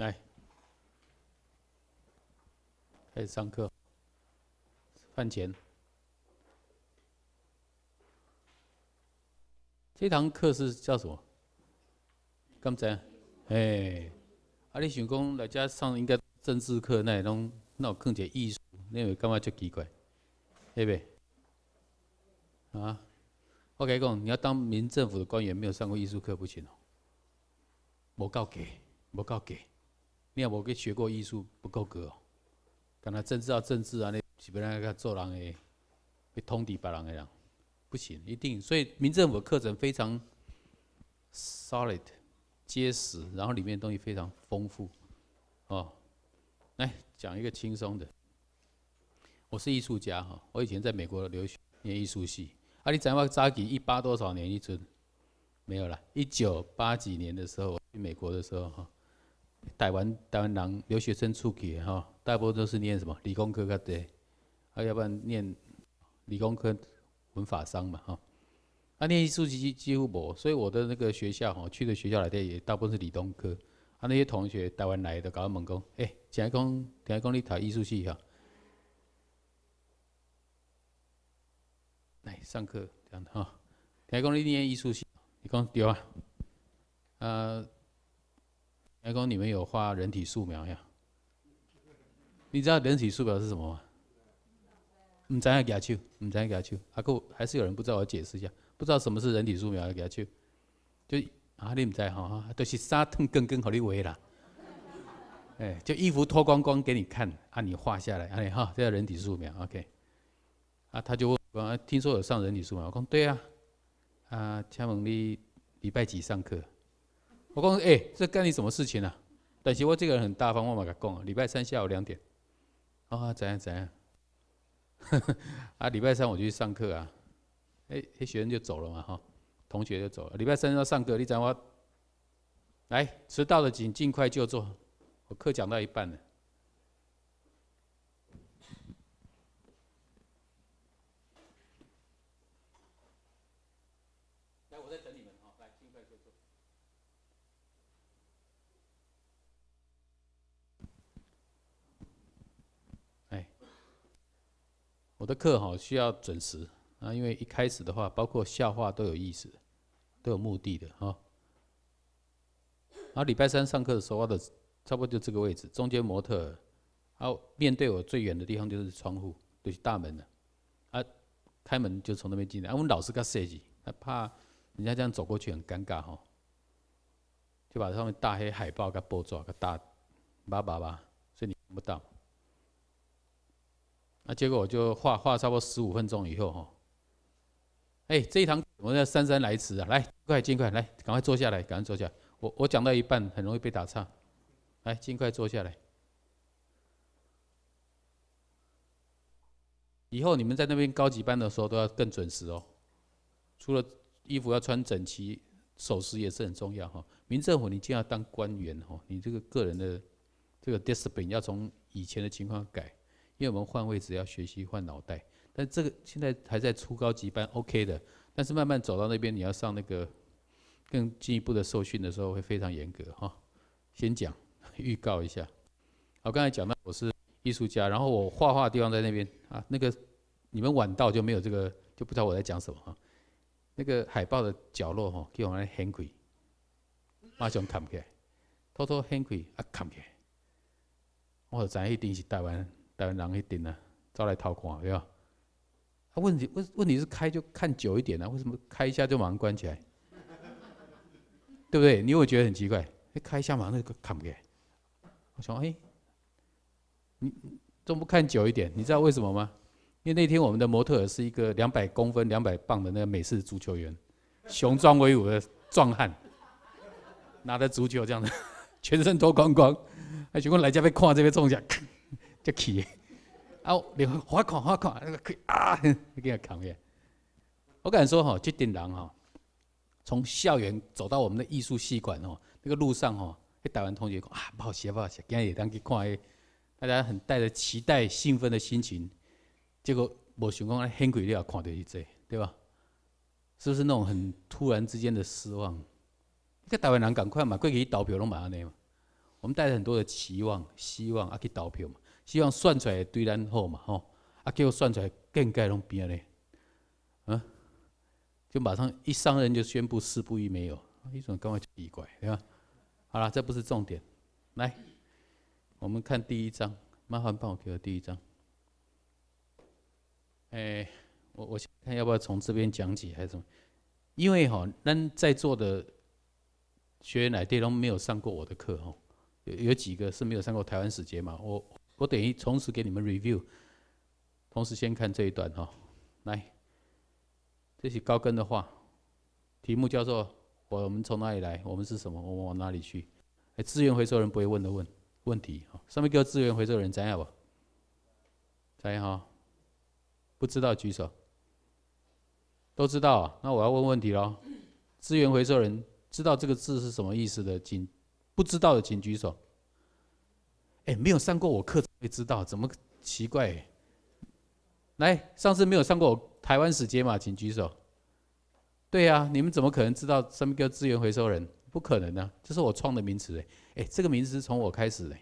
来，开始上课。饭前，这堂课是叫什么？刚才，哎，啊！你想讲来家上应该政治课，那拢那有放一艺术，那会感觉足奇怪，不对？啊？OK，讲你要当民政府的官员，没有上过艺术课不行哦。无够格，无够格。我给学过艺术不够格，哦。讲到政治啊，政治啊，你基本上要做人诶，给通敌白人诶，不行，一定。所以民政府课程非常 solid，结实，然后里面东西非常丰富。哦，来讲一个轻松的，我是艺术家哈，我以前在美国留学念艺术系。啊，你讲话扎给一八多少年？一尊没有了，一九八几年的时候去美国的时候哈。台湾台湾人留学生出去的哈，大部分都是念什么理工科较多，啊要不然念理工科文法商嘛哈，啊念艺术系几乎无，所以我的那个学校吼，去的学校来的也大部分是理工科，啊那些同学台湾来的搞到猛工，哎，听讲听讲你读艺术系哈，来上课，这样哈，听讲你念艺术系，你讲对啊，呃。来讲，你们有画人体素描呀？你知道人体素描是什么吗？唔知阿假球，唔知阿假球，阿个还是有人不知道，我解释一下，不知道什么是人体素描的假球，就啊你唔知哈，都是沙腾根根好你围啦，哎，就衣服脱光光给你看，啊，你画下来，哎哈，这叫人体素描。OK，啊，他就问，听说有上人体素描，我讲对啊，啊，请问你礼拜几上课？我讲，哎，这干你什么事情呢？但其实我这个人很大方，我嘛给讲，礼拜三下午两点，啊，怎样怎样，啊，礼拜三我就去上课啊，哎，学生就走了嘛，哈，同学就走了，礼拜三要上课，你讲我来，迟到了请尽快就坐，我课讲到一半了。我的课哈需要准时啊，因为一开始的话，包括笑话都有意思，都有目的的哈。然后礼拜三上课的时候的，差不多就这个位置，中间模特，然后面对我最远的地方就是窗户，就是大门了。啊，开门就从那边进来。我们老师个设计，他怕人家这样走过去很尴尬哈，就把上面大黑海报个波抓个大，把把吧，所以你看不到。那结果我就画画，差不多十五分钟以后哈。哎，这一堂我们要姗姗来迟啊？来，快，尽快来，赶快坐下来，赶快坐下来。我我讲到一半很容易被打岔，来，尽快坐下来。以后你们在那边高级班的时候都要更准时哦。除了衣服要穿整齐，守时也是很重要哈。民政府，你就要当官员哦。你这个个人的这个 discipline 要从以前的情况改。因为我们换位置要学习换脑袋，但这个现在还在初高级班 OK 的，但是慢慢走到那边，你要上那个更进一步的受训的时候会非常严格哈。先讲预告一下，好，刚才讲到我是艺术家，然后我画画的地方在那边啊，那个你们晚到就没有这个，就不知道我在讲什么哈。那个海报的角落哈，可以用来 Henry，马上砍开，偷偷 Henry 啊砍开，我就在电视台湾。台湾狼一定呢，招来掏光，对吧？他问题问问题是开就看久一点啊，为什么开一下就马上关起来？对不对？你会没觉得很奇怪？开一下马那个砍不开。我说：“哎，你怎么不看久一点？你知道为什么吗？”因为那天我们的模特是一个两百公分、两百磅的那个美式足球员，雄壮威武的壮汉，拿着足球这样子，全身脱光光，还结果来这边看这边中下。就去，啊！你好看，好看，那个可以啊！一 个要看个。我敢说哈，这等人哈，从校园走到我们的艺术系馆哦，那个路上哦，台湾同学讲啊，不好写，不好写，今天当去看个，大家很带着期待、兴奋的心情，结果无想讲，很鬼你也看到一济，对吧？是不是那种很突然之间的失望？个台湾人赶快嘛，过去投票拢嘛安尼嘛。我们带着很多的期望、希望啊，去投票嘛。希望算出来对单好嘛？吼，啊，给我算出来更改拢变嘞，啊，就马上一商人就宣布四不一没有，一种赶快奇一拐对吧？好了，这不是重点，来，我们看第一章，麻烦帮我给我第一章。哎，我我想看要不要从这边讲解还是什么？因为哈，那在座的学员来电都没有上过我的课哦，有有几个是没有上过台湾史节嘛？我。我等于同时给你们 review，同时先看这一段哈，来，这是高跟的话，题目叫做“我们从哪里来，我们是什么，我们往哪里去”。哎，资源回收人不会问的问问题哈，上面叫资源回收人怎样不？怎样哈？不知道举手，都知道啊。那我要问问题喽，资源回收人知道这个字是什么意思的，请不知道的请举手。哎，没有上过我课会知道怎么奇怪？来，上次没有上过我台湾史节嘛？请举手。对啊，你们怎么可能知道什么叫资源回收人？不可能呢，这是我创的名词哎。哎，这个名词是从我开始嘞，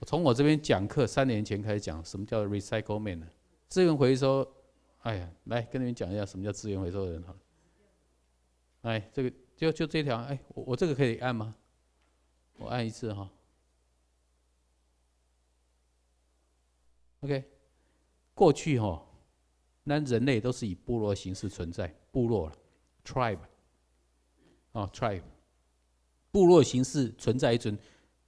我从我这边讲课三年前开始讲什么叫 recycle man 呢？资源回收，哎呀，来跟你们讲一下什么叫资源回收人好了。哎，这个就就这条哎，我我这个可以按吗？我按一次哈。OK，过去吼，那人类都是以部落形式存在，部落了，tribe，哦 tribe，部落形式存在一种，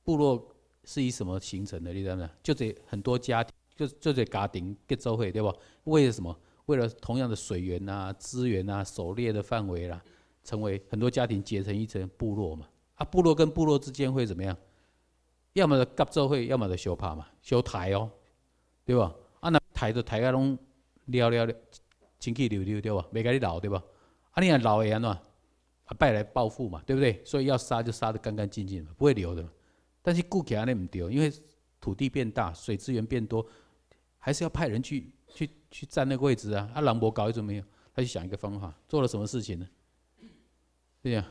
部落是以什么形成的？你知道吗？就这很多家庭，就就这家庭各州会对吧？为了什么？为了同样的水源呐、资源呐、狩猎的范围啦，成为很多家庭结成一层部落嘛。啊，部落跟部落之间会怎么样？要么的各州会，要么的修帕嘛，修台哦。对吧？啊，那抬就抬个拢了了了，清气流流，对吧？袂甲你留，对吧？啊，你若留会安怎？啊，拜来报复嘛，对不对？所以要杀就杀的干干净净，不会留的。但是顾起安尼毋对，因为土地变大，水资源变多，还是要派人去去去占那个位置啊。啊，兰博搞一种没有？他就想一个方法，做了什么事情呢？对呀，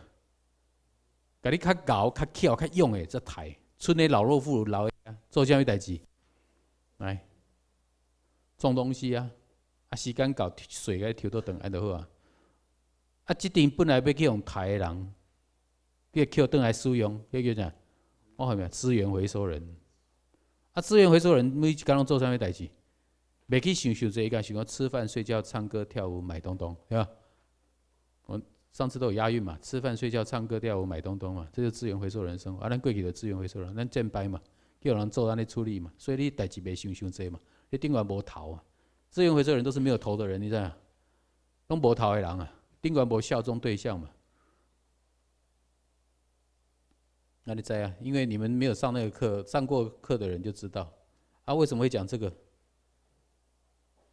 甲你较搞、较巧、较勇诶，则台村的老弱妇孺老做样一代志？来。送东西啊，啊时间到，水该抽到桶安就好啊。啊，这天本来要去用台的人，要抽倒来使用，叫啥？我后面资源回收人。啊，资源回收人每工拢做啥物代志？袂去想想这一家，想讲吃饭、睡觉、唱歌、跳舞、买东东，对吧？我上次都有押韵嘛，吃饭、睡觉、唱歌、跳舞、买东东嘛，这就资源回收人生活。啊，咱过去的资源回收人，咱正排嘛，叫人做安尼处理嘛，所以你代志袂想想这嘛。丁管博逃啊！自愿回收人都是没有头的人，你知道？东博逃为狼啊！丁管博效忠对象嘛？那你在啊？因为你们没有上那个课，上过课的人就知道。啊，为什么会讲这个？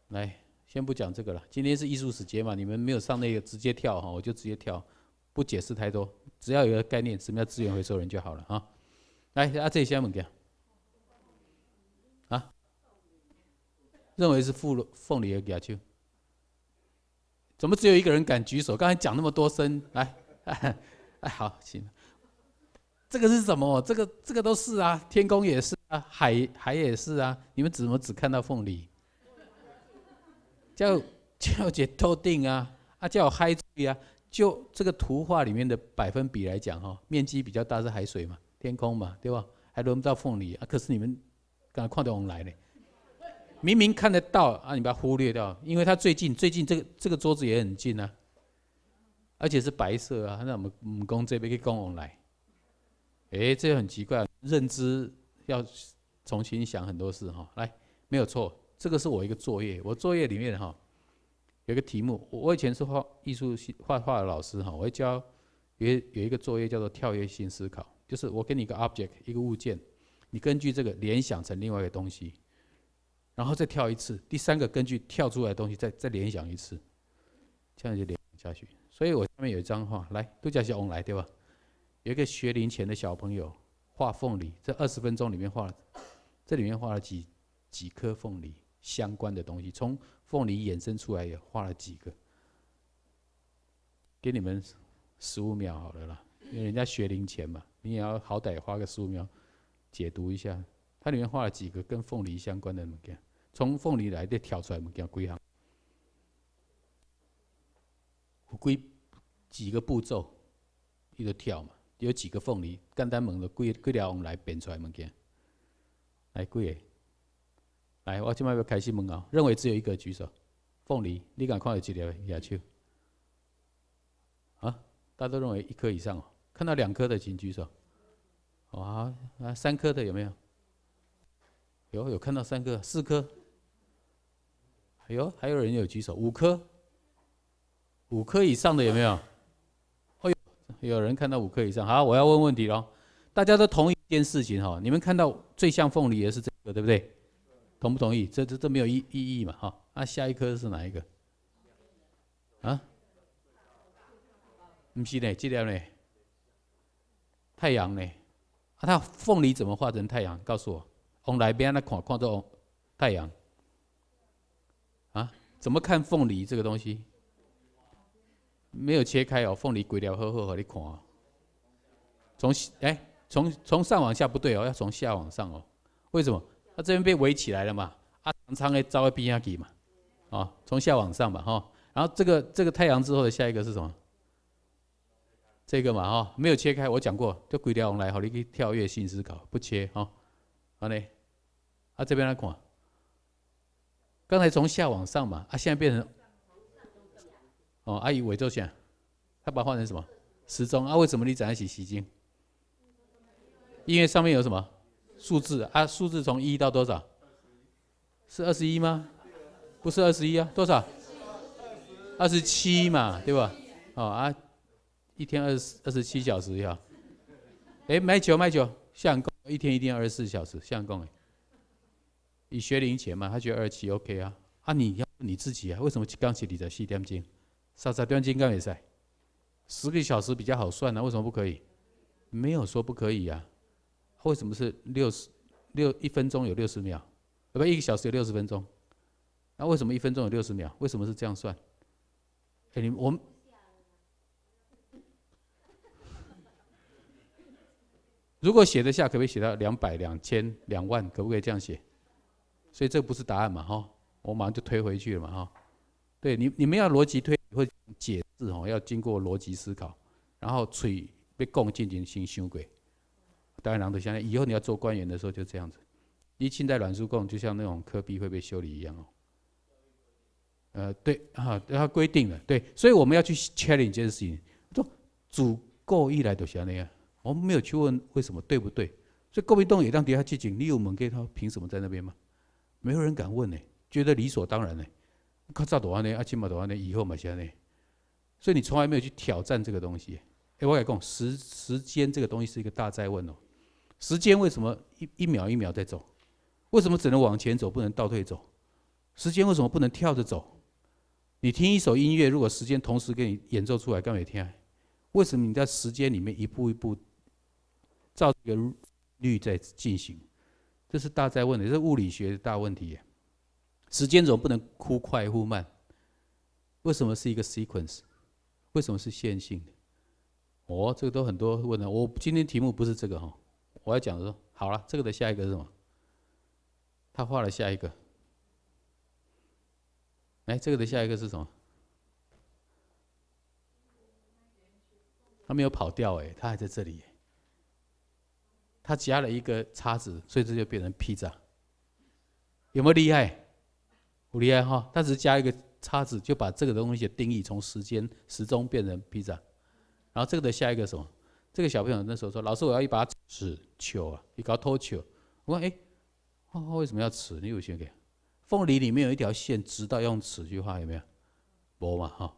来，先不讲这个了。今天是艺术史节嘛，你们没有上那个，直接跳哈，我就直接跳，不解释太多，只要有个概念，什么叫资源回收人就好了哈。来，啊，这先问个，啊？认为是凤凤梨的，对阿秋，怎么只有一个人敢举手？刚才讲那么多声，来，哎，好，行，这个是什么？这个这个都是啊，天空也是啊，海海也是啊，你们怎么只看到凤梨？叫叫姐透定啊，啊，叫我嗨去啊！就这个图画里面的百分比来讲，哈，面积比较大是海水嘛，天空嘛，对吧？还轮不到凤梨啊，可是你们刚才看到来呢。明明看得到啊，你把它忽略掉，因为它最近最近这个这个桌子也很近啊，而且是白色啊。那我们我们工这边一个公红来，哎，这很奇怪，认知要重新想很多事哈。来，没有错，这个是我一个作业，我作业里面哈有一个题目，我以前是画艺术画画的老师哈，我会教有有一个作业叫做跳跃性思考，就是我给你一个 object 一个物件，你根据这个联想成另外一个东西。然后再跳一次，第三个根据跳出来的东西再再联想一次，这样就联想下去。所以我下面有一张画，来，度假小翁来，对吧？有一个学龄前的小朋友画凤梨，这二十分钟里面画了，这里面画了几几颗凤梨相关的东西，从凤梨衍生出来也画了几个。给你们十五秒好了啦，因为人家学龄前嘛，你也要好歹花个十五秒解读一下，它里面画了几个跟凤梨相关的你看。从凤梨来得挑出来物件几项？有几几个步骤？伊就挑嘛，有几个凤梨？简单问了几几条来变出来物件。来几个？来，我即摆要开始问哦，认为只有一个举手，凤梨。你敢看到几条？野秋。啊？大家都认为一颗以上哦。看到两颗的请举手。啊？三颗的有没有？有有看到三颗、四颗？哎呦，还有人有举手，五颗，五颗以上的有没有？哎呦，有人看到五颗以上，好，我要问问题喽。大家都同一件事情哈，你们看到最像凤梨的是这个，对不对？同不同意？这这这没有意意义嘛哈？那下一颗是哪一个？啊？不是嘞，这得嘞，太阳呢？啊，它凤梨怎么画成太阳？告诉我，往哪边那看，看到太阳。怎么看凤梨这个东西？没有切开哦，凤梨鬼条呵呵，给你看哦。从哎从从上往下不对哦，要从下往上哦。为什么？它这边被围起来了嘛，啊，长仓招个兵要给嘛。哦，从下往上吧哈。然后这个这个太阳之后的下一个是什么？这个嘛哈，没有切开，我讲过就鬼条往来，好，你可以跳跃性思考，不切哈。好嘞，啊这边来看。刚才从下往上嘛，啊，现在变成，哦，阿姨，纬度线，他把它换成什么？时钟啊？为什么你早上洗洗经？因为上面有什么？数字啊？数字从一到多少？是二十一吗？不是二十一啊，多少？二十七嘛，对吧？哦啊，一天二十二十七小时要，哎，卖酒卖酒，相公一天一天二十四小时，相公哎。你学龄前嘛？他学二期 o k 啊？啊，你要你自己啊，为什么钢琴你在西点金、三十二点金、刚也在，十个小时比较好算呢？为什么不可以？没有说不可以啊。为什么是六十六？一分钟有六十秒，不，一个小时有六十分钟。那为什么一分钟有六十秒？为什么是这样算？哎，你我们如果写得下，可不可以写到两百、两千、两万？可不可以这样写？所以这不是答案嘛？哈，我马上就推回去了嘛？哈，对，你你们要逻辑推，会解释哦，要经过逻辑思考，然后腿被供进进行修鬼。当然狼头相奈。以后你要做官员的时候就这样子，你清在软书供就像那种科比会被修理一样哦。呃，对啊，他规定了，对，所以我们要去 challenge 这件事情。说足够一来都像那样，我们没有去问为什么对不对，所以够被动也让底下去讲，你有门给他凭什么在那边吗？没有人敢问呢，觉得理所当然呢。靠，咋多啊呢？啊，起码多啊呢，以后嘛些呢。所以你从来没有去挑战这个东西。哎，我讲，时时间这个东西是一个大灾问哦。时间为什么一一秒一秒在走？为什么只能往前走，不能倒退走？时间为什么不能跳着走？你听一首音乐，如果时间同时给你演奏出来，刚没听？为什么你在时间里面一步一步照这个律在进行？这是大在问的，这是物理学的大问题。时间总不能忽快忽慢，为什么是一个 sequence？为什么是线性的？哦，这个都很多问的。我今天题目不是这个哈，我要讲说好了，这个的下一个是什么？他画了下一个。哎，这个的下一个是什么？他没有跑掉哎，他还在这里。他加了一个叉子，所以这就变成披萨，有没有厉害？不厉害哈。他只是加一个叉子，就把这个东西的定义从时间时钟变成披萨。然后这个的下一个什么？这个小朋友那时候说：“老师，我要一把尺球啊，一个拖球。”我问：“哎，为什么要尺？你有写给？凤梨里面有一条线，直到用尺？去画，有没有？无嘛哈。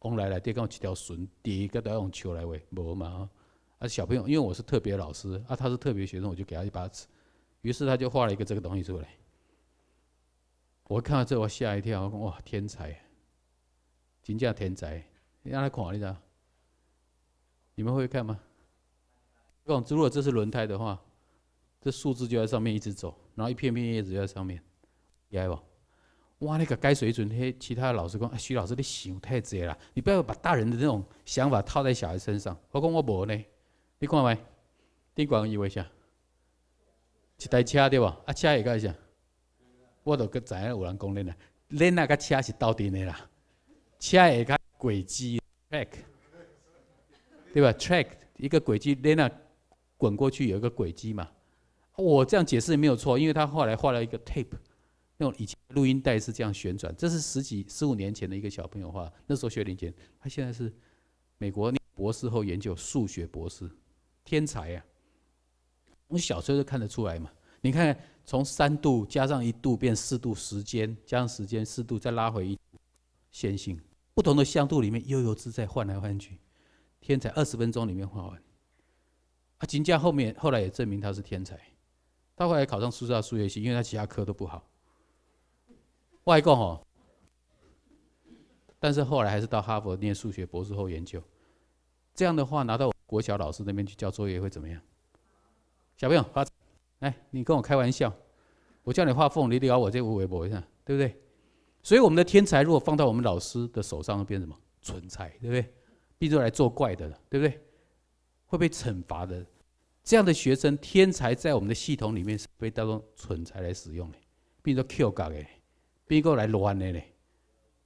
往来来，底刚有几条绳，一个都要用球来喂，无嘛。”啊，小朋友，因为我是特别老师，啊，他是特别学生，我就给他一把尺，于是他就画了一个这个东西出来。我看到这，我吓一跳，哇，天才，真叫天才！你让他看你下，你们会看吗？我讲，如果这是轮胎的话，这数字就在上面一直走，然后一片片叶子在上面，厉害不？哇，那个该水准，嘿，其他的老师讲，徐老师你想太 z 了，你不要把大人的那种想法套在小孩身上。我讲我无呢。你看咪，点讲以为啥？一台车对不？啊车又该是啊？我都跟知啊，有人讲恁啊，恁那个车是斗阵的啦。车下个轨迹 track，对吧？track 一个轨迹，恁那滚过去有一个轨迹嘛。我这样解释没有错，因为他后来画了一个 tape，那种以前录音带是这样旋转。这是十几、十五年前的一个小朋友画，那时候学零钱。他现在是美国博士后，研究数学博士。天才呀！从小时候就看得出来嘛。你看，从三度加上一度变四度，时间加上时间，四度再拉回一度，线性不同的相度里面悠游自在，换来换去。天才二十分钟里面画完。啊，金价后面后来也证明他是天才，他后来考上苏州大数学系，因为他其他科都不好。外教哦，但是后来还是到哈佛念数学博士后研究，这样的话拿到。国小老师那边去交作业会怎么样？小朋友，发，来，你跟我开玩笑，我叫你画凤，你聊我这无尾博一下，对不对？所以我们的天才如果放到我们老师的手上，变成什么蠢才？对不对？变作来作怪的了，对不对？会被惩罚的。这样的学生，天才在我们的系统里面是被当做蠢才来使用的，并说 Q 嘎的，并够来乱的嘞，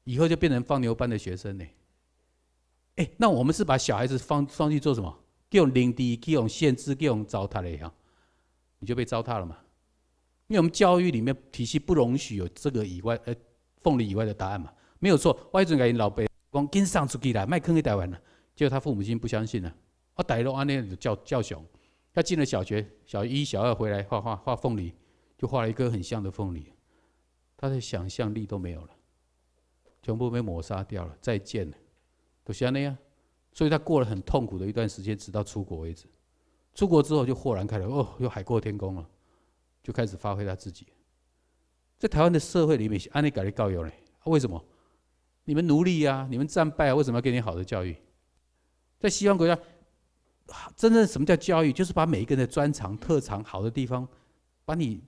以后就变成放牛班的学生嘞。哎，那我们是把小孩子放放去做什么？给用零地、给用限制，给用糟蹋了呀！你就被糟蹋了嘛？因为我们教育里面体系不容许有这个以外，呃，凤梨以外的答案嘛。没有错，外祖母老辈光跟上出去了，卖坑给逮完了。结果他父母亲不相信了，我逮到安内叫叫熊，他进了小学，小一、小二回来画画画凤梨，就画了一个很像的凤梨，他的想象力都没有了，全部被抹杀掉了，再见了。就像那样，所以他过了很痛苦的一段时间，直到出国为止。出国之后就豁然开朗，哦，又海阔天空了，就开始发挥他自己。在台湾的社会里面，安内改内告油呢？为什么？你们奴隶呀，你们战败啊，为什么要给你好的教育？在西方国家，真正什么叫教育？就是把每一个人的专长、特长、好的地方，把你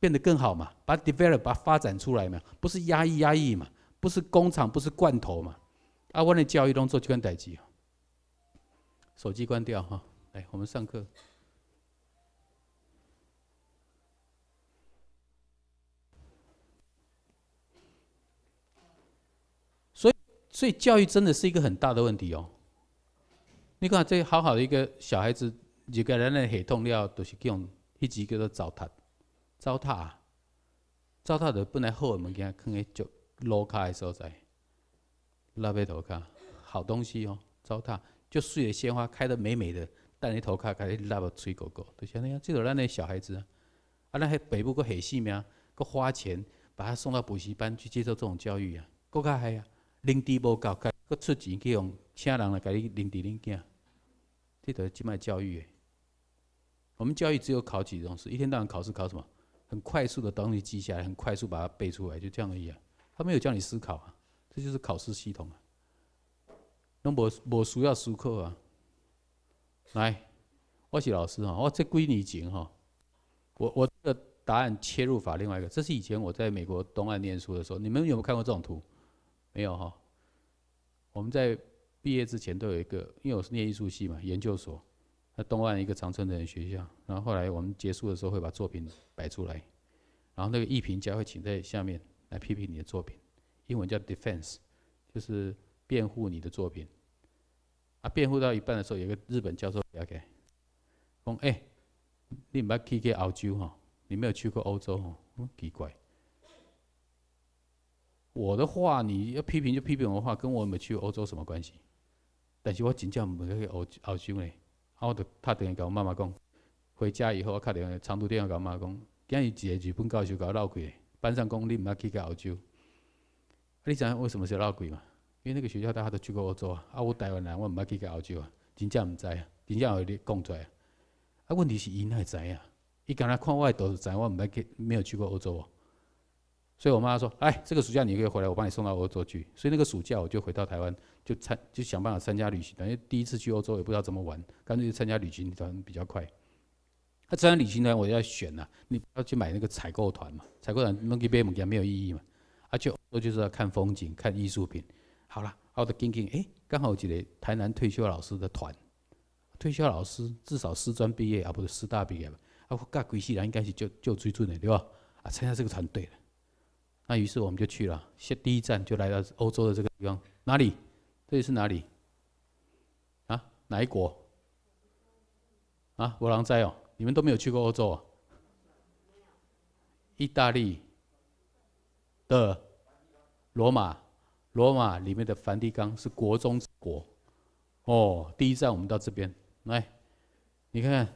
变得更好嘛，把 develop 把发展出来嘛，不是压抑压抑嘛，不是工厂，不是罐头嘛。啊！阮的教育拢做即款代志，手机关掉哈，来，我们上课。所以，所以教育真的是一个很大的问题哦。你看，这好好的一个小孩子，一个人的系统了，都是用，迄个叫做糟蹋、糟蹋、糟蹋，的本来好的物件，放在脚落卡的所在。拉贝头卡，好东西哦，糟蹋就树的鲜花开得美美的，但你头卡，开始拉不吹狗狗，就像那样，这个让那小孩子，啊，那些北部搁下死命，搁花钱把他送到补习班去接受这种教育啊，搁卡嗨啊，零点无教，搁出钱去用请人来给你零点零囝，这都几脉教育诶，我们教育只有考几种试，一天到晚考试考什么，很快速的把东西记下来，很快速把它背出来，就这样而已啊，他没有叫你思考啊。这就是考试系统啊，那无无需要上课啊。来，我是老师哈，我这归你讲哈。我我的答案切入法另外一个，这是以前我在美国东岸念书的时候，你们有没有看过这种图？没有哈？我们在毕业之前都有一个，因为我是念艺术系嘛，研究所在东岸一个长春的学校，然后后来我们结束的时候会把作品摆出来，然后那个艺评家会请在下面来批评你的作品。英文叫 defense，就是辩护你的作品。啊，辩护到一半的时候，有个日本教授讲：“哎，你唔捌去过澳洲吼？你没有去过欧洲吼？很奇怪。我的话，你要批评就批评我的话，跟我没去欧洲什么关系？但是我真正唔可去澳澳洲呢。然后打电话跟我妈妈讲，回家以后我打电话长途电话跟我妈讲，今日一个日本教授搞闹鬼，班上讲你唔捌去去澳洲。”你讲为什么是老贵嘛？因为那个学校大家都去过欧洲啊。啊，我台湾人，我唔爱去过澳洲啊，真正唔知啊，真正有滴讲来啊。啊，问题是伊会怎样？伊讲他看我外国怎，我唔去，没有去过欧洲哦。所以我妈说，哎，这个暑假你以回来，我把你送到欧洲去。所以那个暑假我就回到台湾，就参就想办法参加旅行团，因为第一次去欧洲也不知道怎么玩，干脆就参加旅行团比较快。那参加旅行团我要选呐，你不要去买那个采购团嘛，采购团弄去边物件没有意义嘛。说就是要看风景、看艺术品。好了我 u t t h i n king，哎，刚好有一个台南退休老师的团，退休老师至少师专毕业，而不是师大毕业吧？啊，我干鬼西人应该是就就最准的对吧？啊，参加这个团队了。那于是我们就去了，先第一站就来到欧洲的这个地方，哪里？这里是哪里？啊，哪一国？啊，我朗在哦，你们都没有去过欧洲啊？意大利的。罗马，罗马里面的梵蒂冈是国中之国。哦，第一站我们到这边来，你看，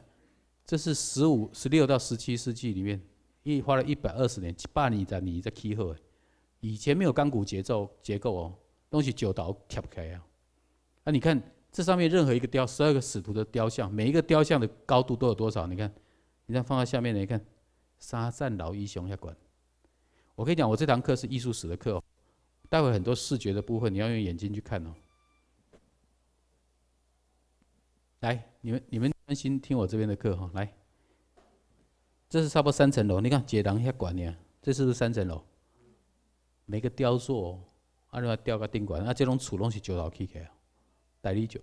这是十五、十六到十七世纪里面一花了一百二十年办你的你在气候。以前没有钢骨节奏结构哦，东西久倒跳不开啊。那你看这上面任何一个雕，十二个使徒的雕像，每一个雕像的高度都有多少？你看，你再放到下面，你看沙赞老伊雄要管。我跟你讲，我这堂课是艺术史的课。待会很多视觉的部分，你要用眼睛去看哦。来，你们你们专心听我这边的课哈。来，这是差不多三层楼，你看，阶廊下高呢，这是不是三层楼？每个雕塑，啊，要雕个定管，啊，这种储东西就老 K K 啊，代理酒。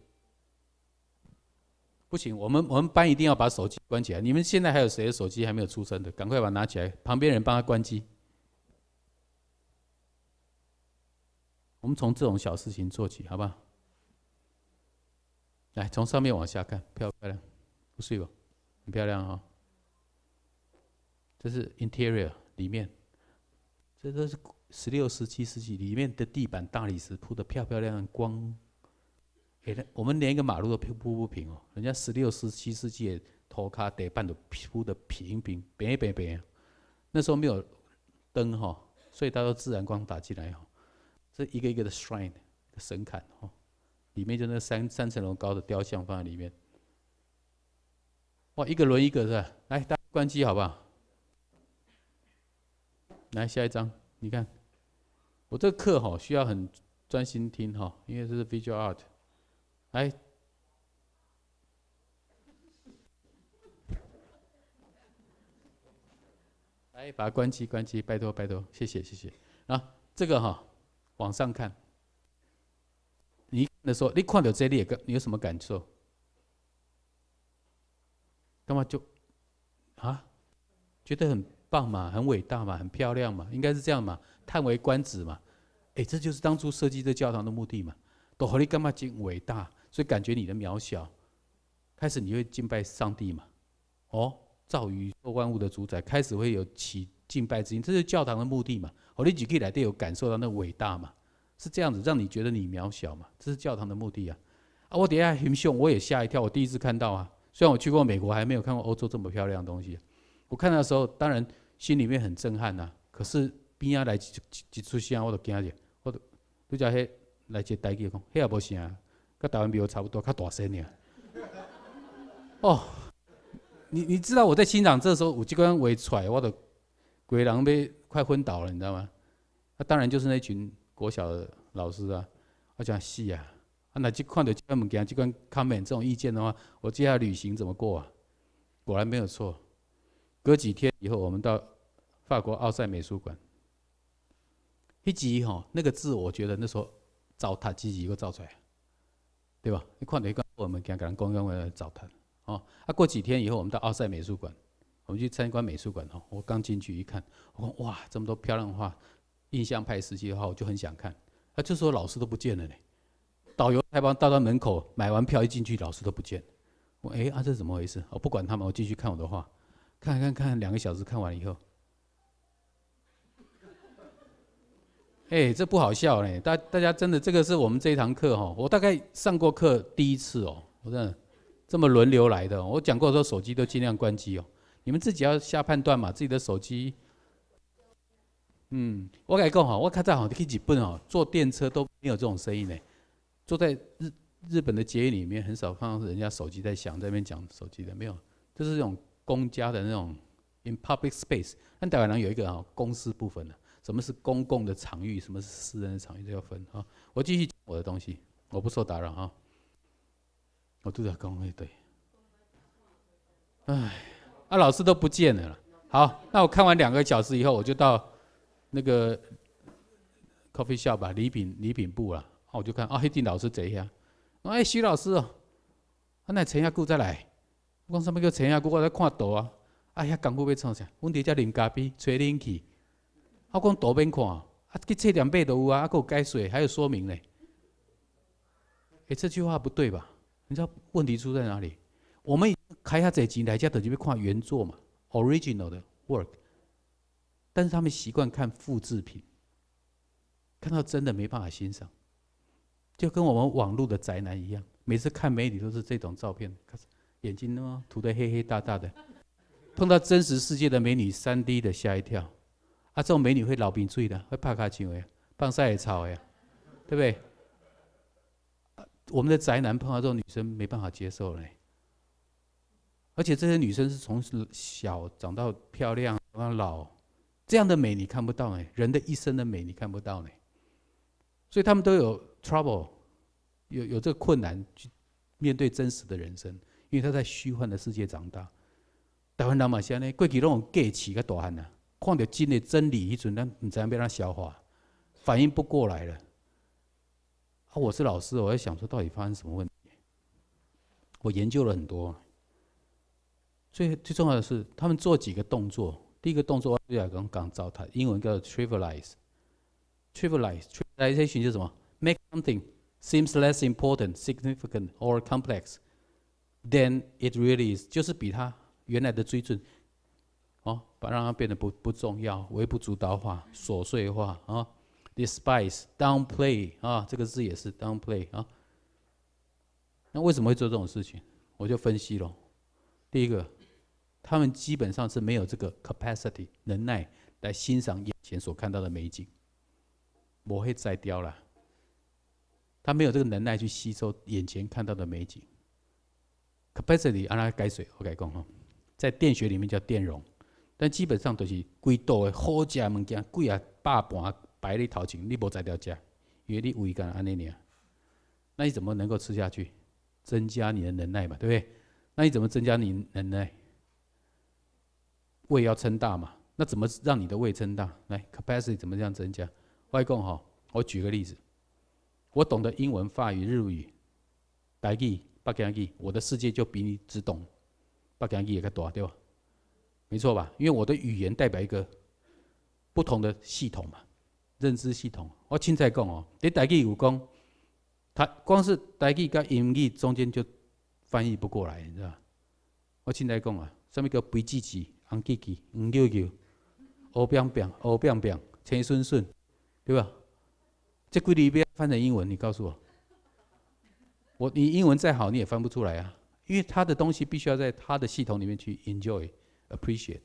不行，我们我们班一定要把手机关起来。你们现在还有谁的手机还没有出生的？赶快把拿起来，旁边人帮他关机。我们从这种小事情做起，好不好？来，从上面往下看，漂不漂亮？不睡吧，很漂亮哦。这是 interior 里面，这都是十六、十七世纪里面的地板大理石铺的漂漂亮亮、光。我们连一个马路都铺铺不平哦，人家十六、十七世纪拖卡得半都铺的平平、平平平那时候没有灯哈，所以都自然光打进来哈。这一个一个的 shrine，神龛哦，里面就那三三层楼高的雕像放在里面。哇，一个轮一个是吧？来，大家关机好不好？来下一张，你看，我这个课哈需要很专心听哈，因为这是 visual art。来，来把关机关机，拜托拜托，谢谢谢谢。啊，这个哈。往上看，你时说你看到这里，你有什么感受？干嘛就啊？觉得很棒嘛，很伟大嘛，很漂亮嘛，应该是这样嘛，叹为观止嘛。哎，这就是当初设计这教堂的目的嘛。多好你干嘛敬伟大？所以感觉你的渺小，开始你会敬拜上帝嘛？哦，造于万物的主宰，开始会有起。敬拜之心，这是教堂的目的嘛我你 l y 来，都有感受到那伟大嘛，是这样子，让你觉得你渺小嘛，这是教堂的目的啊！啊，我等下很凶，我也吓一跳，我第一次看到啊。虽然我去过美国，还没有看过欧洲这么漂亮的东西。我看的时候，当然心里面很震撼呐。可是边啊来一出声，我都惊着，我都都叫迄来接台机讲，迄也无声，跟台湾我差不多，较大声尔。哦，你你知道我在欣赏这时候，我激光围出来，我的。鬼狼被快昏倒了，你知道吗？啊，当然就是那群国小的老师啊，我讲死啊，那就看到这个物件，这跟康这种意见的话，我接下来旅行怎么过啊？果然没有错。隔几天以后，我们到法国奥赛美术馆，一集吼，那个字我觉得那时候造塔集集都造出来，对吧？你看到一个们件给人公讲的糟蹋哦。啊，过几天以后，我们到奥赛美术馆。我们去参观美术馆哦。我刚进去一看，我哇，这么多漂亮画，印象派时期的画，我就很想看。啊，这时候老师都不见了呢，导游还帮带到门口，买完票一进去，老师都不见。我哎，啊，这怎么回事？我不管他们，我继续看我的画，看看看，两个小时看完了以后，哎，这不好笑嘞。大大家真的，这个是我们这一堂课哈。我大概上过课第一次哦，我真的这么轮流来的。我讲过说，手机都尽量关机哦。你们自己要下判断嘛，自己的手机。嗯，我改讲哈，我看到好去日本哦，坐电车都没有这种声音呢。坐在日日本的运里面，很少看到人家手机在响，在那边讲手机的，没有。就是这种公家的那种 in public space，但台湾人有一个啊，公私部分的。什么是公共的场域，什么是私人的场域，都要分啊。我继续讲我的东西，我不受打扰哈。我都在讲一对，哎。啊，老师都不见了。好，那我看完两个小时以后，我就到那个 coffee shop 吧，礼品礼品部了。啊，我就看啊，黑丁老师怎样？哎，徐老师哦，那陈亚姑再来。我讲什么叫陈亚姑？我在看图啊。啊，呀，讲过要创啥？问题叫林家斌吹 l 去。我讲图片看，啊，去七点半都有啊，啊，还有解说，还有说明嘞。哎，这句话不对吧？你知道问题出在哪里？我们。开下这机来，家等就别看原作嘛，original 的 work。但是他们习惯看复制品，看到真的没办法欣赏，就跟我们网路的宅男一样，每次看美女都是这种照片，眼睛呢涂得黑黑大大的，碰到真实世界的美女，三 D 的吓一跳。啊，这种美女会老兵醉的，会怕卡机哎，放晒也差哎，对不对？我们的宅男碰到这种女生没办法接受呢。而且这些女生是从小长到漂亮，到老，这样的美你看不到哎，人的一生的美你看不到呢，所以他们都有 trouble，有有这个困难去面对真实的人生，因为他在虚幻的世界长大。台湾人嘛是呢，过去拢用过去个大汉啊，看到真嘅真理，迄阵咱唔知要怎样消化，反应不过来了。啊，我是老师，我在想说，到底发生什么问题？我研究了很多。最最重要的是，他们做几个动作。第一个动作，我刚刚讲到，它英文叫 trivialize。trivialize，trivialization 就是什么？make something seems less important, significant or complex than it really is，就是比它原来的最准，哦，把让它变得不不重要，微不足道化、琐碎化啊。despise, downplay 啊，这个字也是 downplay 啊。那为什么会做这种事情？我就分析咯，第一个。他们基本上是没有这个 capacity 能耐来欣赏眼前所看到的美景。不会摘掉啦，他没有这个能耐去吸收眼前看到的美景。capacity 安拉改水，我改讲哈，在电学里面叫电容，但基本上都是贵道的好吃物件，贵啊百盘摆你头前，你无摘掉食，因为你胃干安尼尔，那你怎么能够吃下去？增加你的能耐嘛，对不对？那你怎么增加你能耐？胃要撑大嘛？那怎么让你的胃撑大？来，capacity 怎么样增加？外公哈，我举个例子，我懂得英文、法语、日语，大语、记不语，我的世界就比你只懂不讲语也更多，对吧？没错吧？因为我的语言代表一个不同的系统嘛，认知系统。我现在讲哦，你大语有讲，他光是大语跟英语中间就翻译不过来，你知道？我现在讲啊，上面叫不积极。红吉吉，红啾啾，乌扁扁，乌扁扁，青顺顺，对吧？这几要翻成英文，你告诉我。我你英文再好，你也翻不出来啊，因为他的东西必须要在他的系统里面去 enjoy，appreciate。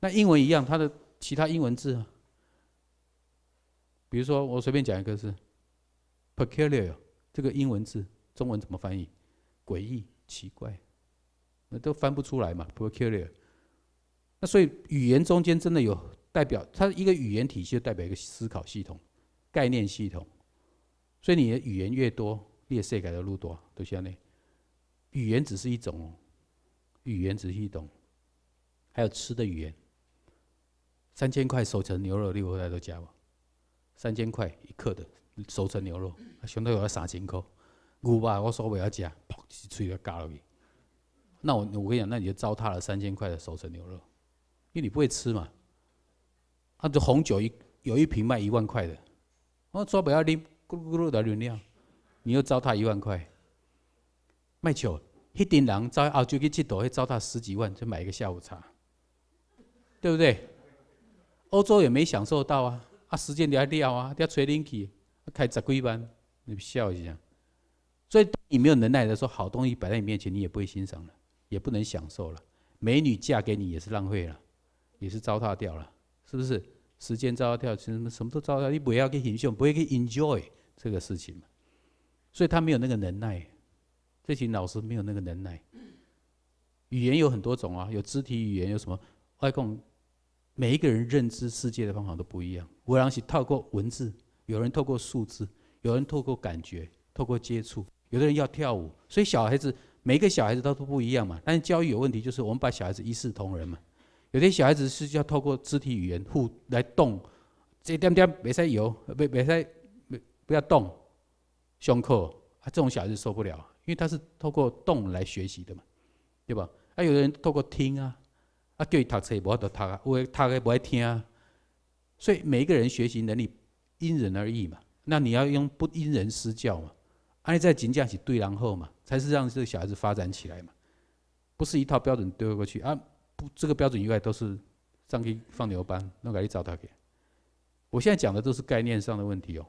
那英文一样，他的其他英文字啊，比如说我随便讲一个是 peculiar，这个英文字，中文怎么翻译？诡异、奇怪，那都翻不出来嘛。peculiar。那所以语言中间真的有代表，它一个语言体系就代表一个思考系统、概念系统。所以你的语言越多，你设改的路多。就像那语言只是一种，语言只是一种，还有吃的语言。三千块熟成牛肉，你回来都加吧。三千块一克的熟成牛肉，想到我要三千块，牛吧我受不要加，噗，一吹个夹落去。那我我跟你讲，那你就糟蹋了三千块的熟成牛肉。因为你不会吃嘛？啊，这红酒一有一瓶卖一万块的，我说不要拎咕噜咕噜的流量，你又糟蹋一万块。卖酒，一定人招澳洲去几朵，去糟蹋十几万就买一个下午茶，对不对？欧洲也没享受到啊，啊时间都要掉啊，都要催零去，开十几万，你笑一下。所以你没有能耐的时候，好东西摆在你面前，你也不会欣赏了，也不能享受了。美女嫁给你也是浪费了。也是糟蹋掉了，是不是？时间糟蹋掉，什么什么都糟蹋，你不要去享受，不会去 enjoy 这个事情嘛。所以他没有那个能耐，这群老师没有那个能耐。语言有很多种啊，有肢体语言，有什么？外公，每一个人认知世界的方法都不一样。我让是透过文字，有人透过数字，有人透过感觉，透过接触，有的人要跳舞。所以小孩子，每一个小孩子他都不一样嘛。但是教育有问题，就是我们把小孩子一视同仁嘛。有些小孩子是需要透过肢体语言、互来动，这一点点没使游，没没使，不要动，胸口啊，这种小孩子受不了，因为他是透过动来学习的嘛，对吧？啊，有的人透过听啊，啊，叫你读册，也不啊，读，他读也不爱听啊，所以每一个人学习能力因人而异嘛，那你要用不因人施教嘛，安利在真正是对然后嘛，才是让这个小孩子发展起来嘛，不是一套标准丢过去啊。不，这个标准以外都是上去放牛班，我来去找他去。我现在讲的都是概念上的问题哦。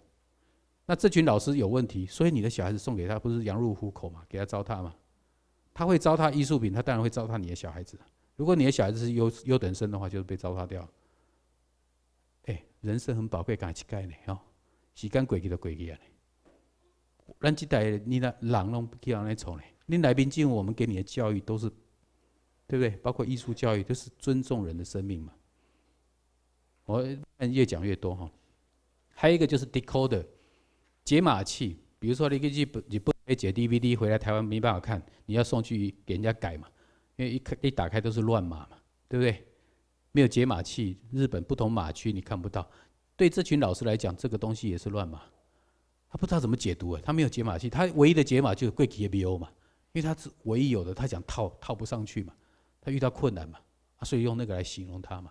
那这群老师有问题，所以你的小孩子送给他，不是羊入虎口嘛？给他糟蹋嘛？他会糟蹋艺术品，他当然会糟蹋你的小孩子。如果你的小孩子是优优等生的话，就是被糟蹋掉。哎，人生很宝贵，赶快去盖呢哦，时间过去就过去啊咱这代你那人拢不叫人来从嘞，恁来宾进入我们给你的教育都是。对不对？包括艺术教育都是尊重人的生命嘛。我越讲越多哈。还有一个就是 decoder 解码器，比如说你一个日本你不解 DVD 回来台湾没办法看，你要送去给人家改嘛，因为一开一打开都是乱码嘛，对不对？没有解码器，日本不同码区你看不到。对这群老师来讲，这个东西也是乱码，他不知道怎么解读啊，他没有解码器，他唯一的解码就是贵体 A B O 嘛，因为他是唯一有的，他想套套不上去嘛。他遇到困难嘛，所以用那个来形容他嘛。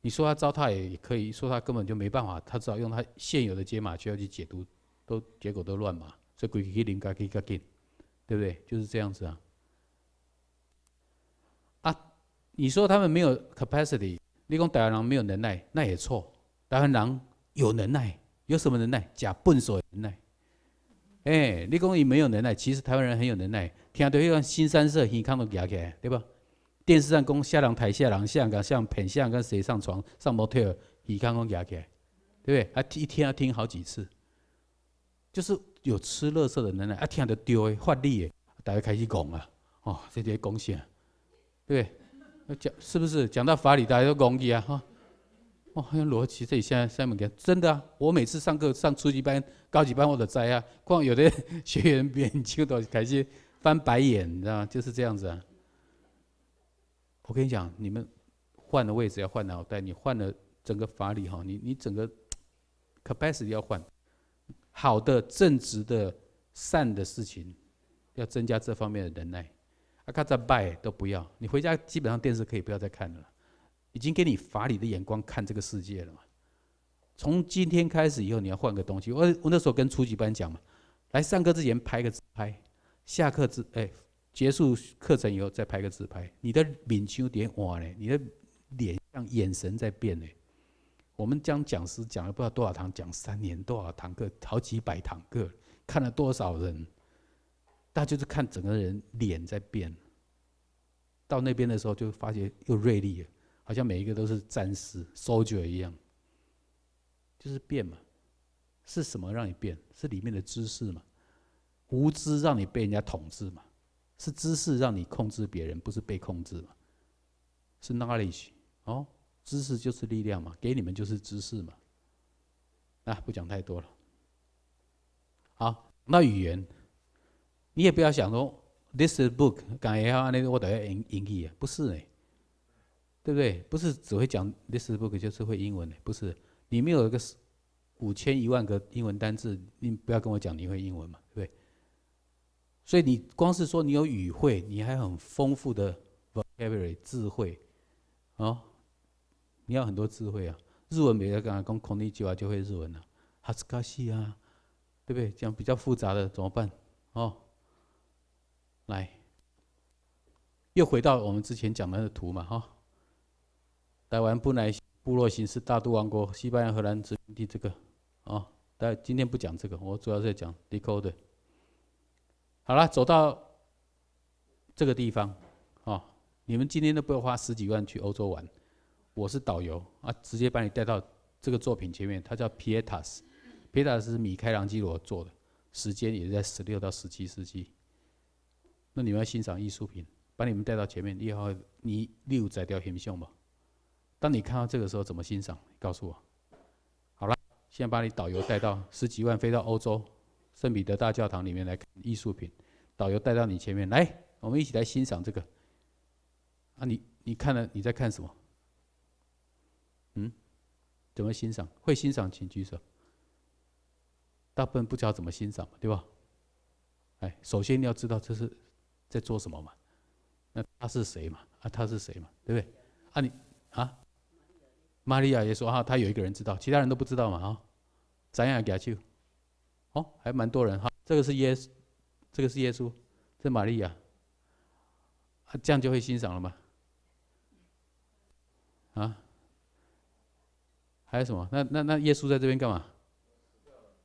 你说他糟蹋也可以说他根本就没办法，他只好用他现有的解码器要去解读，都结果都乱码，所以归去灵家归家进，对不对？就是这样子啊。啊，你说他们没有 capacity，你讲台湾人没有能耐，那也错。台湾人有能耐，有什么能耐？假笨手能耐。哎，你讲你没有能耐，其实台湾人很有能耐，听到一个新三色，你看都夹起，对吧？电视上讲下人台下人像，讲像片，相跟谁上床，上模特儿，伊刚刚夹起，对不对？还一天要听好几次，就是有吃垃圾的人呢，一听得对诶，发力诶，大家开始讲了，哦，这些讲啥？对不对？讲是不是讲到法理，大家都不容啊？哈，哦，逻辑这一现在门课，真的啊！我每次上课上初级班、高级班我都在啊，光有的学员边就都开始翻白眼，你知道吗？就是这样子啊。我跟你讲，你们换的位置要换脑袋，你换了整个法理哈，你你整个 capacity 要换，好的、正直的、善的事情，要增加这方面的忍耐，阿卡扎拜都不要，你回家基本上电视可以不要再看了，已经给你法理的眼光看这个世界了嘛。从今天开始以后，你要换个东西。我我那时候跟初级班讲嘛，来上课之前拍个自拍，下课之哎。结束课程以后再拍个自拍，你的脸有点哇嘞，你的脸像眼神在变嘞。我们将讲师讲了不知道多少堂，讲三年多少堂课，好几百堂课，看了多少人，大家就是看整个人脸在变。到那边的时候就发觉又锐利了，好像每一个都是战士、soldier 一样，就是变嘛。是什么让你变？是里面的知识嘛？无知让你被人家统治嘛？是知识让你控制别人，不是被控制嘛？是 knowledge 哦，知识就是力量嘛，给你们就是知识嘛。啊，不讲太多了。好，那语言，你也不要想说 this is book 刚也要那个我等要英英译啊，不是哎，对不对？不是只会讲 this book 就是会英文的，不是。你没有一个五千一万个英文单字，你不要跟我讲你会英文嘛，对不对？所以你光是说你有语汇，你还很丰富的 vocabulary 智慧，哦，你要很多智慧啊。日文没刚讲，讲孔地久娃就会日文了，哈斯卡西啊，对不对？讲比较复杂的怎么办？哦，来，又回到我们之前讲的那个图嘛，哈。台湾布莱部落形式、大都王国、西班牙、荷兰殖民地，这个哦，但今天不讲这个，我主要在讲 deco 的。好了，走到这个地方，哦，你们今天都不用花十几万去欧洲玩，我是导游啊，直接把你带到这个作品前面，它叫 Pietas，Pietas 是米开朗基罗做的，时间也是在十六到十七世纪。那你们要欣赏艺术品，把你们带到前面，你好，你六仔雕很凶吧？当你看到这个时候怎么欣赏？告诉我。好了，先把你导游带到，十几万飞到欧洲。圣彼得大教堂里面来看艺术品，导游带到你前面来，我们一起来欣赏这个。啊，你你看了你在看什么？嗯？怎么欣赏？会欣赏请举手。大部分不知道怎么欣赏嘛，对吧？哎，首先你要知道这是在做什么嘛？那他是谁嘛？啊，他是谁嘛？对不对？啊，你啊，玛利亚也说啊，他有一个人知道，其他人都不知道嘛啊？怎样？给他去？哦，还蛮多人哈。这个是耶稣，这个是耶稣，这玛利亚，啊，这样就会欣赏了吗？啊？还有什么？那那那耶稣在这边干嘛？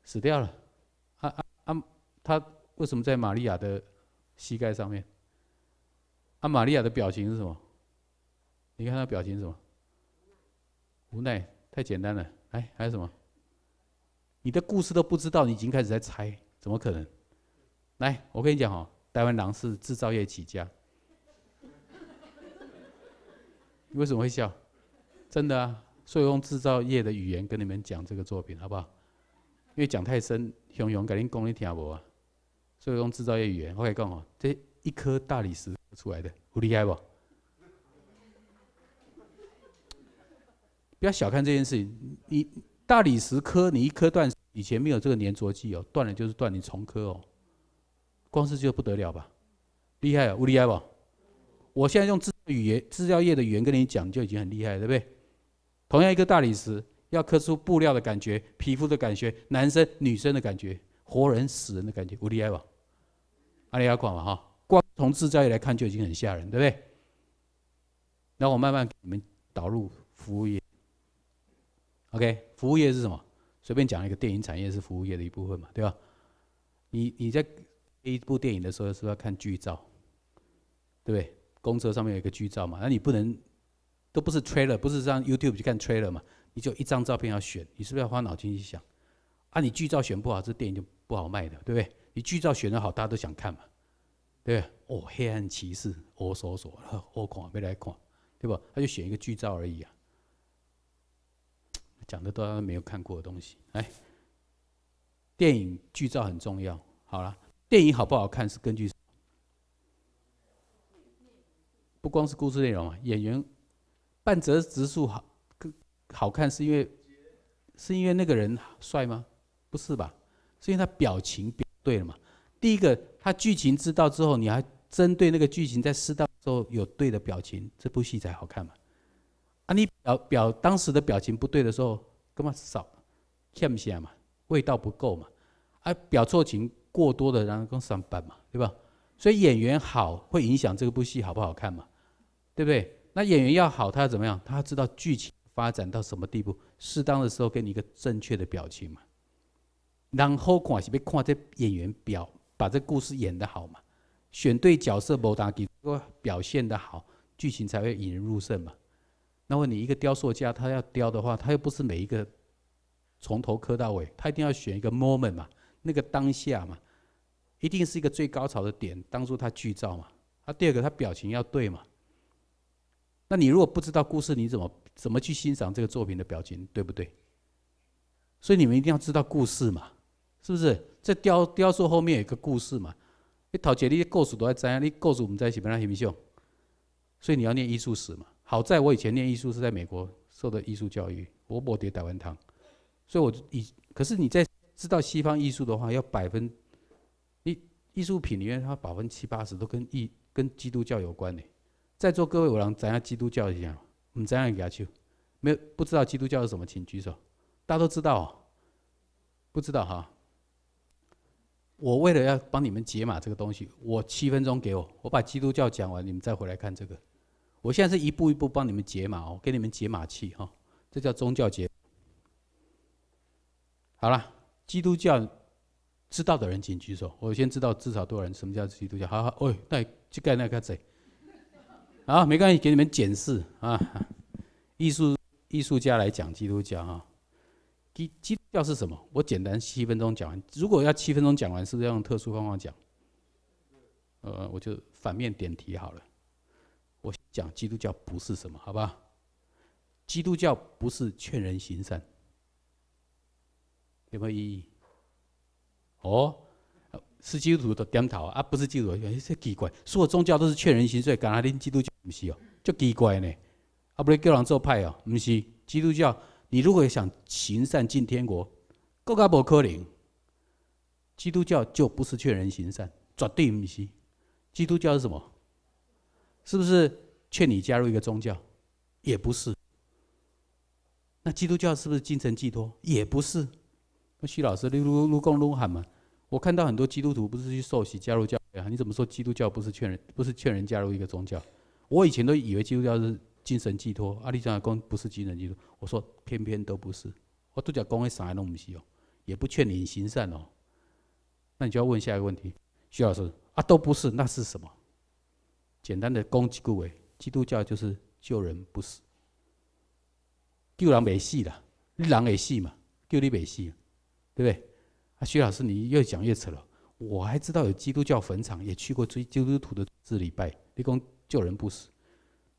死掉了。啊啊啊！他为什么在玛利亚的膝盖上面？啊，玛利亚的表情是什么？你看他表情什么？无奈，太简单了。哎，还有什么？你的故事都不知道，你已经开始在猜，怎么可能？来，我跟你讲哦，台湾狼是制造业起家。你为什么会笑？真的啊，所以用制造业的语言跟你们讲这个作品好不好？因为讲太深，熊熊给您讲你听好不啊？所以用制造业语言，我跟你讲哦，这一颗大理石出来的，不厉害不？不要小看这件事情，你。大理石磕你一磕断，以前没有这个粘着剂哦，断了就是断，你重磕哦，光是就不得了吧？厉害啊，厉害不？我现在用制语言、制料业的语言跟你讲，就已经很厉害，了，对不对？同样一个大理石，要刻出布料的感觉、皮肤的感觉、男生、女生的感觉、活人、死人的感觉，厉害不？阿里亚矿嘛哈，光从制造业来看就已经很吓人，对不对？那我慢慢给你们导入服务业。OK，服务业是什么？随便讲一个，电影产业是服务业的一部分嘛，对吧？你你在一部电影的时候，是不是要看剧照？对不对？公车上面有一个剧照嘛，那你不能，都不是 trailer，不是上 YouTube 去看 trailer 嘛？你就一张照片要选，你是不是要花脑筋去想？啊，你剧照选不好，这电影就不好卖的，对不对？你剧照选的好，大家都想看嘛，对不对？哦，黑暗骑士，我搜索，我看，没来看，对不？他就选一个剧照而已啊。讲的都是没有看过的东西。哎，电影剧照很重要。好了，电影好不好看是根据不光是故事内容啊，演员半泽直树好，好看是因为是因为那个人帅吗？不是吧？是因为他表情表对了嘛？第一个，他剧情知道之后，你还针对那个剧情在适当时候有对的表情，这部戏才好看嘛。啊，你表表当时的表情不对的时候，干嘛少欠一下嘛？味道不够嘛？啊，表错情过多的，然后更上班嘛，对吧？所以演员好会影响这部戏好不好看嘛？对不对？那演员要好，他要怎么样？他要知道剧情发展到什么地步，适当的时候给你一个正确的表情嘛。然后看是不看这演员表把这故事演得好嘛？选对角色不打比如果表现得好，剧情才会引人入胜嘛。那问你一个雕塑家，他要雕的话，他又不是每一个从头刻到尾，他一定要选一个 moment 嘛，那个当下嘛，一定是一个最高潮的点，当初他剧照嘛。啊，第二个他表情要对嘛。那你如果不知道故事，你怎么怎么去欣赏这个作品的表情，对不对？所以你们一定要知道故事嘛，是不是？这雕雕塑后面有一个故事嘛。你头先你故事都在知影，你故事不然很不啊？所以你要念艺术史嘛。好在我以前念艺术是在美国受的艺术教育，我不得台湾堂，所以我以可是你在知道西方艺术的话，要百分你艺术品里面它百分七八十都跟艺跟基督教有关的。在座各位，我让咱下基督教一下，我们咱一给他去，没有不知道基督教是什么，请举手。大家都知道，不知道哈？我为了要帮你们解码这个东西，我七分钟给我，我把基督教讲完，你们再回来看这个。我现在是一步一步帮你们解码哦，给你们解码器哈，这叫宗教解。好了，基督教知道的人请举手。我先知道至少多少人？什么叫基督教？好好，喂，那去盖那个嘴。好，没关系，给你们解释啊。艺术艺术家来讲基督教啊，基基督教是什么？我简单七分钟讲完。如果要七分钟讲完，是不是要用特殊方法讲。呃，我就反面点题好了。我讲基督教不是什么，好吧？基督教不是劝人行善，有没有意义？哦，是基督徒都点头啊，不是基督徒，有些奇怪。所有宗教都是劝人行善，干嘛恁基督教不是哦？就奇怪呢，啊，不是叫人做派哦，不是基督教。你如果想行善进天国，更加不可能。基督教就不是劝人行善，绝对不是。基督教是什么？是不是劝你加入一个宗教？也不是。那基督教是不是精神寄托？也不是。那徐老师，你六六共撸喊嘛？我看到很多基督徒不是去受洗加入教啊？你怎么说基督教不是劝人？不是劝人加入一个宗教？我以前都以为基督教是精神寄托，阿里长的公不是精神寄托。我说偏偏都不是。我都讲讲会啥弄不西哦，也不劝你行善哦。那你就要问下一个问题，徐老师啊，都不是，那是什么？简单的击几句，基督教就是救人不死，救人没死啦，你人没死嘛？救你没死，对不对？啊，徐老师，你越讲越扯了。我还知道有基督教坟场，也去过追基督徒的这礼拜。你讲救人不死，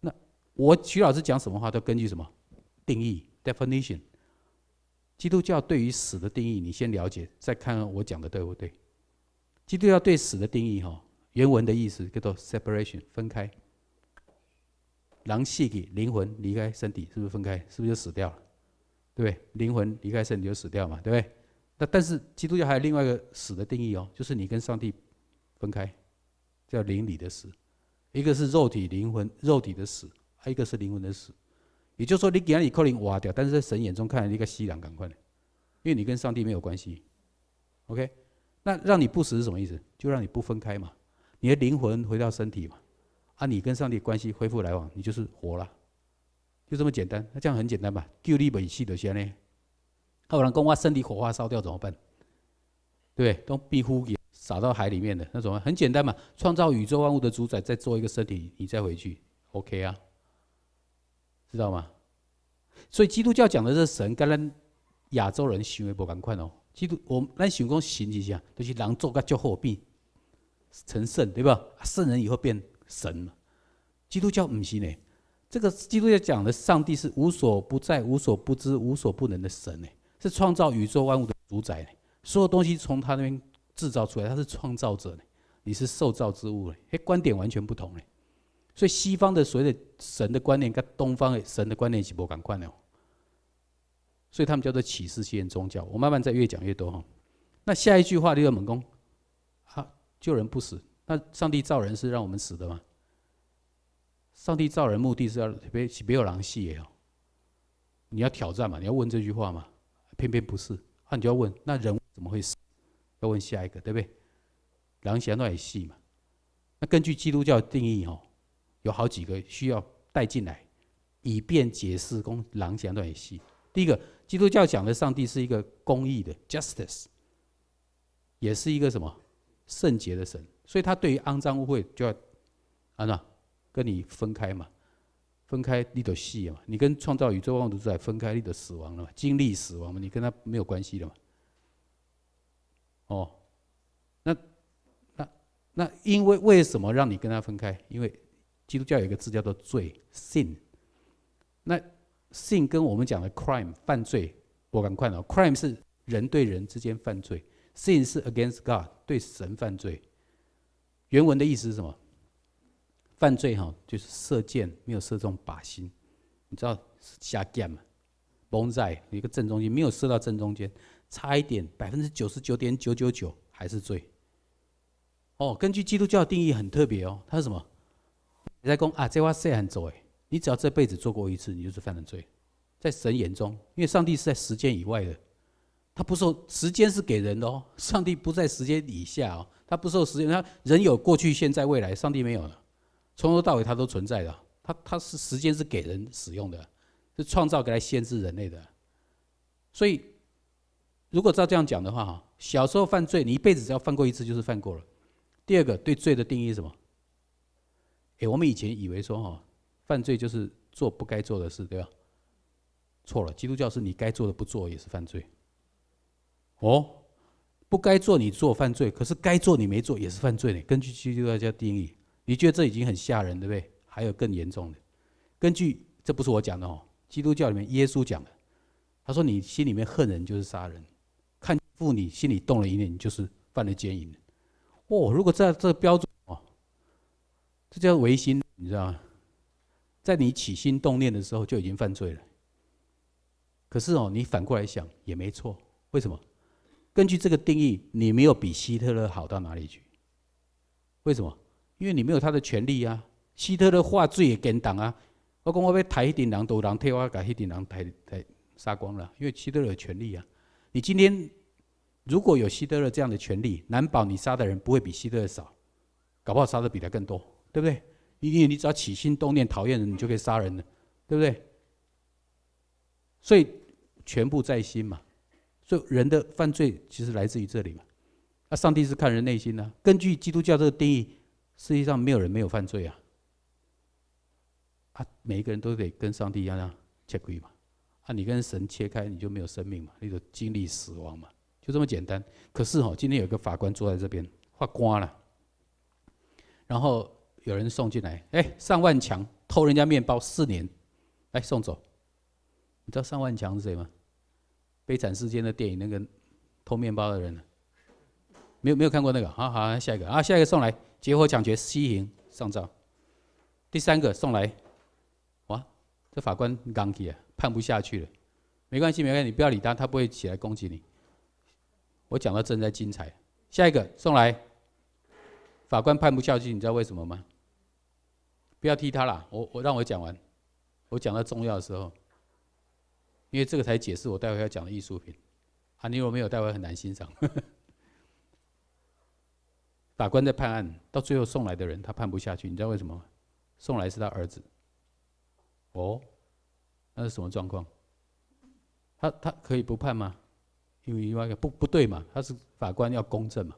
那我徐老师讲什么话都根据什么定义 （definition）？基督教对于死的定义，你先了解，再看我讲的对不对？基督教对死的定义，哈。原文的意思叫做 “separation”，分开。狼气给灵魂离开身体，是不是分开？是不是就死掉了？对不对？灵魂离开身体就死掉嘛，对不对？那但是基督教还有另外一个死的定义哦，就是你跟上帝分开，叫灵里的死。一个是肉体灵魂肉体的死，还一个是灵魂的死。也就是说，你给那里扣零挖掉，但是在神眼中看来，你该西凉，赶快的，因为你跟上帝没有关系。OK，那让你不死是什么意思？就让你不分开嘛。你的灵魂回到身体嘛？啊，你跟上帝关系恢复来往，你就是活了，就这么简单。那这样很简单吧？旧立本弃的先呢？要不然公挖身体火化烧掉怎么办？对，都庇护给撒到海里面的那种，很简单嘛。创造宇宙万物的主宰再做一个身体，你再回去，OK 啊，知道吗？所以基督教讲的是神，跟刚亚洲人行为不赶快哦。基督，我们咱想讲神是啥，就是人做个交换币。成圣对吧？圣人以后变神了。基督教不行呢，这个基督教讲的上帝是无所不在、无所不知、无所不能的神呢，是创造宇宙万物的主宰所有东西从他那边制造出来，他是创造者呢，你是受造之物呢，嘿，观点完全不同呢。所以西方的所谓的神的观念，跟东方的神的观念是不相关的。所以他们叫做启示性宗教。我慢慢再越讲越多哈。那下一句话就要猛攻。救人不死，那上帝造人是让我们死的吗？上帝造人目的是要别别有狼戏哦。你要挑战嘛，你要问这句话嘛，偏偏不是，那你就要问，那人怎么会死？要问下一个，对不对？狼祥断也戏嘛。那根据基督教定义哦，有好几个需要带进来，以便解释公狼祥断也戏。第一个，基督教讲的上帝是一个公义的 （justice），也是一个什么？圣洁的神，所以他对于肮脏污秽就要啊那跟你分开嘛，分开你的戏嘛，你跟创造宇宙万物主宰分开你的死亡了嘛，经历死亡嘛，你跟他没有关系了嘛。哦，那那那因为为什么让你跟他分开？因为基督教有一个字叫做罪 （sin），那 sin 跟我们讲的 crime 犯罪，我赶快哦，crime 是人对人之间犯罪。Sin i against God，对神犯罪。原文的意思是什么？犯罪哈，就是射箭没有射中靶心，你知道瞎箭嘛？崩在一个正中间，没有射到正中间，差一点百分之九十九点九九九还是罪。哦，根据基督教的定义很特别哦，它是什么？你在讲啊，这话说很准。哎，你只要这辈子做过一次，你就是犯了罪。在神眼中，因为上帝是在时间以外的。它不受时间是给人的哦，上帝不在时间以下哦，它不受时间。他人有过去、现在、未来，上帝没有了，从头到尾他都存在的。他他是时间是给人使用的，是创造给他限制人类的。所以，如果照这样讲的话哈，小时候犯罪，你一辈子只要犯过一次就是犯过了。第二个，对罪的定义什么？哎，我们以前以为说哈，犯罪就是做不该做的事，对吧？错了，基督教是你该做的不做也是犯罪。哦，不该做你做犯罪，可是该做你没做也是犯罪呢。根据基督教家定义，你觉得这已经很吓人，对不对？还有更严重的，根据这不是我讲的哦，基督教里面耶稣讲的，他说你心里面恨人就是杀人，看妇女心里动了一念你就是犯了奸淫。哦，如果在这标准哦，这叫违心，你知道吗？在你起心动念的时候就已经犯罪了。可是哦，你反过来想也没错，为什么？根据这个定义，你没有比希特勒好到哪里去？为什么？因为你没有他的权利啊！希特勒话罪也跟当啊！我讲我被台一顶狼都狼台花，把一顶狼抬抬杀光了，因为希特勒有权利啊！你今天如果有希特勒这样的权利，难保你杀的人不会比希特勒少，搞不好杀的比他更多，对不对？因为你只要起心动念讨厌人，你就可以杀人了，对不对？所以，全部在心嘛。所以人的犯罪其实来自于这里嘛？啊，上帝是看人内心的。根据基督教这个定义，世界上没有人没有犯罪啊。啊，每一个人都得跟上帝一样切开嘛。啊，你跟神切开，你就没有生命嘛，你就经历死亡嘛，就这么简单。可是哈，今天有个法官坐在这边，法官了，然后有人送进来，哎，上万强偷人家面包四年，哎，送走。你知道上万强是谁吗？悲惨世界的电影，那个偷面包的人，没有没有看过那个。好好，下一个啊，下一个送来劫火抢劫吸营上照。第三个送来，哇，这法官刚气啊，判不下去了。没关系没关系，你不要理他，他不会起来攻击你。我讲的正在精彩，下一个送来，法官判不下去，你知道为什么吗？不要踢他啦，我我让我讲完，我讲到重要的时候。因为这个才解释我待会要讲的艺术品，啊，你如果没有待会很难欣赏。法官在判案，到最后送来的人他判不下去，你知道为什么？送来是他儿子。哦，那是什么状况？他他可以不判吗？因为另外一个不不对嘛，他是法官要公正嘛，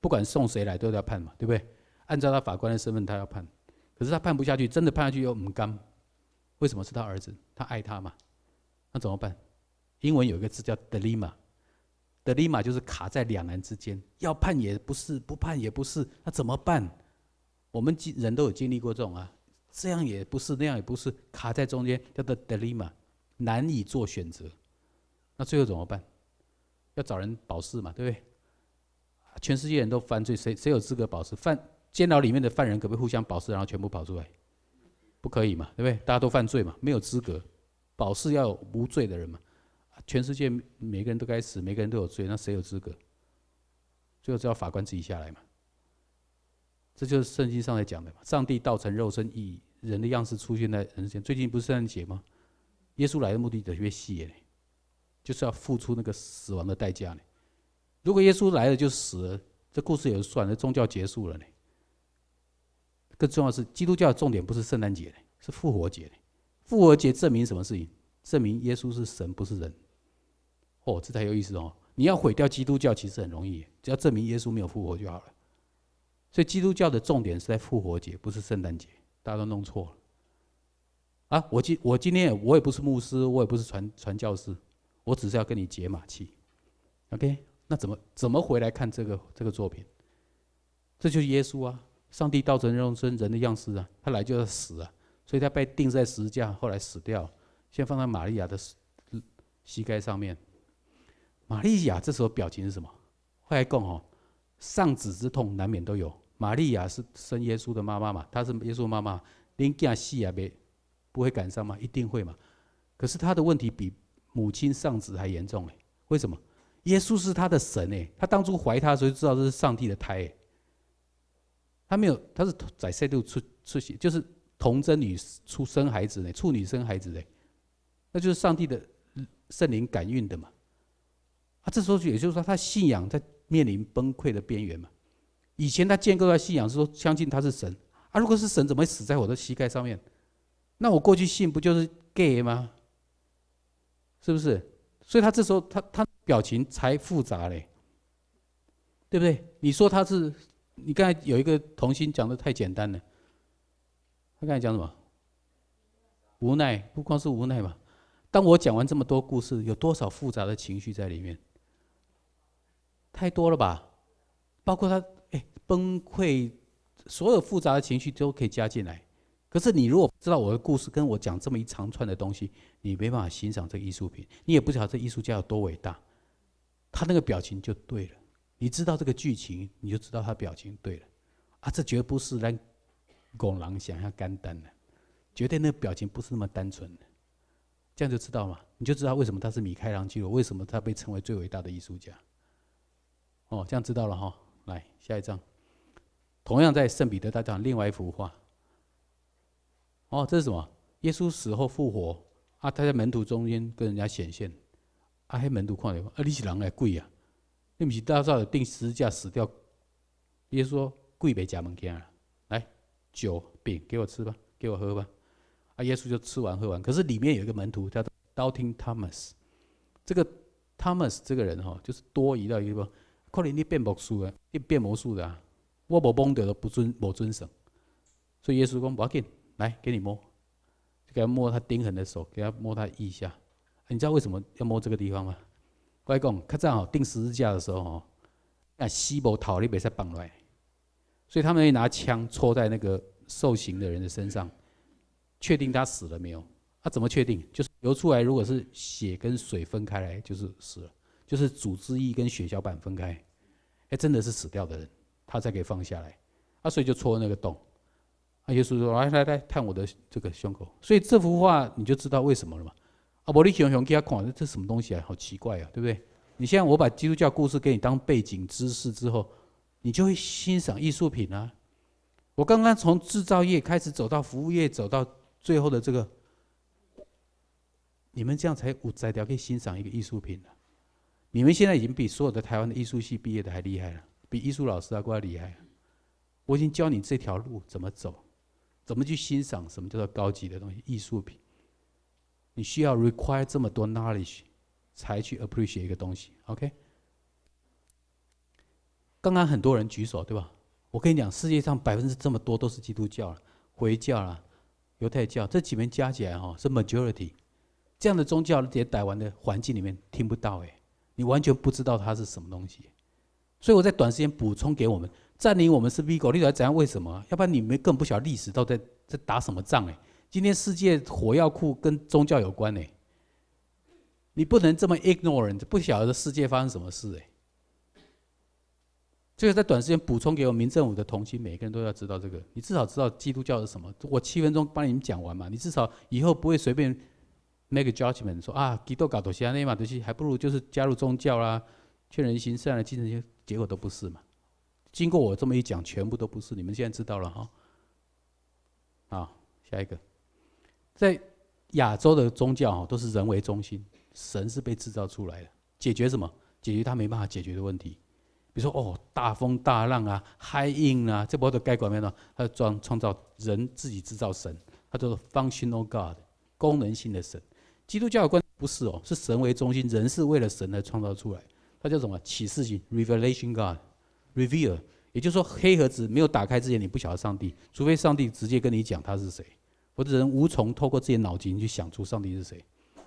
不管送谁来都要判嘛，对不对？按照他法官的身份，他要判。可是他判不下去，真的判下去又唔甘。为什么是他儿子？他爱他嘛。那怎么办？英文有一个字叫 dilemma，dilemma 就是卡在两难之间，要判也不是，不判也不是，那怎么办？我们人都有经历过这种啊，这样也不是，那样也不是，卡在中间叫做 dilemma，难以做选择。那最后怎么办？要找人保释嘛，对不对？全世界人都犯罪，谁谁有资格保释？犯监牢里面的犯人可不可以互相保释，然后全部跑出来？不可以嘛，对不对？大家都犯罪嘛，没有资格。保释要有无罪的人嘛？全世界每个人都该死，每个人都有罪，那谁有资格？最后只要法官自己下来嘛。这就是圣经上来讲的嘛。上帝道成肉身，以人的样式出现在人间。最近不是圣诞节吗？耶稣来的目的特别细耶，就是要付出那个死亡的代价呢。如果耶稣来了就死了，这故事也就算了，宗教结束了呢。更重要是，基督教的重点不是圣诞节呢，是复活节呢。复活节证明什么事情？证明耶稣是神不是人。哦，这才有意思哦！你要毁掉基督教其实很容易，只要证明耶稣没有复活就好了。所以基督教的重点是在复活节，不是圣诞节，大家都弄错了。啊，我今我今天我也不是牧师，我也不是传传教士，我只是要跟你解码器。OK，那怎么怎么回来看这个这个作品？这就是耶稣啊，上帝道成肉身人的样式啊，他来就要死啊。所以他被钉在十字架，后来死掉，先放在玛利亚的膝盖上面。玛利亚这时候表情是什么？后来讲哦，丧子之痛难免都有。玛利亚是生耶稣的妈妈嘛？她是耶稣妈妈，连见死也别不会感伤吗？一定会嘛？可是他的问题比母亲丧子还严重嘞？为什么？耶稣是他的神哎，他当初怀他，候就知道这是上帝的胎哎。他没有，他是在塞路出出血，就是。童贞女出生孩子呢，处女生孩子呢，那就是上帝的圣灵感孕的嘛。啊，这时候也就是说，他信仰在面临崩溃的边缘嘛。以前他建构的信仰是说相信他是神啊，如果是神，怎么会死在我的膝盖上面？那我过去信不就是 gay 吗？是不是？所以他这时候他他表情才复杂嘞，对不对？你说他是，你刚才有一个童心讲的太简单了。他刚才讲什么？无奈不光是无奈嘛。当我讲完这么多故事，有多少复杂的情绪在里面？太多了吧？包括他，哎，崩溃，所有复杂的情绪都可以加进来。可是你如果知道我的故事，跟我讲这么一长串的东西，你没办法欣赏这个艺术品，你也不晓得这艺术家有多伟大。他那个表情就对了，你知道这个剧情，你就知道他表情对了。啊，这绝不是来。拱狼想要肝胆的，绝对那表情不是那么单纯的，这样就知道嘛？你就知道为什么他是米开朗基罗，为什么他被称为最伟大的艺术家？哦，这样知道了哈。来，下一张，同样在圣彼得大教堂另外一幅画。哦，这是什么？耶稣死后复活啊！他在门徒中间跟人家显现啊！嘿，门徒看到啊，你是狼来跪啊，那米是大少有定十字架死掉，耶稣说跪不起门啊。酒饼给我吃吧，给我喝吧，啊！耶稣就吃完喝完。可是里面有一个门徒叫做 doubting Thomas，这个 Thomas 这个人哦，就是多疑到一个，可能你变魔术的，你变魔术的，啊，我无碰的了不遵不遵守。所以耶稣讲，把剑来给你摸，给他摸他钉痕的手，给他摸他一下。你知道为什么要摸这个地方吗？乖公，他正好，钉十字架的时候哦，那西无头你别再绑来。所以他们会拿枪戳在那个受刑的人的身上，确定他死了没有？他怎么确定？就是流出来，如果是血跟水分开来，就是死了；就是组织液跟血小板分开，哎，真的是死掉的人，他才给放下来。啊，所以就戳那个洞。啊，耶稣说：“来来来，探我的这个胸口。”所以这幅画你就知道为什么了嘛？啊，我璃熊熊给他看，这什么东西啊？好奇怪啊，对不对？你现在我把基督教故事给你当背景知识之后。你就会欣赏艺术品啊！我刚刚从制造业开始走到服务业，走到最后的这个，你们这样才五摘掉可以欣赏一个艺术品了。你们现在已经比所有的台湾的艺术系毕业的还厉害了，比艺术老师还怪厉害。我已经教你这条路怎么走，怎么去欣赏什么叫做高级的东西，艺术品。你需要 require 这么多 knowledge 才去 appreciate 一个东西，OK？刚刚很多人举手，对吧？我跟你讲，世界上百分之这么多都是基督教了、回教了、犹太教，这几门加起来哈，majority。这样的宗教在台湾的环境里面听不到哎，你完全不知道它是什么东西。所以我在短时间补充给我们占领我们是 Vigo，你来怎样？为什么？要不然你们更不晓得历史到在在打什么仗哎。今天世界火药库跟宗教有关哎，你不能这么 ignorant，不晓得世界发生什么事哎。这个在短时间补充给我民政府的同情，每个人都要知道这个。你至少知道基督教是什么。我七分钟帮你们讲完嘛。你至少以后不会随便 make judgment 说啊，基督搞东西啊，那码东西还不如就是加入宗教啦，劝人行善的、精神些，结果都不是嘛。经过我这么一讲，全部都不是。你们现在知道了哈。好，下一个，在亚洲的宗教哈，都是人为中心，神是被制造出来的，解决什么？解决他没办法解决的问题。比如说哦，大风大浪啊，high in 啊，这波都该管没呢？他装创造人自己制造神，他叫做 functional god，功能性的神。基督教的观不是哦，是神为中心，人是为了神来创造出来。他叫什么启示性 revelation god，reveal。也就是说，黑盒子没有打开之前，你不晓得上帝，除非上帝直接跟你讲他是谁，否则人无从透过自己脑筋去想出上帝是谁，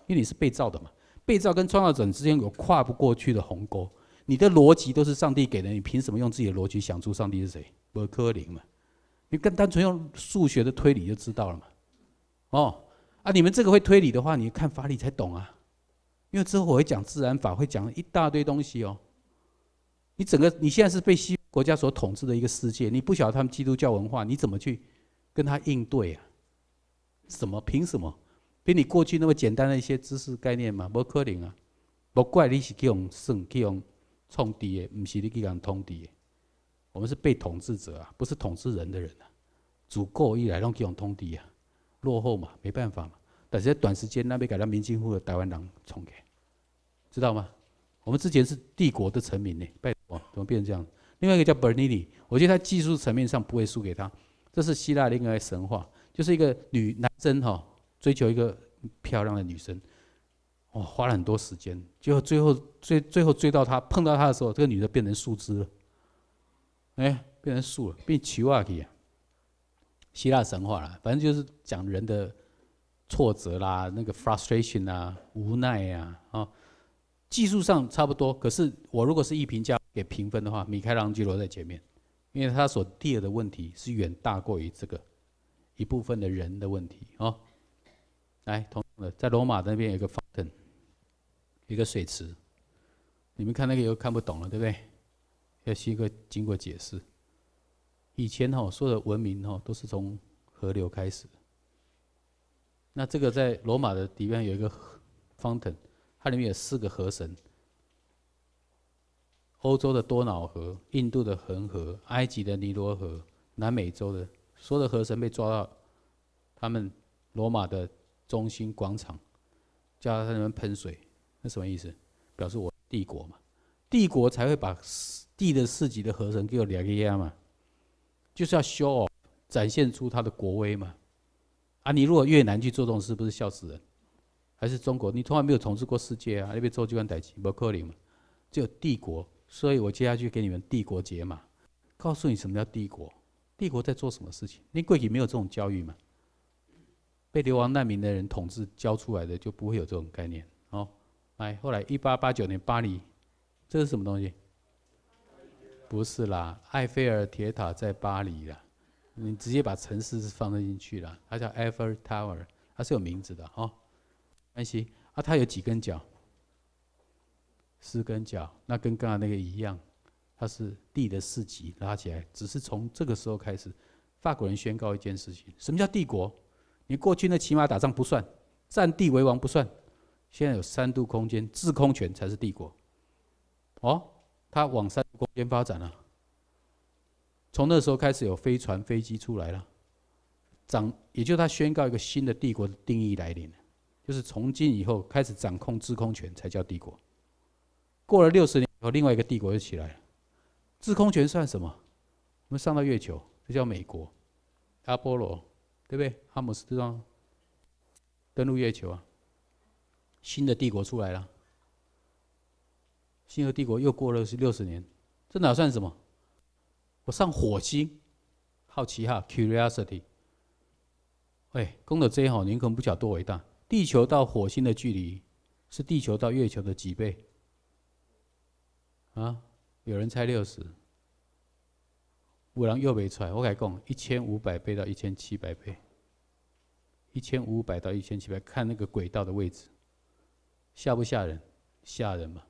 因为你是被造的嘛，被造跟创造者之间有跨不过去的鸿沟。你的逻辑都是上帝给的，你凭什么用自己的逻辑想出上帝是谁？伯克林嘛！你更单纯用数学的推理就知道了嘛！哦啊，你们这个会推理的话，你看法理才懂啊！因为之后我会讲自然法，会讲一大堆东西哦。你整个你现在是被西国家所统治的一个世界，你不晓得他们基督教文化，你怎么去跟他应对啊？什么？凭什么？比你过去那么简单的一些知识概念吗？不可能啊！不怪你是用圣，去用。通敌的，不是你去讲通敌，我们是被统治者啊，不是统治人的人啊。主国以来，让去讲通敌啊，落后嘛，没办法嘛。但是在短时间，那边改到民进户的台湾人冲开，知道吗？我们之前是帝国的臣民呢，拜托，怎么变成这样？另外一个叫 Bernini，我觉得他技术层面上不会输给他。这是希腊另外一个神话，就是一个女男生哈，追求一个漂亮的女生。哦，花了很多时间，结果最后最最后追到他碰到他的时候，这个女的变成树枝了，哎，变成树了，变可以啊。希腊神话了。反正就是讲人的挫折啦，那个 frustration 啊，无奈啊，啊，技术上差不多。可是我如果是一评价给评分的话，米开朗基罗在前面，因为他所第二的问题是远大过于这个一部分的人的问题啊。来，同样的，在罗马那边有个。一个水池，你们看那个又看不懂了，对不对？要经过经过解释。以前哈说的文明哈都是从河流开始。那这个在罗马的底边有一个方腾，它里面有四个河神。欧洲的多瑙河、印度的恒河、埃及的尼罗河、南美洲的，所有的河神被抓到他们罗马的中心广场，叫他们喷水。那什么意思？表示我帝国嘛，帝国才会把市地的四级的合成给我两个鸭嘛，就是要 show off，展现出他的国威嘛。啊，你如果越南去做这种事，不是笑死人？还是中国，你从来没有统治过世界啊，那边周就玩逮季不可林嘛，只有帝国，所以我接下去给你们帝国解码，告诉你什么叫帝国，帝国在做什么事情？你贵己没有这种教育嘛？被流亡难民的人统治教出来的，就不会有这种概念。哎，后来一八八九年巴黎，这是什么东西？不是啦，埃菲尔铁塔在巴黎啦。你直接把城市放进去啦，它叫埃菲尔塔，它是有名字的哈。安息，啊，它有几根脚？四根脚，那跟刚刚那个一样，它是地的四级拉起来，只是从这个时候开始，法国人宣告一件事情：什么叫帝国？你过去那骑马打仗不算，占地为王不算。现在有三度空间，制空权才是帝国。哦，他往三度空间发展了。从那时候开始，有飞船、飞机出来了，掌也就他宣告一个新的帝国的定义来临就是从今以后开始掌控制空权才叫帝国。过了六十年以后，另外一个帝国就起来了。制空权算什么？我们上到月球，这叫美国阿波罗，对不对？哈姆斯特朗登陆月球啊。新的帝国出来了，星河帝国又过了是六十年，这哪算什么？我上火星，好奇哈 c u r i o s i t y 哎，公的 J 好，你可能不晓多伟大。地球到火星的距离是地球到月球的几倍？啊？有人猜六十，五郎又没出来。我改讲一千五百倍到一千七百倍，一千五百到一千七百，看那个轨道的位置。吓不吓人？吓人嘛！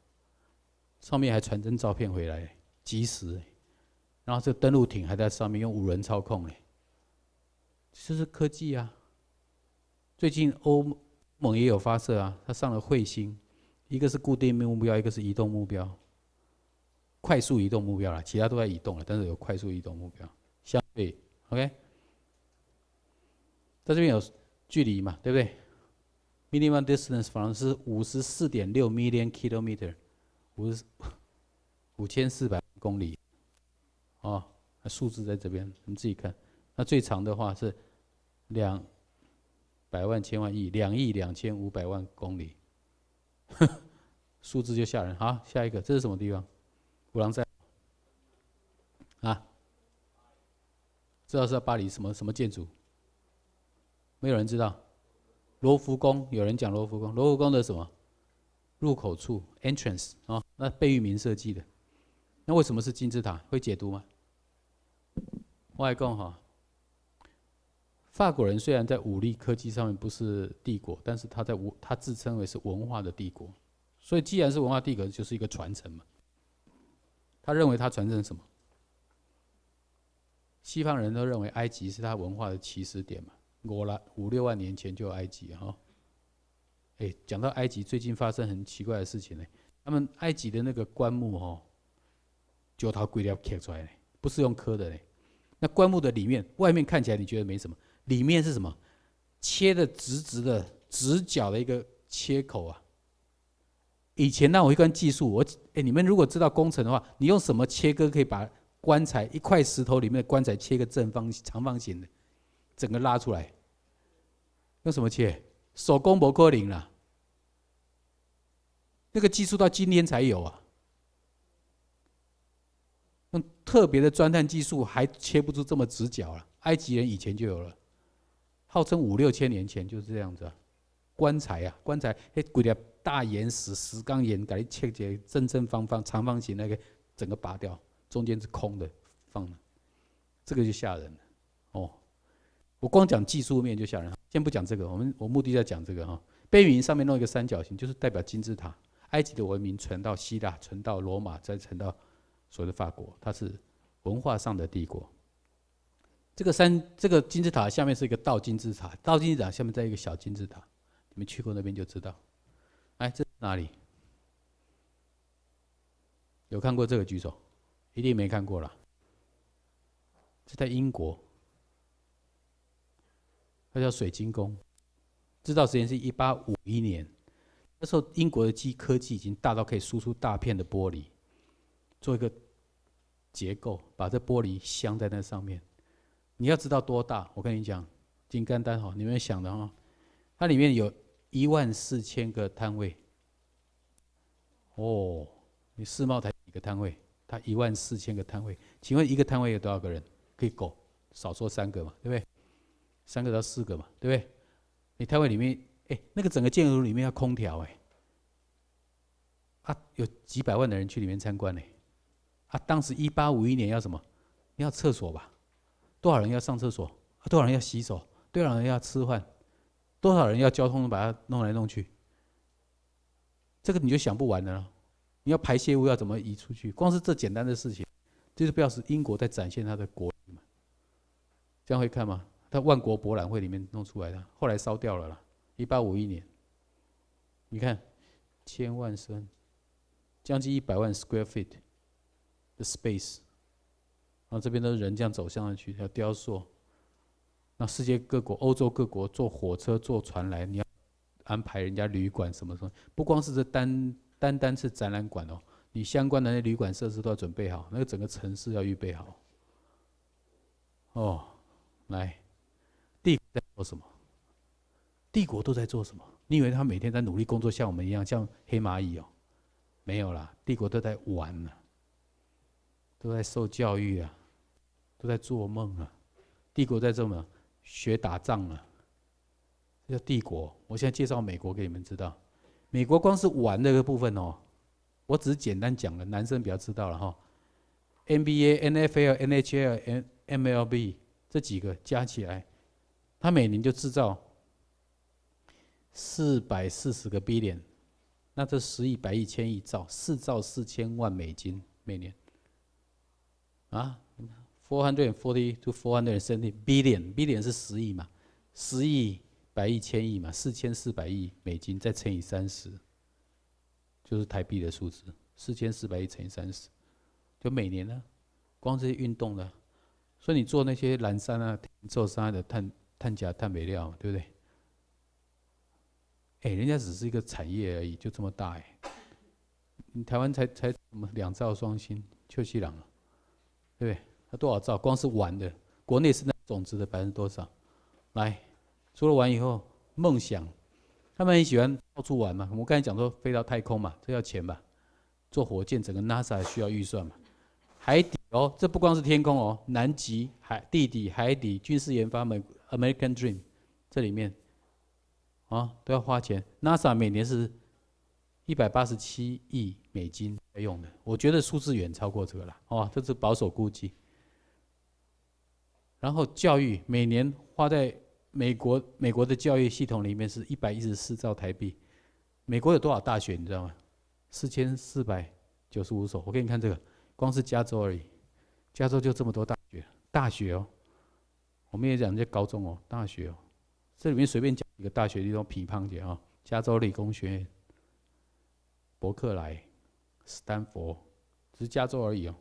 上面还传真照片回来，及时。然后这登陆艇还在上面，用五人操控嘞。这是科技啊！最近欧盟也有发射啊，它上了彗星，一个是固定目标，一个是移动目标，快速移动目标了。其他都在移动了，但是有快速移动目标，相对 OK。在这边有距离嘛？对不对？Minimum distance 反而是五十四点六 million kilometer，五十五千四百公里，哦，数字在这边，你们自己看。那最长的话是两百万千万亿两亿两千五百万公里，数字就吓人。好，下一个，这是什么地方？古郎在啊？知道是在巴黎什么什么建筑？没有人知道。罗浮宫，有人讲罗浮宫，罗浮宫的什么入口处 （entrance） 啊？那贝聿铭设计的，那为什么是金字塔？会解读吗？外公哈，法国人虽然在武力科技上面不是帝国，但是他在武，他自称为是文化的帝国。所以既然是文化帝国，就是一个传承嘛。他认为他传承什么？西方人都认为埃及是他文化的起始点嘛。我啦，五六万年前就有埃及哈。哎，讲到埃及，最近发生很奇怪的事情呢。他们埃及的那个棺木哈，就它龟要刻出来的，不是用刻的嘞。那棺木的里面，外面看起来你觉得没什么，里面是什么？切的直直的直角的一个切口啊。以前呢，我一关技术，我哎，你们如果知道工程的话，你用什么切割可以把棺材一块石头里面的棺材切个正方长方形的？整个拉出来，用什么切？手工磨刻林啦，那个技术到今天才有啊。用特别的钻探技术还切不出这么直角了。埃及人以前就有了，号称五六千年前就是这样子，棺材啊，棺材哎，鬼的大岩石、石缸岩它切切正正方方长方形那个，整个拔掉，中间是空的放了，这个就吓人了，哦。我光讲技术面就吓人，先不讲这个。我们我目的在讲这个哈，碑云上面弄一个三角形，就是代表金字塔。埃及的文明传到希腊，传到罗马，再传到所有的法国，它是文化上的帝国。这个三，这个金字塔下面是一个倒金字塔，倒金字塔下面再一个小金字塔。你们去过那边就知道。哎，这是哪里？有看过这个举手？一定没看过了。是在英国。它叫水晶宫，制造时间是一八五一年。那时候英国的机科技已经大到可以输出大片的玻璃，做一个结构，把这玻璃镶在那上面。你要知道多大？我跟你讲，金刚丹哈，你们想的哈，它里面有一万四千个摊位。哦，你世贸台几个摊位？它一万四千个摊位。请问一个摊位有多少个人？可以够？少说三个嘛，对不对？三个到四个嘛，对不对？你摊位里面，哎，那个整个建筑里面要空调，哎，啊，有几百万的人去里面参观呢，啊，当时一八五一年要什么？要厕所吧？多少人要上厕所？多少人要洗手？多少人要吃饭？多少人要交通把它弄来弄去？这个你就想不完的了。你要排泄物要怎么移出去？光是这简单的事情，就是表示英国在展现它的国力嘛。这样会看吗？在万国博览会里面弄出来的，后来烧掉了啦。一八五一年，你看，千万升，将近一百万 square feet 的 space，然后这边都是人这样走向上去，要雕塑，那世界各国、欧洲各国坐火车、坐船来，你要安排人家旅馆什么什么，不光是这单单单是展览馆哦，你相关的那旅馆设施都要准备好，那个整个城市要预备好。哦，来。在做什么？帝国都在做什么？你以为他每天在努力工作，像我们一样，像黑蚂蚁哦？没有啦，帝国都在玩呢，都在受教育啊，都在做梦啊。帝国在做什么？学打仗啊，这叫帝国。我现在介绍美国给你们知道。美国光是玩这个部分哦，我只是简单讲了，男生比较知道了哈。NBA、NFL、NHL、MLB 这几个加起来。他每年就制造四百四十个 billion，那这十亿、百亿、千亿兆，四兆四千万美金每年啊，four hundred and forty to four hundred and seventy billion，billion 是十亿嘛，十亿、百亿、千亿嘛，四千四百亿美金，再乘以三十，就是台币的数字，四千四百亿乘以三十，就每年呢，光这些运动呢。所以你做那些蓝山啊，做山的碳。碳钾、碳肥料，对不对？哎，人家只是一个产业而已，就这么大哎。你台湾才才什么两兆双星，就西朗了，对不对？他多少兆？光是玩的，国内是总值的百分之多少？来，除了玩以后，梦想，他们很喜欢到处玩嘛。我们刚才讲说飞到太空嘛，这要钱吧？做火箭，整个 NASA 需要预算嘛？海底哦，这不光是天空哦，南极海、地底、海底军事研发嘛。American Dream，这里面啊都要花钱。NASA 每年是一百八十七亿美金在用的，我觉得数字远超过这个了，哦，这是保守估计。然后教育每年花在美国美国的教育系统里面是一百一十四兆台币。美国有多少大学你知道吗？四千四百九十五所。我给你看这个，光是加州而已，加州就这么多大学，大学哦。我们也讲在高中哦，大学哦，这里面随便讲一个大学，一种批判点啊。加州理工学院、伯克莱、斯坦福，只是加州而已哦。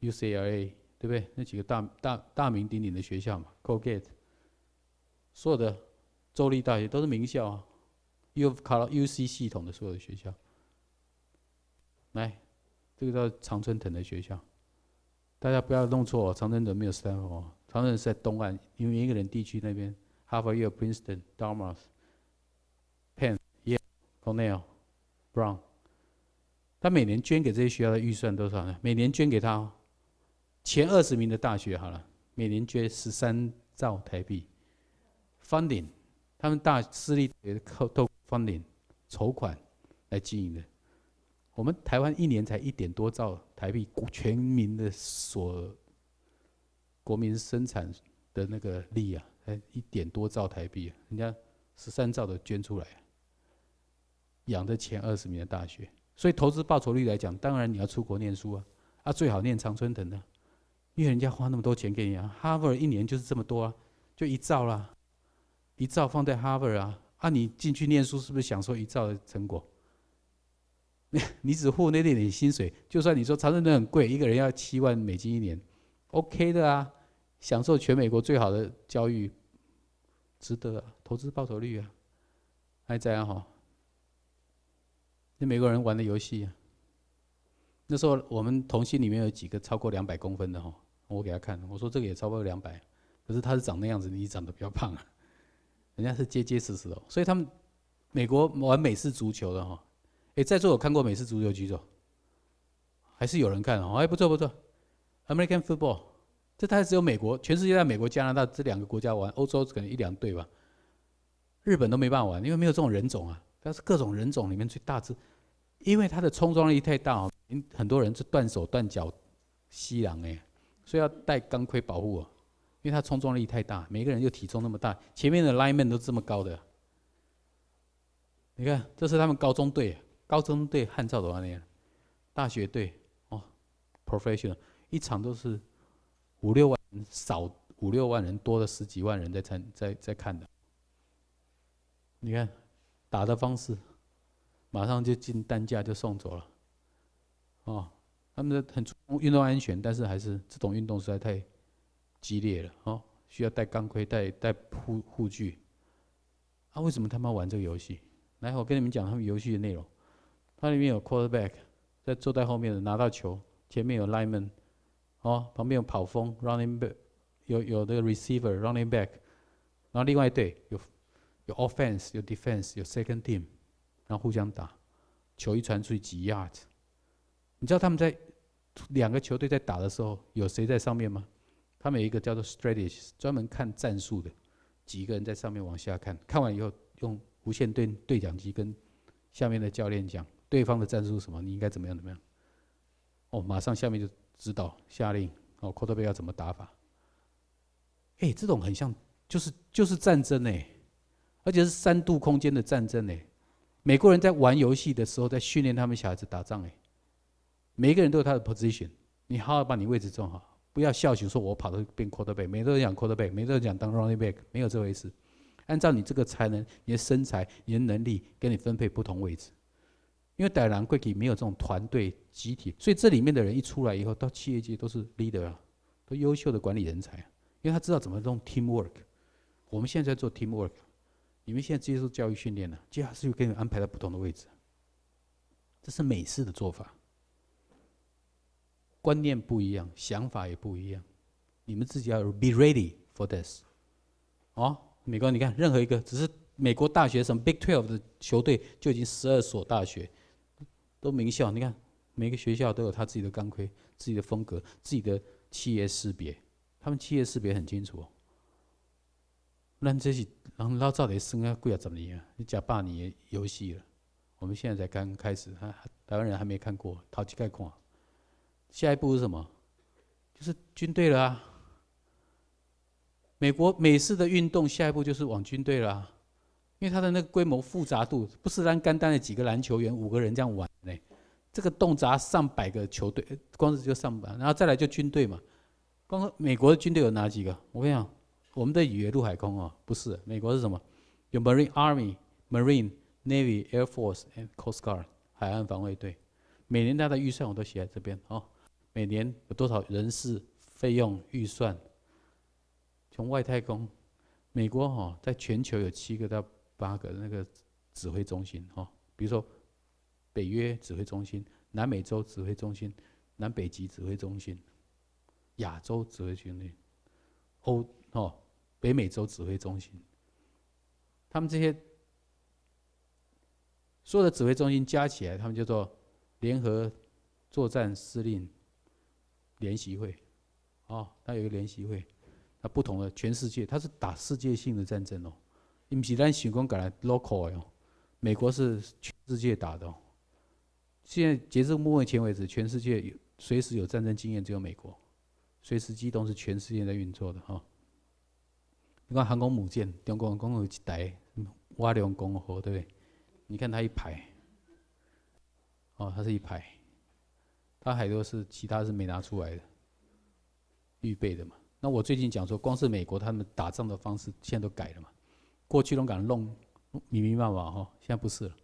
UCLA 对不对？那几个大大大名鼎鼎的学校嘛 c o a t t 所有的州立大学都是名校啊。U f 了 UC 系统的所有的学校，来，这个叫常春藤的学校，大家不要弄错，常春藤没有斯坦福。他那是在东岸，因为英格兰地区那边，哈佛、耶鲁、普林斯顿、达摩斯、Penn、耶、Cornell、Brown。他每年捐给这些学校的预算多少呢？每年捐给他前二十名的大学好了，每年捐十三兆台币，funding，他们大私立的靠都 funding 筹款来经营的。我们台湾一年才一点多兆台币，全民的所国民生产的那个力啊，还一点多兆台币，人家十三兆的捐出来，养着前二十名的大学。所以投资报酬率来讲，当然你要出国念书啊，啊最好念常春藤的，因为人家花那么多钱给你。Harvard 一年就是这么多，啊，就一兆啦，一兆放在 Harvard 啊，啊你进去念书是不是享受一兆的成果？你 你只付那点点薪水，就算你说常春藤很贵，一个人要七万美金一年，OK 的啊。享受全美国最好的教育，值得啊！投资报酬率啊，还这样哈。那美国人玩的游戏啊，那时候我们童心里面有几个超过两百公分的哈，我给他看，我说这个也超过两百，可是他是长那样子，你长得比较胖啊，人家是结结实实哦。所以他们美国玩美式足球的哈，诶，在座有看过美式足球举手？还是有人看哦，哎，不错不错，American football。这大概只有美国，全世界在美国、加拿大这两个国家玩，欧洲可能一两队吧。日本都没办法玩，因为没有这种人种啊。但是各种人种里面最大只，因为它的冲撞力太大哦，很多人是断手断脚、吸狼哎，所以要戴钢盔保护哦，因为它冲撞力太大，每个人又体重那么大，前面的 line man 都这么高的。你看，这是他们高中队，高中队汉造的玩意，大学队哦，professional 一场都是。五六万少五六万人，多了十几万人在参在在看的。你看，打的方式，马上就进担架就送走了，哦，他们的很注重运动安全，但是还是这种运动实在太激烈了哦，需要戴钢盔、戴戴护护具。啊，为什么他们玩这个游戏？来，我跟你们讲他们游戏的内容，它里面有 quarterback 在坐在后面的拿到球，前面有 line man。哦，旁边有跑锋 running back，有有的 receiver running back，然后另外一队有有 offense，有 defense，有 second team，然后互相打，球一传出去几 yard，你知道他们在两个球队在打的时候有谁在上面吗？他们有一个叫做 strategist，专门看战术的，几个人在上面往下看看完以后用无线对对讲机跟下面的教练讲对方的战术是什么，你应该怎么样怎么样。哦，马上下面就。指导下令哦，quarterback 要怎么打法？哎，这种很像，就是就是战争呢，而且是三度空间的战争呢。美国人在玩游戏的时候，在训练他们小孩子打仗哎。每一个人都有他的 position，你好好把你位置做好，不要笑醒说“我跑到变 quarterback”，没得讲 quarterback，没得讲当 running back，没有这回事。按照你这个才能、你的身材、你的能力，给你分配不同位置。因为戴兰贵给没有这种团队集体，所以这里面的人一出来以后，到企业界都是 leader 啊，都优秀的管理人才啊。因为他知道怎么弄 teamwork。我们现在做 teamwork，你们现在接受教育训练了，接下来是又给你安排到不同的位置，这是美式的做法。观念不一样，想法也不一样，你们自己要 be ready for this。哦，美国你看，任何一个只是美国大学什么 Big Twelve 的球队，就已经十二所大学。都名校，你看每个学校都有他自己的钢盔、自己的风格、自己的企业识别，他们企业识别很清楚。咱这是老早的，生啊贵啊怎么样？你讲八年游戏了，我们现在才刚开始，还台湾人还没看过，淘气概况。下一步是什么？就是军队了啊。美国美式的运动下一步就是往军队了。啊。因为它的那个规模复杂度不是单单单的几个篮球员五个人这样玩嘞，这个洞砸上百个球队，光是就上百，然后再来就军队嘛，光美国的军队有哪几个？我跟你讲，我们的为陆海空哦，不是，美国是什么？有 Marine Army、Marine Navy、Air Force and Coast Guard 海岸防卫队，每年它的预算我都写在这边哦，每年有多少人事费用预算？从外太空，美国哈在全球有七个到。八个那个指挥中心哦，比如说北约指挥中心、南美洲指挥中心、南北极指挥中心、亚洲指挥军令、欧哦、北美洲指挥中心，他们这些所有的指挥中心加起来，他们叫做联合作战司令联席会哦。那有一个联席会，他不同的全世界，他是打世界性的战争哦。伊唔是咱想讲改了 local 哦，美国是全世界打的哦。现在截至目前为止，全世界有随时有战争经验只有美国，随时机动是全世界在运作的哈。你看航空母舰，中国航空有一台瓦良共和，对不对？你看它一排，哦，它是一排，它还多是其他是没拿出来的，预备的嘛。那我最近讲说，光是美国他们打仗的方式现在都改了嘛。过去那种敢弄，明明白白哈，现在不是了。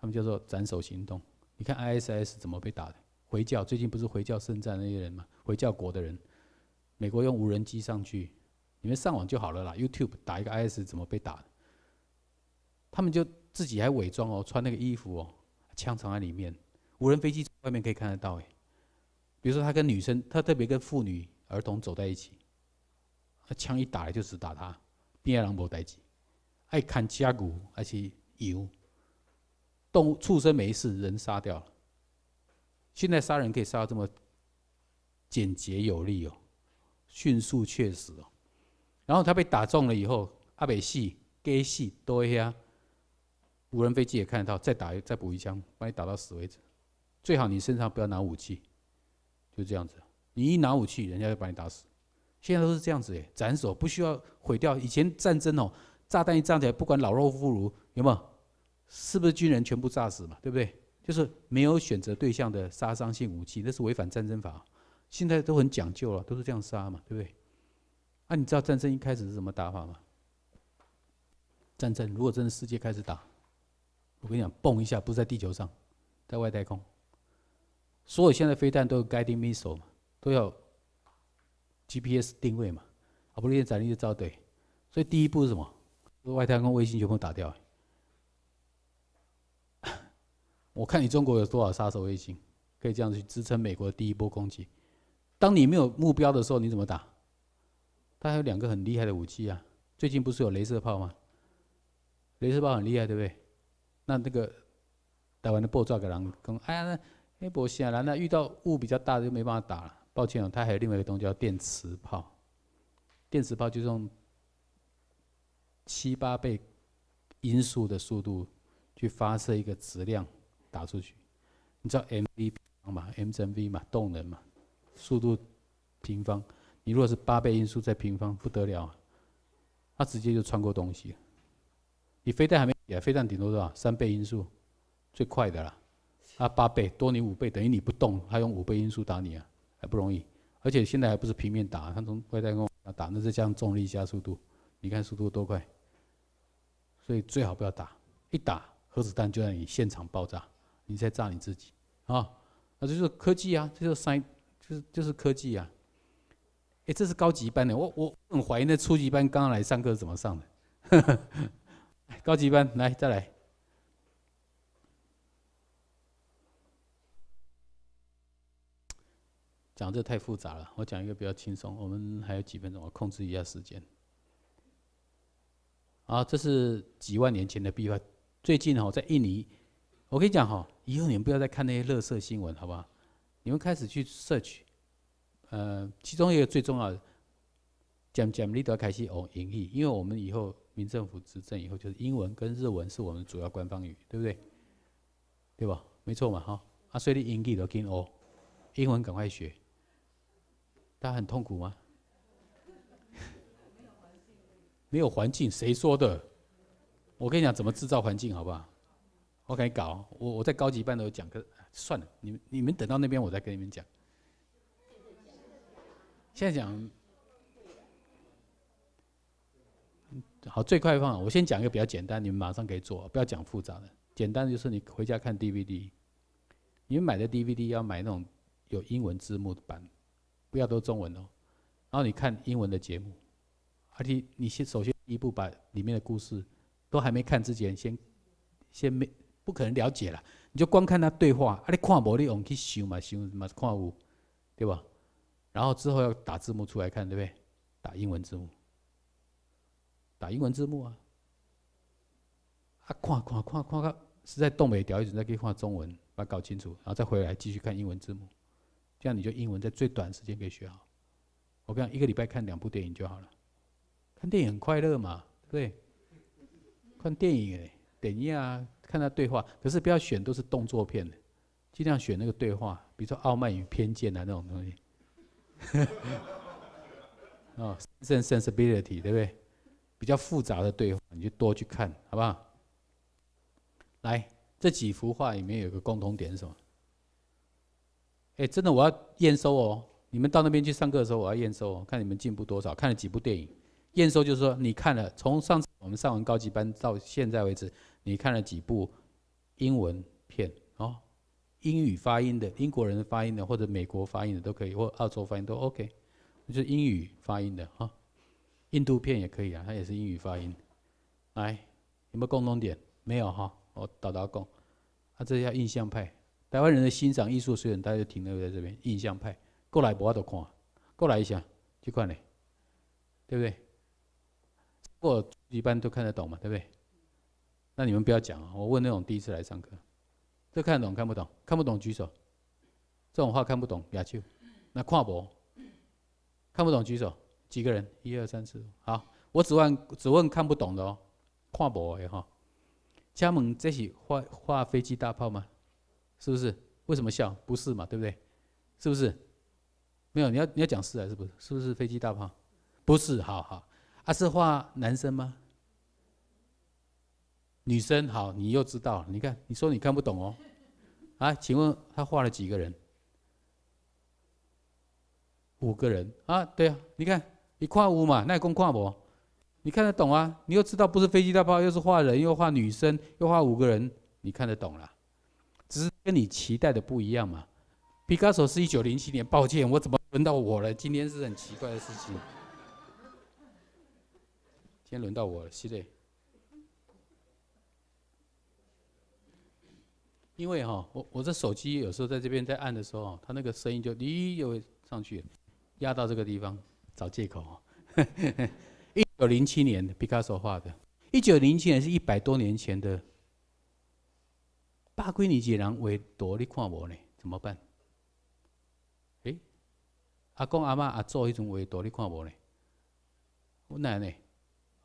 他们叫做斩首行动。你看，I S I S 怎么被打的？回教最近不是回教圣战那些人吗？回教国的人，美国用无人机上去，你们上网就好了啦。YouTube 打一个 I S 怎么被打的？他们就自己还伪装哦，穿那个衣服哦，枪藏在里面。无人飞机外面可以看得到哎。比如说他跟女生，他特别跟妇女、儿童走在一起，那枪一打来就只打他。边拉狼博待机。爱砍家骨，还是油。动物、畜生没事，人杀掉了。现在杀人可以杀到这么简洁有力哦，迅速确实哦。然后他被打中了以后，阿北，gay 系多一些。无人飞机也看得到，再打再补一枪，把你打到死为止。最好你身上不要拿武器，就这样子。你一拿武器，人家就把你打死。现在都是这样子诶，斩首不需要毁掉。以前战争哦。炸弹一炸起来，不管老弱妇孺有没有，是不是军人全部炸死嘛？对不对？就是没有选择对象的杀伤性武器，那是违反战争法。现在都很讲究了，都是这样杀嘛，对不对？啊，你知道战争一开始是什么打法吗？战争如果真的世界开始打，我跟你讲，蹦一下，不在地球上，在外太空。所有现在飞弹都有 guiding missile 嘛，都要 GPS 定位嘛，啊，不然在你就遭对。所以第一步是什么？外太空卫星全部打掉，我看你中国有多少杀手卫星，可以这样去支撑美国第一波攻击。当你没有目标的时候，你怎么打？他还有两个很厉害的武器啊，最近不是有镭射炮吗？镭射炮很厉害，对不对？那那个台湾的爆炸给狼工，哎呀，黑波西啊，那遇到雾比较大的就没办法打了。抱歉哦，他还有另外一个东西叫电磁炮，电磁炮就是用。七八倍音速的速度去发射一个质量打出去，你知道 m v 平方嘛，m 乘 v 嘛，动能嘛，速度平方。你如果是八倍音速再平方，不得了，它直接就穿过东西你飞弹还没飞弹顶多多少？三倍音速，最快的啦。它八倍，多你五倍，等于你不动，它用五倍音速打你啊，还不容易。而且现在还不是平面打，它从外太空打，那是样重力加速度，你看速度多快。所以最好不要打，一打核子弹就让你现场爆炸，你在炸你自己啊！那这就是科技啊，这就是三，就是就是科技啊。哎，这是高级班的，我我很怀疑那初级班刚刚来上课是怎么上的。高级班来再来，讲这太复杂了，我讲一个比较轻松。我们还有几分钟，我控制一下时间。啊，这是几万年前的壁画。最近哈，在印尼，我跟你讲哈，以后你们不要再看那些垃圾新闻，好不好？你们开始去 search，呃，其中一个最重要的，讲讲都要开始哦，英语，因为我们以后民政府执政以后，就是英文跟日文是我们主要官方语，对不对？对吧？没错嘛哈。啊，所以你英语都跟哦，英文赶快学。家很痛苦吗？没有环境，谁说的？我跟你讲怎么制造环境，好不好？OK，搞我我在高级班都有讲，可算了。你们你们等到那边我再跟你们讲。现在讲好最快放，我先讲一个比较简单，你们马上可以做，不要讲复杂的。简单的就是你回家看 DVD，你们买的 DVD 要买那种有英文字幕的版，不要都中文哦。然后你看英文的节目。而且你先首先一步把里面的故事都还没看之前，先先没不可能了解了，你就光看他对话，啊你看步你用去想嘛想嘛看有，对吧？然后之后要打字幕出来看，对不对？打英文字幕，打英文字幕啊！啊看看看看看，实在动没，了，一直再给看中文，把它搞清楚，然后再回来继续看英文字幕，这样你就英文在最短时间可以学好。我讲一个礼拜看两部电影就好了。看电影很快乐嘛，对。看电影，等一下看他对话，可是不要选都是动作片的，尽量选那个对话，比如说《傲慢与偏见》啊那种东西。哦，sense n s i b i l i t y 对不对？比较复杂的对话，你就多去看，好不好？来，这几幅画里面有个共同点是什么？哎，真的我要验收哦！你们到那边去上课的时候，我要验收哦，看你们进步多少，看了几部电影。验收就是说，你看了从上次我们上完高级班到现在为止，你看了几部英文片哦？英语发音的、英国人发音的，或者美国发音的都可以，或澳洲发音都 OK。就是英语发音的哈，印度片也可以啊，它也是英语发音。来，有没有共同点？没有哈？我倒倒共啊，这叫印象派。台湾人的欣赏艺术水准，大家就停留在这边。印象派，过来不？我都看，过来一下，去看咧，对不对？过一般都看得懂嘛，对不对？那你们不要讲啊，我问那种第一次来上课，这看得懂看不懂？看不懂举手。这种话看不懂，雅秋。那跨博看不懂举手，几个人？一二三四。好，我只问只问看不懂的哦。跨博也哈。加盟这是画画飞机大炮吗？是不是？为什么笑？不是嘛，对不对？是不是？没有，你要你要讲是还是不是？是不是飞机大炮？不是，好好。他是画男生吗？女生好，你又知道，你看，你说你看不懂哦，啊？请问他画了几个人？五个人啊，对啊，你看，你跨五嘛，那共跨不？你看得懂啊？你又知道不是飞机大炮，又是画人，又画女生，又画五个人，你看得懂啦？只是跟你期待的不一样嘛。皮卡索是一九零七年，抱歉，我怎么轮到我了？今天是很奇怪的事情。今天轮到我了，C 类。因为哈，我我这手机有时候在这边在按的时候，它那个声音就咦又上去压到这个地方，找借口。一九零七年，毕加索画的。一九零七年是一百多年前的。八龟女杰郎，我画你看我呢，怎么办？哎，阿公阿妈阿祖那种画图你看我呢，我奶奶。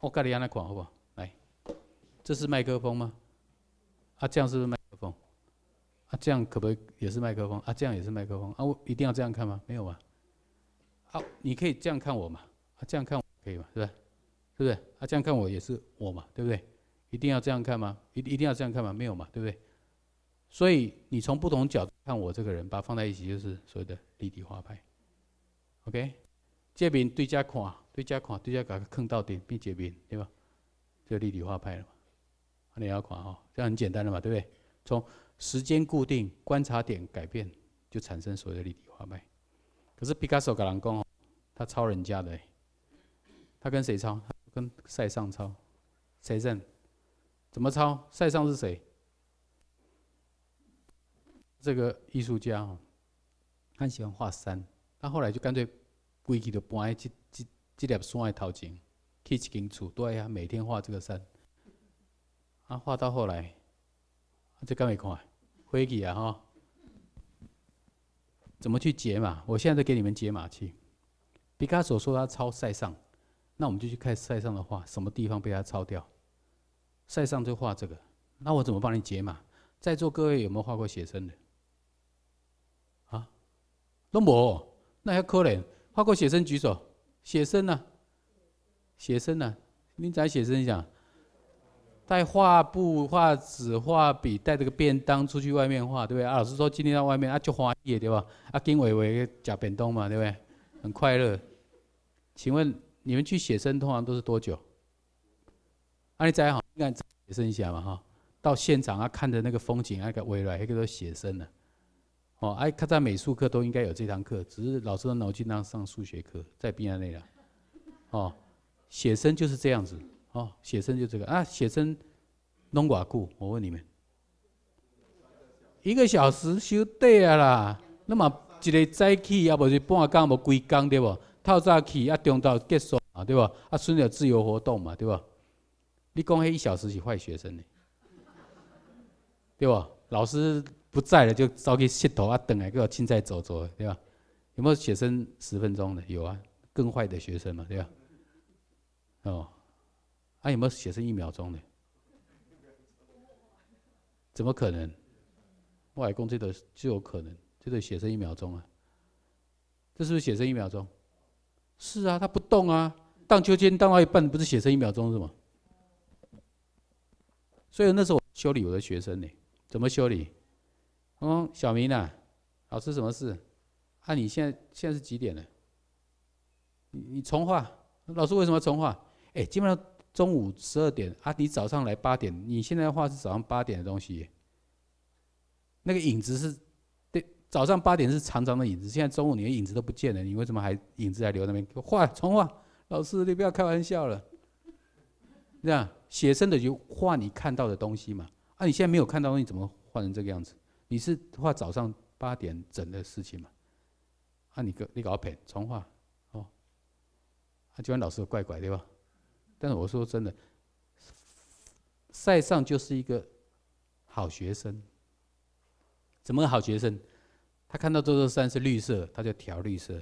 我盖你亚那款好不好？来，这是麦克风吗？啊，这样是不是麦克风？啊，这样可不可以也是麦克风？啊，这样也是麦克风？啊，我一定要这样看吗？没有吧？好，你可以这样看我嘛。啊，这样看我可以吗？是不是是不是？啊，这样看我也是我嘛？对不对？一定要这样看吗？一一定要这样看吗？没有嘛？对不对？所以你从不同角度看我这个人，把它放在一起，就是所谓的立体画派。OK，这边对加看。对，加宽对加改，坑到底，并解面，对吧？就立体画派了嘛。你要看哦，这样很简单的嘛，对不对？从时间固定、观察点改变，就产生所谓的立体画派。可是毕加索、a 人 s 哦，格兰他抄人家的，他跟谁抄？跟塞尚抄，谁认？怎么抄？塞尚是谁？这个艺术家哦，他喜欢画山，他后来就干脆规矩的搬一。这列山的头前，去一间厝对啊，每天画这个山，啊，画到后来，啊，这干没看，回去啊哈，怎么去解码？我现在在给你们解码去。毕加索说他抄塞尚，那我们就去看塞尚的画，什么地方被他抄掉？塞尚就画这个，那我怎么帮你解码？在座各位有没有画过写生的？啊，都没，那还可怜，画过写生举手。写生呢，写生呢，你咋写生一下，带画布、画纸、画笔，带这个便当出去外面画，对不对？啊，老师说今天到外面啊，就画叶，对吧？啊，丁伟伟夹便当嘛，对不对？很快乐。请问你们去写生通常都是多久？啊，你再好，你看写生一下嘛，哈，到现场啊，看着那个风景，那个未来，那个都写生的。哦，哎，他在美术课都应该有这堂课，只是老师的脑筋当上数学课在变样了。哦，写生就是这样子。哦，写生就这个啊，写生，弄寡顾，我问你们，一个小时收对啊啦，那么一个早起也不是半工无规工对不？透早去啊，中昼结束啊，对不？啊，顺着自由活动嘛，对不？你讲迄一小时是坏学生呢，对不？老师。不在了就招去洗头啊，等啊，给我清再走走，对吧？有没有写生十分钟的？有啊，更坏的学生嘛，对吧？哦，还有没有写生一秒钟的？怎么可能？户外工这个就有可能，这个写生一秒钟啊，这是不是写生一秒钟？是啊，他不动啊，荡秋千荡到一半不是写生一秒钟是吗？所以那时候修理我的学生呢，怎么修理？嗯，小明呐，老师什么事？啊，你现在现在是几点了？你你重画，老师为什么重画？哎，基本上中午十二点，阿，你早上来八点，你现在画是早上八点的东西。那个影子是，对，早上八点是长长的影子，现在中午你的影子都不见了，你为什么还影子还留那边？画重画，老师你不要开玩笑了。这样写生的就画你看到的东西嘛。啊，你现在没有看到东西，怎么画成这个样子？你是画早上八点整的事情嘛？啊，你个你搞偏重画，哦。啊，今天老师怪怪对吧？但是我说真的，塞尚就是一个好学生。怎么个好学生？他看到这座山是绿色，他就调绿色，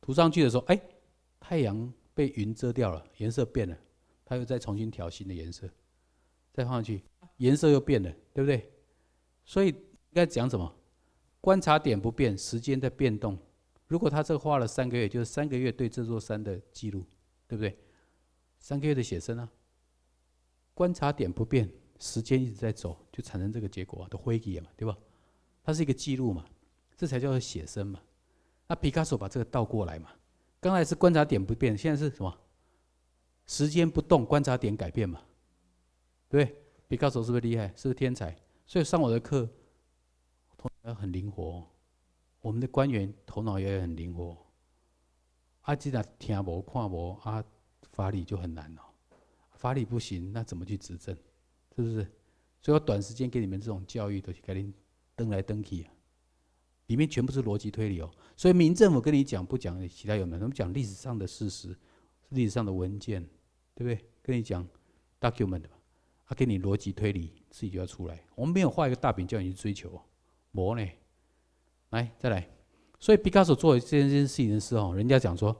涂上去的时候，哎，太阳被云遮掉了，颜色变了，他又再重新调新的颜色，再放上去，颜色又变了，对不对？所以。应该讲什么？观察点不变，时间在变动。如果他这画了三个月，就是三个月对这座山的记录，对不对？三个月的写生啊。观察点不变，时间一直在走，就产生这个结果啊，都灰一嘛，对吧？它是一个记录嘛，这才叫做写生嘛。那皮卡索把这个倒过来嘛，刚才是观察点不变，现在是什么？时间不动，观察点改变嘛？对，皮卡索是不是厉害？是不是天才？所以上我的课。要很灵活，我们的官员头脑也很灵活。啊，这拿听博看博啊，法理就很难了。法理不行，那怎么去执政？是不是？所以要短时间给你们这种教育，都是给你登来登去啊。里面全部是逻辑推理哦。所以民政，我跟你讲，不讲其他有没有？我们讲历史上的事实，历史上的文件，对不对？跟你讲 document 啊，他给你逻辑推理，自己就要出来。我们没有画一个大饼叫你去追求哦。模呢？来，再来。所以毕加索做这件事情的时候，人家讲说，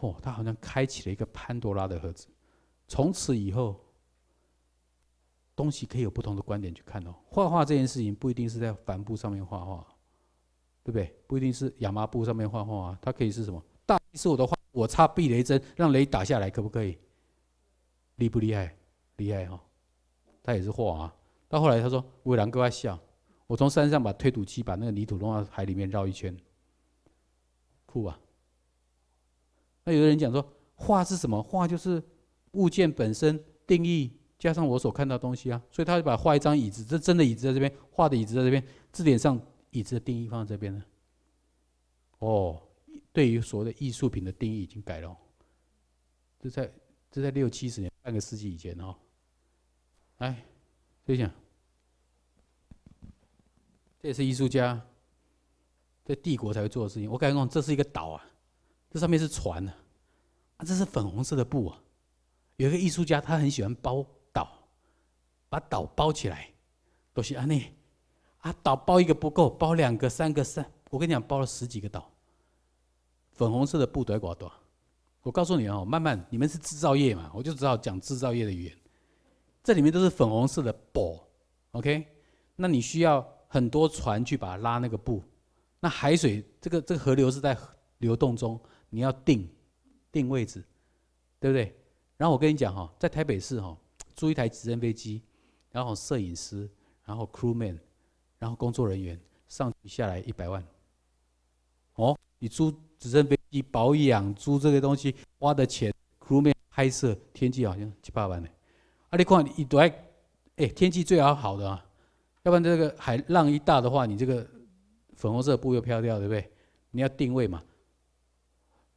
嚯，他好像开启了一个潘多拉的盒子。从此以后，东西可以有不同的观点去看哦。画画这件事情不一定是在帆布上面画画，对不对？不一定是亚麻布上面画画啊。它可以是什么？大是我的画，我插避雷针，让雷打下来，可不可以？厉不厉害？厉害哦，他也是画啊。到后来他说，伟良哥在笑。我从山上把推土机把那个泥土弄到海里面绕一圈，酷吧？那有的人讲说画是什么？画就是物件本身定义加上我所看到东西啊。所以他就把画一张椅子，这真的椅子在这边，画的椅子在这边，字典上椅子的定义放在这边呢。哦，对于所谓的艺术品的定义已经改了，这在这在六七十年半个世纪以前哦。来，分享。这也是艺术家在帝国才会做的事情。我感讲，这是一个岛啊，这上面是船啊，这是粉红色的布啊。有一个艺术家，他很喜欢包岛，把岛包起来。都是安内，啊，岛包一个不够，包两个、三个、三。我跟你讲，包了十几个岛。粉红色的布多多少？我告诉你哦，慢慢，你们是制造业嘛，我就只好讲制造业的语言。这里面都是粉红色的布，OK？那你需要？很多船去把它拉那个布，那海水这个这个河流是在流动中，你要定定位置，对不对？然后我跟你讲哈，在台北市哈，租一台直升飞机，然后摄影师，然后 crewman，然后工作人员上去下来一百万。哦，你租直升飞机保养租这个东西花的钱，crewman 拍摄天气好像七八万呢。啊你看你多爱，哎天气最好好的啊。要不然这个海浪一大的话，你这个粉红色布又飘掉，对不对？你要定位嘛，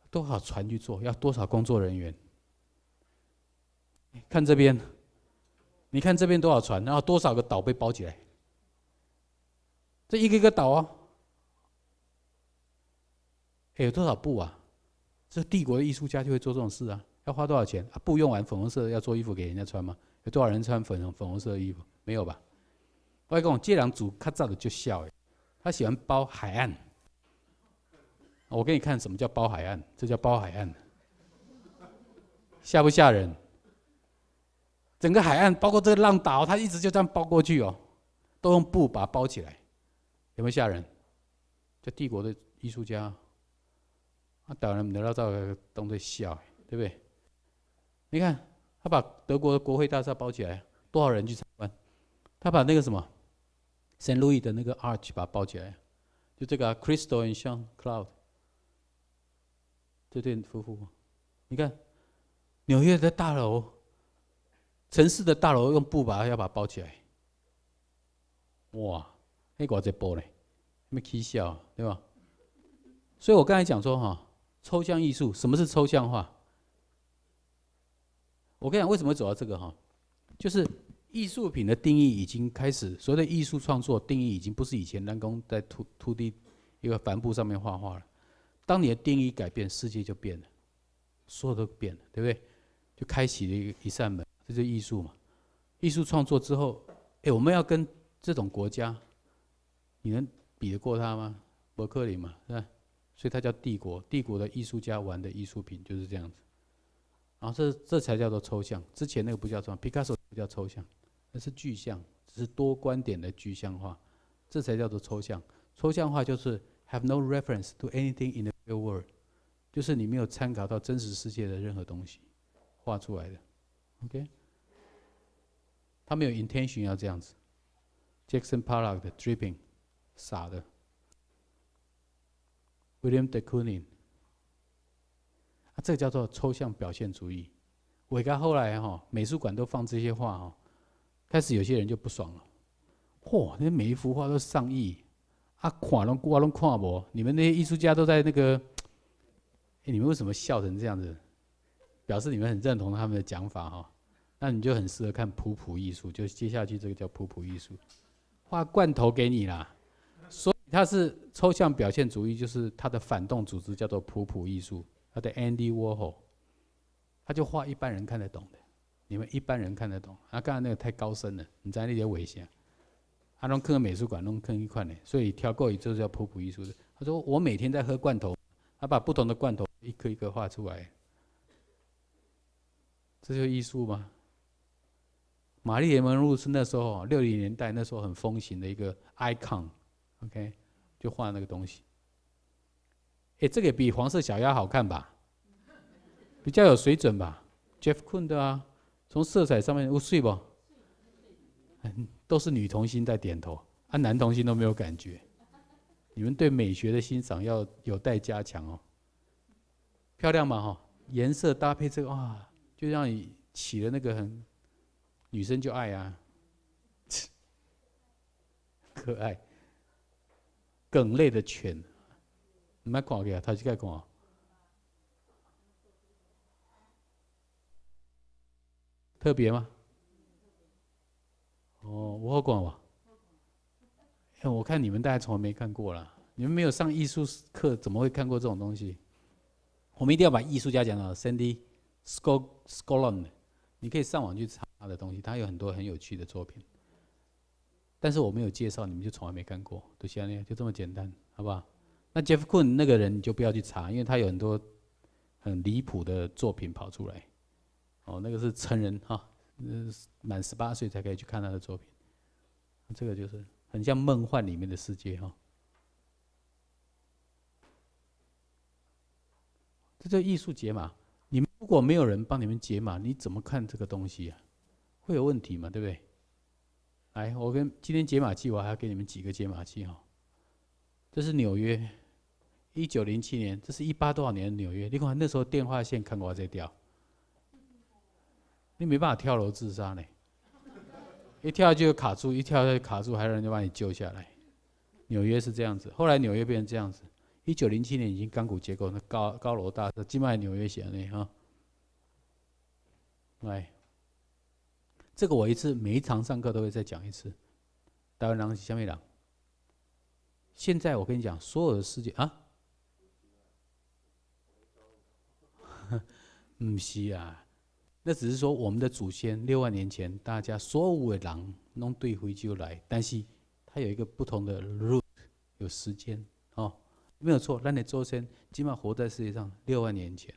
多少船去做，要多少工作人员？看这边，你看这边多少船，然后多少个岛被包起来？这一个一个岛哦，哎，有多少布啊？这帝国的艺术家就会做这种事啊？要花多少钱？啊、布用完粉红色要做衣服给人家穿吗？有多少人穿粉红粉红色的衣服？没有吧？外公，这两组看照的就笑，他喜欢包海岸。我给你看什么叫包海岸，这叫包海岸，吓不吓人？整个海岸包括这个浪岛，他一直就这样包过去哦，都用布把它包起来，有没有吓人？这帝国的艺术家，啊，当然你看到这个都在笑，对不对？你看他把德国的国会大厦包起来，多少人去参观？他把那个什么？圣路易的那个 arch 把它包起来，就这个 crystal and s 与 n cloud，这对夫妇，你看，纽约的大楼，城市的大楼用布把它要把它包起来，哇，那果在包嘞，那么蹊跷啊，对吧？所以我刚才讲说哈，抽象艺术什么是抽象化？我跟你讲，为什么走到这个哈，就是。艺术品的定义已经开始，所谓的艺术创作定义已经不是以前人工在土土地一个帆布上面画画了。当你的定义改变，世界就变了，所有都变了，对不对？就开启了一一扇门，这是艺术嘛？艺术创作之后，哎，我们要跟这种国家，你能比得过他吗？伯克利嘛，是吧？所以它叫帝国，帝国的艺术家玩的艺术品就是这样子。然后这这才叫做抽象，之前那个不叫抽象，皮卡丘，不叫抽象。那是具象，只是多观点的具象化，这才叫做抽象。抽象化就是 have no reference to anything in the real world，就是你没有参考到真实世界的任何东西画出来的，OK？他没有 intention 要这样子。Jackson Pollock 的 dripping，傻的。William de Kooning，啊，这叫做抽象表现主义。伟哥后来哈，美术馆都放这些画哈。开始有些人就不爽了，嚯！那每一幅画都上亿，啊跨龙跨龙跨不？你们那些艺术家都在那个，哎，你们为什么笑成这样子？表示你们很认同他们的讲法哈。那你就很适合看普普艺术，就接下去这个叫普普艺术，画罐头给你啦。所以它是抽象表现主义，就是它的反动组织叫做普普艺术。它的 a n d y Warhol，他就画一般人看得懂的。你们一般人看得懂？那刚刚那个太高深了，你知道那些危险？阿龙坑美术馆，弄坑一块呢，所以跳过一就是叫普普艺术的。他说：“我每天在喝罐头，他把不同的罐头一颗一颗画出来，这就艺术吗？”玛丽莲梦露是那时候六零年代那时候很风行的一个 icon，OK，就画那个东西。哎，这个比黄色小鸭好看吧？比较有水准吧？Jeff Koons 啊。从色彩上面，我睡不，都是女童心在点头，啊，男童心都没有感觉，你们对美学的欣赏要有待加强哦。漂亮嘛哈，颜色搭配这个啊，就让你起了那个很，女生就爱啊，可爱，梗类的犬，你卖广告啊，他是看讲。特别吗？哦，我管吧。哎，我看你们大家从来没看过啦，你们没有上艺术课，怎么会看过这种东西？我们一定要把艺术家讲到 Sandy s c o l s o l o n d 你可以上网去查的东西，他有很多很有趣的作品。但是我没有介绍，你们就从来没看过。像那样，就这么简单，好不好？那杰夫昆那个人你就不要去查，因为他有很多很离谱的作品跑出来。哦，那个是成人哈，嗯，满十八岁才可以去看他的作品。这个就是很像梦幻里面的世界哈。这叫艺术解码。你们如果没有人帮你们解码，你怎么看这个东西啊？会有问题嘛？对不对？来，我跟今天解码器，我还要给你们几个解码器哈。这是纽约，一九零七年，这是一八多少年的纽约？你看那时候电话线看过还在掉。你没办法跳楼自杀呢，一跳就卡住，一跳就卡住，还让人家把你救下来。纽约是这样子，后来纽约变成这样子。一九零七年已经钢骨结构，那高高楼大厦，基麦纽约型嘞哈。来，这个我一次每一场上课都会再讲一次。大灰狼，下面狼。现在我跟你讲，所有的世界啊，不是啊。那只是说，我们的祖先六万年前，大家所有的狼弄队回就来，但是它有一个不同的 root，有时间哦，没有错，让你祖先起码活在世界上六万年前。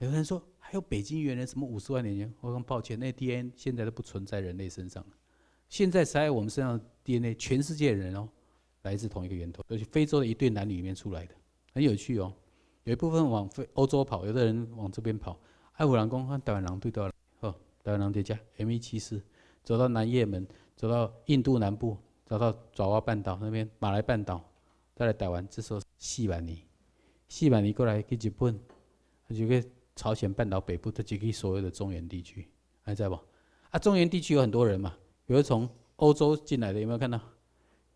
有人说还有北京猿人什么五十万年前，我很抱歉，那 DNA 现在都不存在人类身上了，现在在我们身上 DNA，全世界人哦，来自同一个源头，而且非洲的一对男女里面出来的，很有趣哦。有一部分往非欧洲跑，有的人往这边跑。爱尔兰公和台湾狼对都来，哦，台湾狼叠加 M 一七四，走到南叶门，走到印度南部，走到爪哇半岛那边、马来半岛，再来台湾。这时候四万年，四万年过来去日本，就去朝鲜半岛北部，再就去所有的中原地区，还在不？啊，中原地区有很多人嘛，有从欧洲进来的，有没有看到？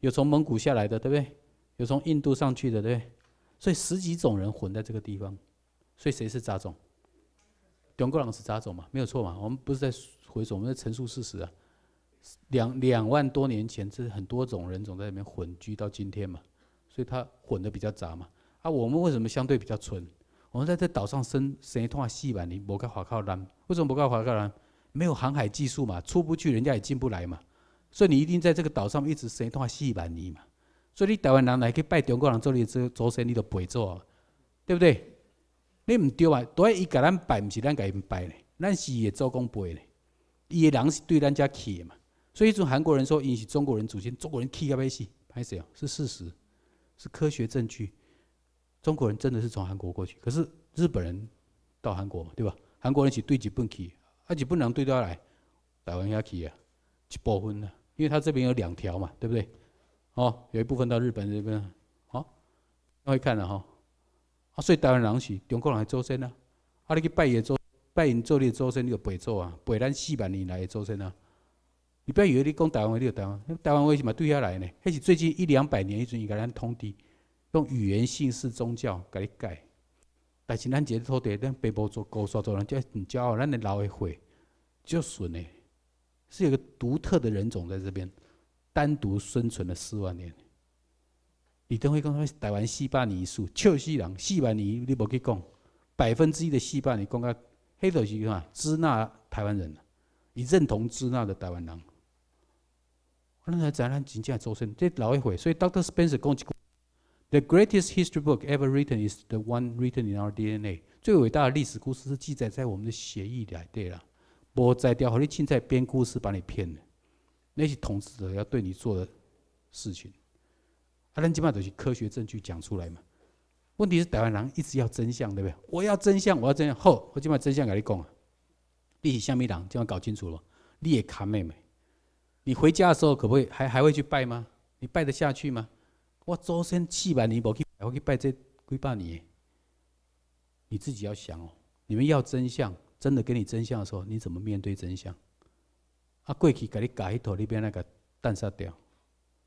有从蒙古下来的，对不对？有从印度上去的，对。所以十几种人混在这个地方，所以谁是杂种？中国人是杂种嘛，没有错嘛。我们不是在回首，我们在陈述事实啊。两两万多年前，这是很多种人种在里面混居到今天嘛，所以它混得比较杂嘛。啊，我们为什么相对比较纯？我们在这岛上生生一段细板泥，不靠华靠兰。为什么不靠华靠兰？没有航海技术嘛，出不去，人家也进不来嘛。所以你一定在这个岛上一直生一段细板泥嘛。所以你台湾人来可以拜中国人做你祖祖先，你都不会做，对不对？你毋对啊！都伊甲咱拜，毋是咱甲伊拜呢，咱是伊嘅祖公拜呢。伊个人是对咱家起嘅嘛。所以，从韩国人说，伊是中国人祖先，中国人起嘅拍死，拍死啊！是事实，是科学证据。中国人真的是从韩国过去，可是日本人到韩国嘛，对吧？韩国人是对日本起，啊，日本能对倒来台湾起啊，一部分呢，因为他这边有两条嘛，对不对？哦，有一部分到日本这边，哦，那会看了哈。啊，所以台湾人是中国人的祖先啊！啊，你去拜爷祖、拜因祖的祖先，你就拜祖啊，拜咱四万年来的祖先啊！你不要以为你讲台湾，话，你就台湾。台湾为什么对下来呢？迄是最近一两百年以前，甲咱通知，用语言、姓氏、宗教甲你改。但是咱这土地，咱北部做高山族人，很骄傲，咱的老一辈，就纯诶，是一个独特的人种在这边单独生存了四万年。李登辉讲说，台湾四百年史，笑死人！四百年你无去讲，百分之一的四百年，讲个黑头是什么？支那台湾人你认同支那的台湾人？刚才展览仅仅周身，这老一回。所以，Doctor Spencer 讲一句：The greatest history book ever written is the one written in our DNA。最伟大的历史故事是记载在我们的血液里，对了。不摘掉，和你现在编故事，把你骗了。那些统治者要对你做的事情。咱人起码都是科学证据讲出来嘛？问题是台湾人一直要真相，对不对？我要真相，我要真相。好，我起码真相给你讲啊！立是虾米人？就要搞清楚了。也看妹妹，你回家的时候可不会还还会去拜吗？你拜得下去吗？我周身四百年不去拜，我去拜这几百年。你自己要想哦，你们要真相，真的给你真相的时候，你怎么面对真相？啊，过去给你改一套，你变那个淡杀掉、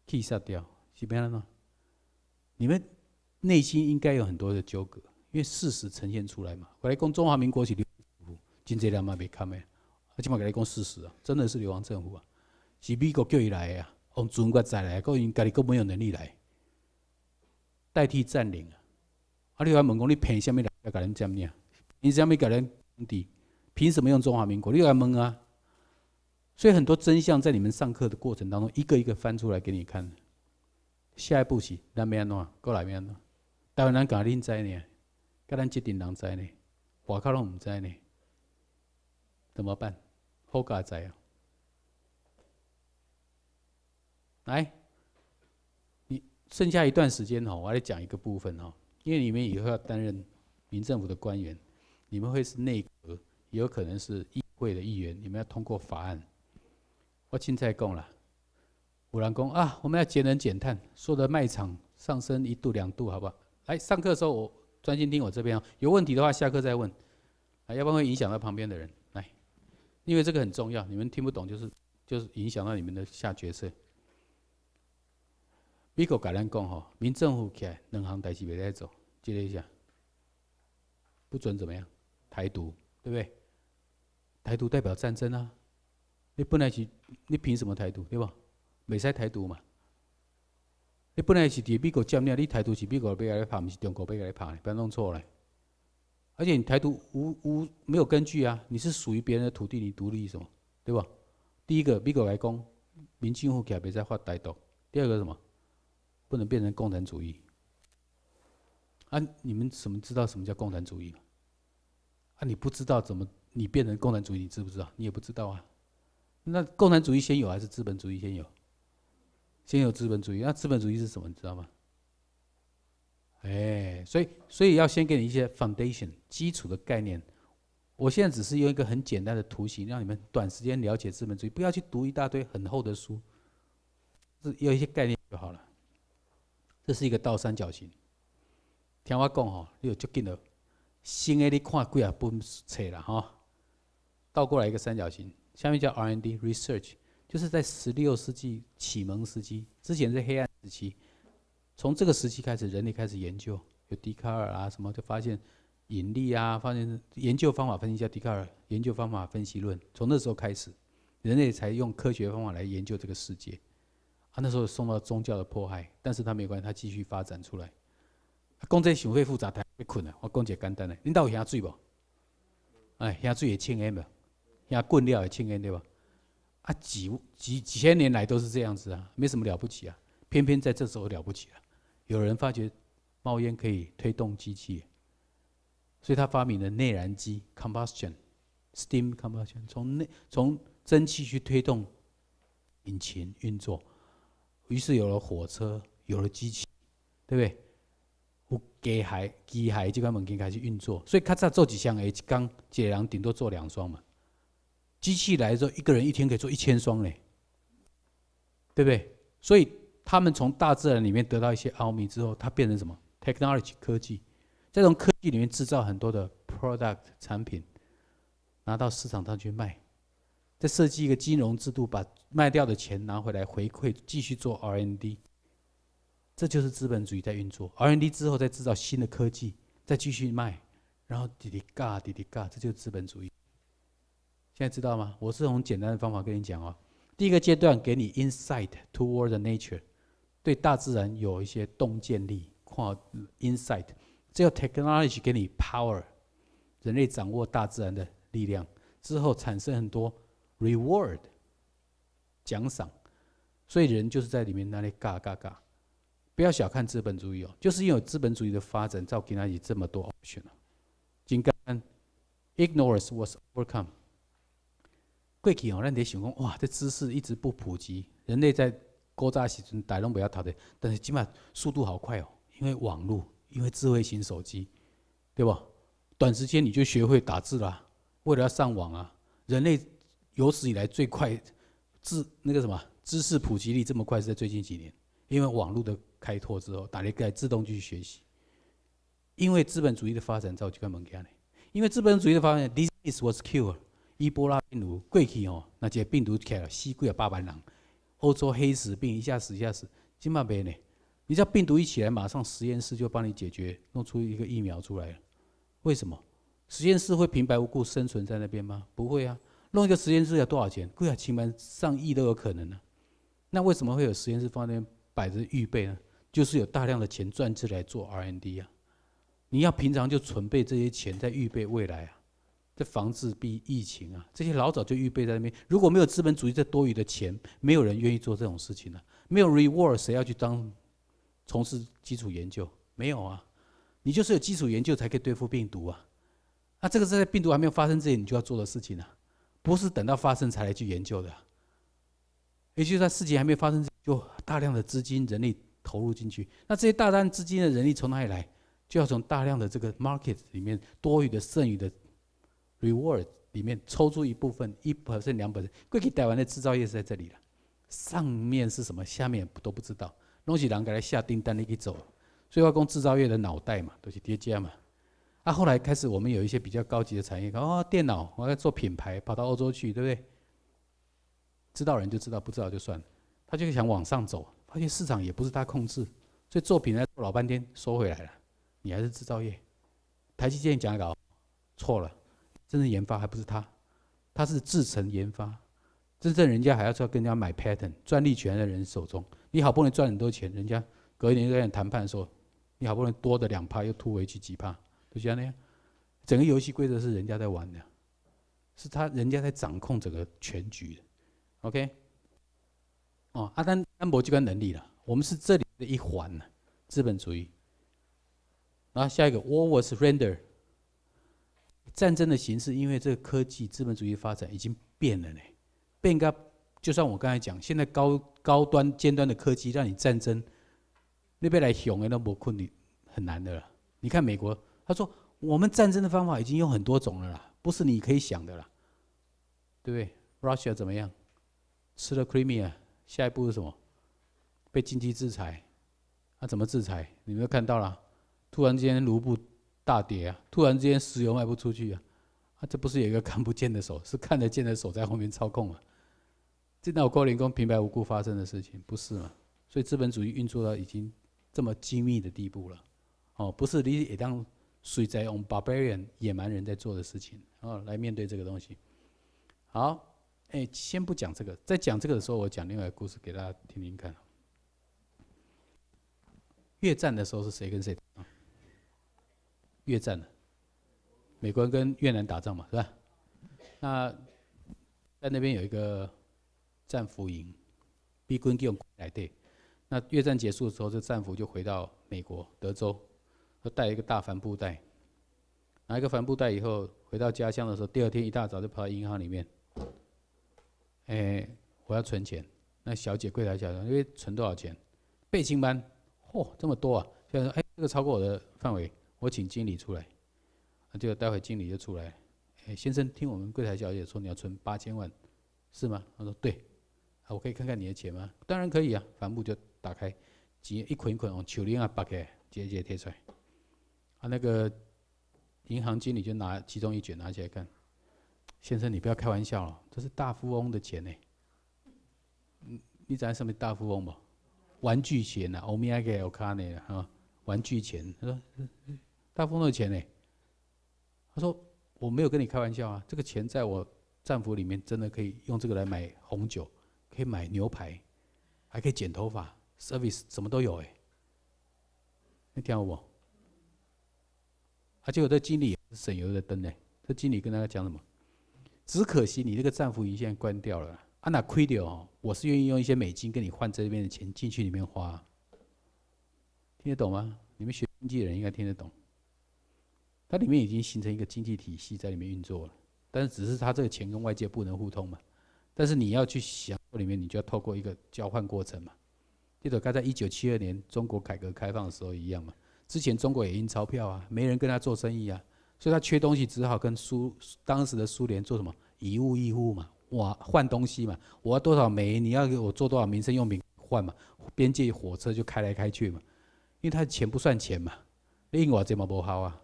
气杀掉，是变哪？你们内心应该有很多的纠葛，因为事实呈现出来嘛。我来供中华民国是流亡政府，进这两码没看没，而且我给他讲事实啊，真的是流亡政府啊，是美国叫伊来啊，从中国再来，个人家己根本没有能力来代替占领啊。啊，你来问讲你凭什么来给人占领？凭什么给人攻敌？凭什么用中华民国？你来问啊！所以很多真相在你们上课的过程当中，一个一个翻出来给你看。下一步是咱要安怎？过来要安怎？台湾人讲恁在呢，甲咱决定人在呢，外口拢毋在呢，怎么办？好解在啊？来，你剩下一段时间哦，我来讲一个部分哦，因为你们以后要担任民政府的官员，你们会是内阁，也有可能是议会的议员，你们要通过法案。我凊彩讲了。五兰公啊，我们要节能减碳。说的卖场上升一度两度，好不好？来上课的时候我专心听，我这边啊有问题的话下课再问，啊要不然会影响到旁边的人。来，因为这个很重要，你们听不懂就是就是影响到你们的下决策。美国改难讲吼，民政府起来，两行代志袂在做，记一下，不准怎么样？台独，对不对？台独代表战争啊！你本来是，你凭什么台独，对吧？未使台独嘛？你本来是伫美国占领，你台独是美国别个来拍，不是中国别个来拍不要弄错了。而且你台独无无没有根据啊！你是属于别人的土地，你独立什么？对吧？第一个，美国来攻，民进户家别再发台独。第二个什么？不能变成共产主义。啊，你们什么知道什么叫共产主义？啊，你不知道怎么你变成共产主义，你知不知道？你也不知道啊。那共产主义先有还是资本主义先有？先有资本主义，那资本主义是什么？你知道吗？哎，所以所以要先给你一些 foundation 基础的概念。我现在只是用一个很简单的图形让你们短时间了解资本主义，不要去读一大堆很厚的书，是有一些概念就好了。这是一个倒三角形。听我讲哦，你有接近新的你看几啊，不册了哈。倒过来一个三角形，下面叫 R&D research。就是在十六世纪启蒙时期之前是黑暗时期，从这个时期开始，人类开始研究，有笛卡尔啊什么，就发现引力啊，发现研究方法分析叫笛卡尔研究方法分析论。从那时候开始，人类才用科学方法来研究这个世界。啊，那时候受到宗教的迫害，但是他没关系，他继续发展出来。公仔学会复杂，太被困了，我公解简单了。您有压水无？哎，呷水会抽烟不？压棍料会抽烟对吧？他几几几千年来都是这样子啊，没什么了不起啊，偏偏在这时候了不起了，有人发觉冒烟可以推动机器，所以他发明了内燃机 （combustion）、steam combustion，从内从蒸汽去推动引擎运作，于是有了火车，有了机器，对不对？有给海给海这块门襟开始运作，所以咔嚓做几双，哎，刚姐两顶多做两双嘛。机器来的时候，一个人一天可以做一千双嘞，对不对？所以他们从大自然里面得到一些奥秘之后，它变成什么？technology 科技，再从科技里面制造很多的 product 产品，拿到市场上去卖，再设计一个金融制度，把卖掉的钱拿回来回馈，继续做 R&D，这就是资本主义在运作。R&D 之后再制造新的科技，再继续卖，然后滴滴嘎滴滴嘎，这就是资本主义。现在知道吗？我是用简单的方法跟你讲哦。第一个阶段给你 insight toward the nature，对大自然有一些洞见力，或 insight。只有 technology 给你 power，人类掌握大自然的力量之后，产生很多 reward，奖赏。所以人就是在里面那里嘎嘎嘎。不要小看资本主义哦，就是因为资本主义的发展造给里这么多 option。尽管 ignorance was overcome。过去哦，那你想讲哇，这知识一直不普及，人类在高炸时阵，大龙不要逃的。但是起码速度好快哦，因为网络，因为智慧型手机，对吧？短时间你就学会打字啦，为了要上网啊。人类有史以来最快知那个什么知识普及率这么快是在最近几年，因为网络的开拓之后，打了一个自动去学习。因为资本主义的发展，造就了蒙门格因为资本主义的发展，this was cure。伊波拉病毒过去吼，那这病毒起来死几啊八万人。欧洲黑死病一下死一下死，金嘛袂呢？你知道病毒一起来，马上实验室就帮你解决，弄出一个疫苗出来了。为什么？实验室会平白无故生存在那边吗？不会啊。弄一个实验室要多少钱？贵啊，起码上亿都有可能呢。那为什么会有实验室放在那边摆着预备呢？就是有大量的钱赚之来做 R&D 啊。你要平常就准备这些钱在预备未来啊。这防治病疫情啊，这些老早就预备在那边。如果没有资本主义这多余的钱，没有人愿意做这种事情了。没有 reward，谁要去当从事基础研究？没有啊，你就是有基础研究才可以对付病毒啊。那这个是在病毒还没有发生之前，你就要做的事情啊，不是等到发生才来去研究的。也就是在事情还没发生，就大量的资金、人力投入进去。那这些大量资金的人力从哪里来？就要从大量的这个 market 里面多余的、剩余的。reward 里面抽出一部分，一百分两百分，归给台湾的制造业是在这里了。上面是什么？下面不都不知道。东西郎给他下订单，你给走，所以外供制造业的脑袋嘛，都是叠加嘛。啊，后来开始我们有一些比较高级的产业，哦，电脑我要做品牌，跑到欧洲去，对不对？知道人就知道，不知道就算了。他就想往上走，发现市场也不是他控制，所以作品呢做老半天，收回来了。你还是制造业。台积电讲搞错了。真正研发还不是他，他是自成研发。真正人家还要要跟人家买 patent 专利权的人手中，你好不容易赚很多钱，人家隔一年跟你谈判说，你好不容易多的两趴又突围去几趴，就这样。整个游戏规则是人家在玩的，是他人家在掌控整个全局的。OK，哦，阿丹单薄就跟能力了，我们是这里的一环呢，资本主义。然后下一个 a t was render。战争的形式，因为这个科技资本主义发展已经变了呢，变个，就像我刚才讲，现在高高端尖端的科技让你战争那边来熊哎，那么困难很难的了。你看美国，他说我们战争的方法已经有很多种了啦，不是你可以想的啦，对不对？Russia 怎么样？吃了 Crimea，下一步是什么？被经济制裁，啊、怎么制裁？你们都看到了，突然间卢布。大跌啊！突然之间石油卖不出去啊！啊，这不是有一个看不见的手，是看得见的手在后面操控啊！这道高连工平白无故发生的事情，不是吗？所以资本主义运作到已经这么机密的地步了，哦，不是你也当水灾用 barbarian 野蛮人在做的事情哦，来面对这个东西。好，哎，先不讲这个，在讲这个的时候，我讲另外一个故事给大家听听看。越战的时候是谁跟谁越战了，美国人跟越南打仗嘛，是吧？那在那边有一个战俘营，Bergen，那越战结束的时候，这战俘就回到美国德州，就带一个大帆布袋，拿一个帆布袋以后回到家乡的时候，第二天一大早就跑到银行里面，哎，我要存钱。那小姐柜台小姐，为存多少钱？背心班，嚯，这么多啊！在说，哎，这个超过我的范围。我请经理出来，那就待会经理就出来。哎，先生，听我们柜台小姐说你要存八千万，是吗？他说对。啊，我可以看看你的钱吗？当然可以啊，帆布就打开，几一捆一捆往球链啊扒给卷一贴出来。啊，那个银行经理就拿其中一卷拿起来看，先生，你不要开玩笑了，这是大富翁的钱呢，嗯，你道什么大富翁不？玩具钱呐，欧米茄、欧卡尼的啊，玩具钱。他说。大风的钱呢？他说：“我没有跟你开玩笑啊，这个钱在我战俘里面真的可以用这个来买红酒，可以买牛排，还可以剪头发，service 什么都有哎。你听好不？而且我的经理是省油的灯呢。这经理跟大家讲什么？只可惜你那个战俘营现在关掉了，阿那亏掉哦？我是愿意用一些美金跟你换这边的钱进去里面花。听得懂吗？你们学经济人应该听得懂。”它里面已经形成一个经济体系在里面运作了，但是只是它这个钱跟外界不能互通嘛。但是你要去想里面，你就要透过一个交换过程嘛。这都跟在一九七二年中国改革开放的时候一样嘛。之前中国也印钞票啊，没人跟他做生意啊，所以他缺东西只好跟苏当时的苏联做什么以物易物嘛，我换东西嘛，我要多少煤，你要给我做多少民生用品换嘛。边界火车就开来开去嘛，因为他的钱不算钱嘛，印我怎么不好啊？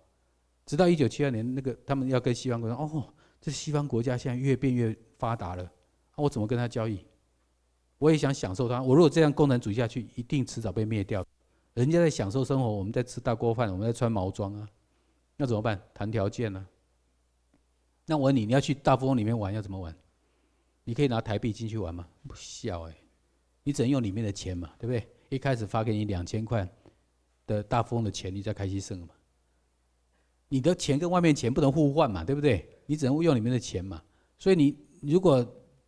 直到一九七二年，那个他们要跟西方国家，哦，这西方国家现在越变越发达了，我怎么跟他交易？我也想享受他。我如果这样共产主义下去，一定迟早被灭掉。人家在享受生活，我们在吃大锅饭，我们在穿毛装啊，那怎么办？谈条件呢？那我问你，你要去大富翁里面玩，要怎么玩？你可以拿台币进去玩吗？不笑哎，你只能用里面的钱嘛，对不对？一开始发给你两千块的大富翁的钱，你再开心生嘛。你的钱跟外面钱不能互换嘛，对不对？你只能用里面的钱嘛。所以你如果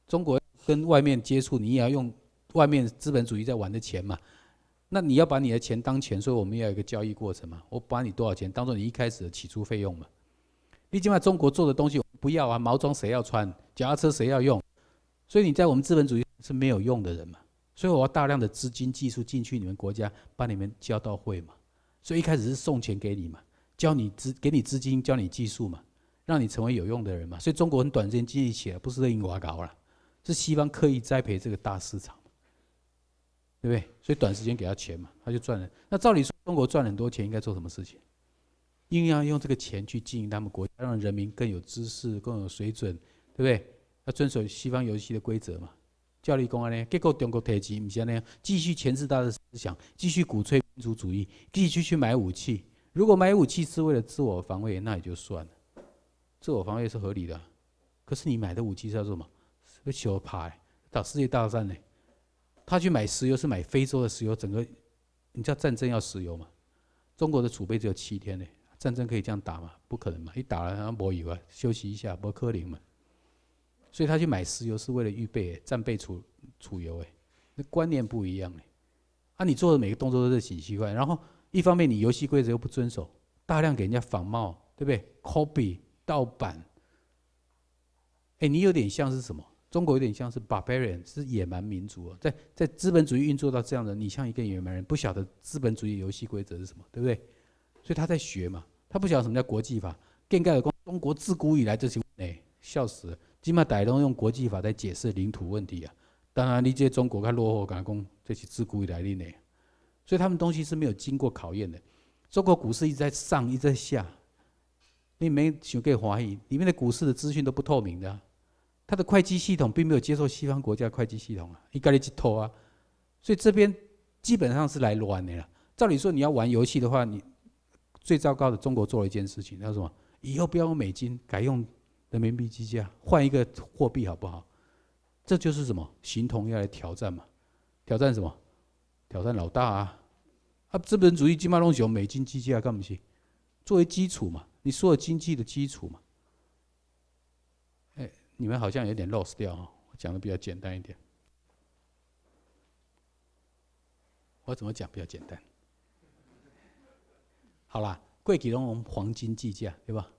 中国跟外面接触，你也要用外面资本主义在玩的钱嘛。那你要把你的钱当钱，所以我们要有一个交易过程嘛。我把你多少钱当做你一开始的起初费用嘛。毕竟码中国做的东西我不要啊，毛装谁要穿，脚踏车谁要用，所以你在我们资本主义是没有用的人嘛。所以我要大量的资金技术进去你们国家，帮你们教到会嘛。所以一开始是送钱给你嘛。教你资给你资金，教你技术嘛，让你成为有用的人嘛。所以中国很短时间建立起来，不是在英国搞了，是西方刻意栽培这个大市场，对不对？所以短时间给他钱嘛，他就赚了。那照理说，中国赚很多钱，应该做什么事情？应该用这个钱去经营他们国，家，让人民更有知识、更有水准，对不对？要遵守西方游戏的规则嘛。育公安呢，结果中国太极，你像那样继续钳制他的思想，继续鼓吹民族主义，继续去买武器。如果买武器是为了自我防卫，那也就算了。自我防卫是合理的。可是你买的武器是要做什么？要修牌、打世界大战呢？他去买石油是买非洲的石油，整个你知道战争要石油嘛？中国的储备只有七天呢，战争可以这样打嘛？不可能嘛！一打了，然后博油啊，休息一下，博科林嘛。所以他去买石油是为了预备战备储储油哎，那观念不一样哎。啊，你做的每个动作都是很奇怪，然后。一方面你游戏规则又不遵守，大量给人家仿冒，对不对？copy 盗版，哎，你有点像是什么？中国有点像是 barbarian，是野蛮民族。哦。在在资本主义运作到这样的，你像一个野蛮人，不晓得资本主义游戏规则是什么，对不对？所以他在学嘛，他不晓得什么叫国际法。更盖的光，中国自古以来这些哎，笑死了，起码歹东用国际法来解释领土问题啊。当然你这中国看落后，讲讲这是自古以来的呢。所以他们东西是没有经过考验的。中国股市一直在上，一直在下。你没学给华疑，里面的股市的资讯都不透明的。它的会计系统并没有接受西方国家会计系统啊，一跟一去偷啊。所以这边基本上是来乱的了。照理说你要玩游戏的话，你最糟糕的中国做了一件事情，叫什么？以后不要用美金，改用人民币计价，换一个货币好不好？这就是什么？形同要来挑战嘛？挑战什么？挑战老大啊！啊，资本主义鸡毛东西用美金计价干么去？作为基础嘛，你所有经济的基础嘛。哎，你们好像有点 lost 掉哦。我讲的比较简单一点，我怎么讲比较简单？好了，贵几龙黄金计价对吧？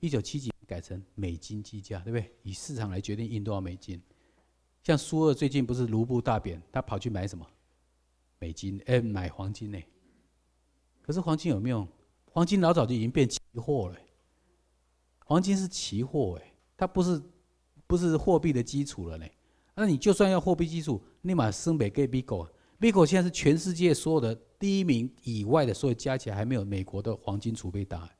一九七几年改成美金计价对不对？以市场来决定印多少美金。像苏俄最近不是卢布大贬，他跑去买什么？美金哎，买黄金呢？可是黄金有没有？黄金老早就已经变期货了。黄金是期货哎，它不是不是货币的基础了呢。那你就算要货币基础，你马升美给 b 购，g 购现在是全世界所有的第一名以外的所有加起来还没有美国的黄金储备大，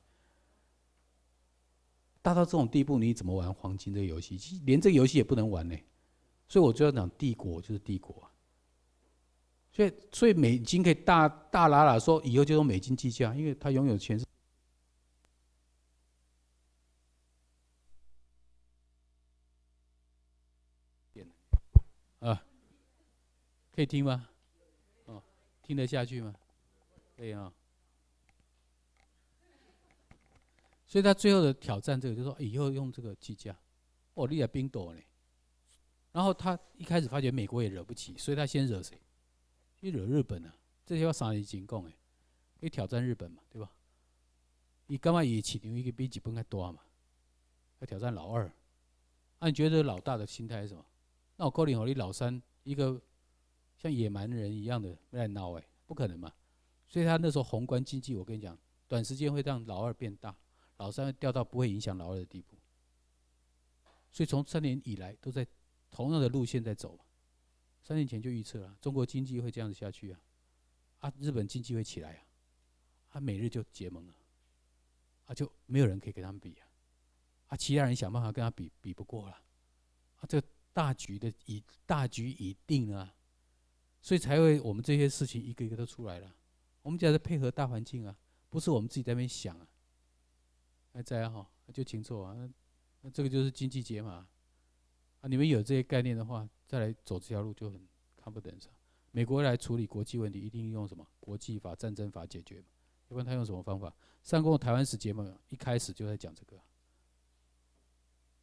大到这种地步，你怎么玩黄金这个游戏？连这个游戏也不能玩呢。所以我就要讲，帝国就是帝国啊。所以，所以美金可以大大喇喇说，以后就用美金计价，因为他拥有钱是。啊，可以听吗？哦，听得下去吗？可以啊。所以他最后的挑战，这个就说以后用这个计价，我立了冰岛呢。然后他一开始发觉美国也惹不起，所以他先惹谁？你惹日本啊？这些我三人进讲诶？你挑战日本嘛，对吧？你干嘛也起有一个比日本较多嘛，要挑战老二，那你觉得老大的心态是什么？那我告诉你，老三一个像野蛮人一样的在闹哎，不可能嘛。所以他那时候宏观经济，我跟你讲，短时间会让老二变大，老三掉到不会影响老二的地步。所以从三年以来都在同样的路线在走。三年前就预测了，中国经济会这样子下去啊，啊，日本经济会起来啊，啊，美日就结盟了，啊，就没有人可以跟他们比啊，啊，其他人想办法跟他比，比不过了，啊，这个大局的已大局已定啊，所以才会我们这些事情一个一个都出来了，我们只是配合大环境啊，不是我们自己在那边想啊，还在哈，就清楚啊，那这个就是经济解码，啊，你们有这些概念的话。再来走这条路就很看不懂上。美国来处理国际问题，一定用什么国际法、战争法解决嘛？不然他用什么方法？上过台湾时节目一开始就在讲这个。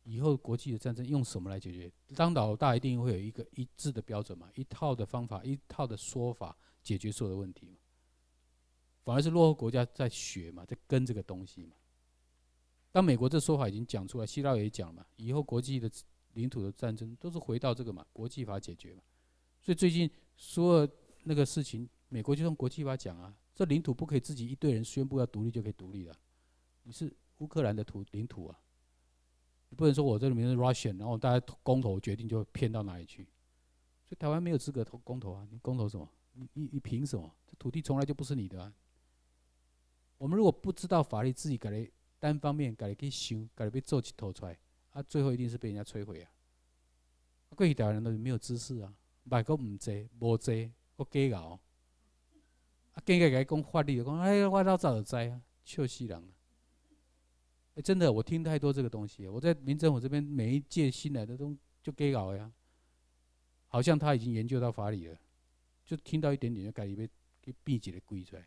以后国际的战争用什么来解决？当老大一定会有一个一致的标准嘛，一套的方法，一套的说法解决所有的问题嘛？反而是落后国家在学嘛，在跟这个东西嘛。当美国这说法已经讲出来，希腊也讲嘛，以后国际的。领土的战争都是回到这个嘛，国际法解决嘛。所以最近说那个事情，美国就用国际法讲啊，这领土不可以自己一堆人宣布要独立就可以独立了，你是乌克兰的土领土啊，你不能说我这里面是 Russian，然后大家公投决定就偏到哪里去。所以台湾没有资格投公投啊，你公投什么？你你你凭什么？这土地从来就不是你的啊。我们如果不知道法律，自己改了单方面改了去修，改了被做起投出来。啊，最后一定是被人家摧毁啊！过去台湾人都没有知识啊，买个唔栽，无栽，我假敖，啊，今个改讲法律，讲哎，我老早就知啊，笑死人了！哎，真的，我听太多这个东西。我在民政府这边，每一届新来的都就假敖呀，好像他已经研究到法理了，就听到一点点，就改里面变一的鬼出来。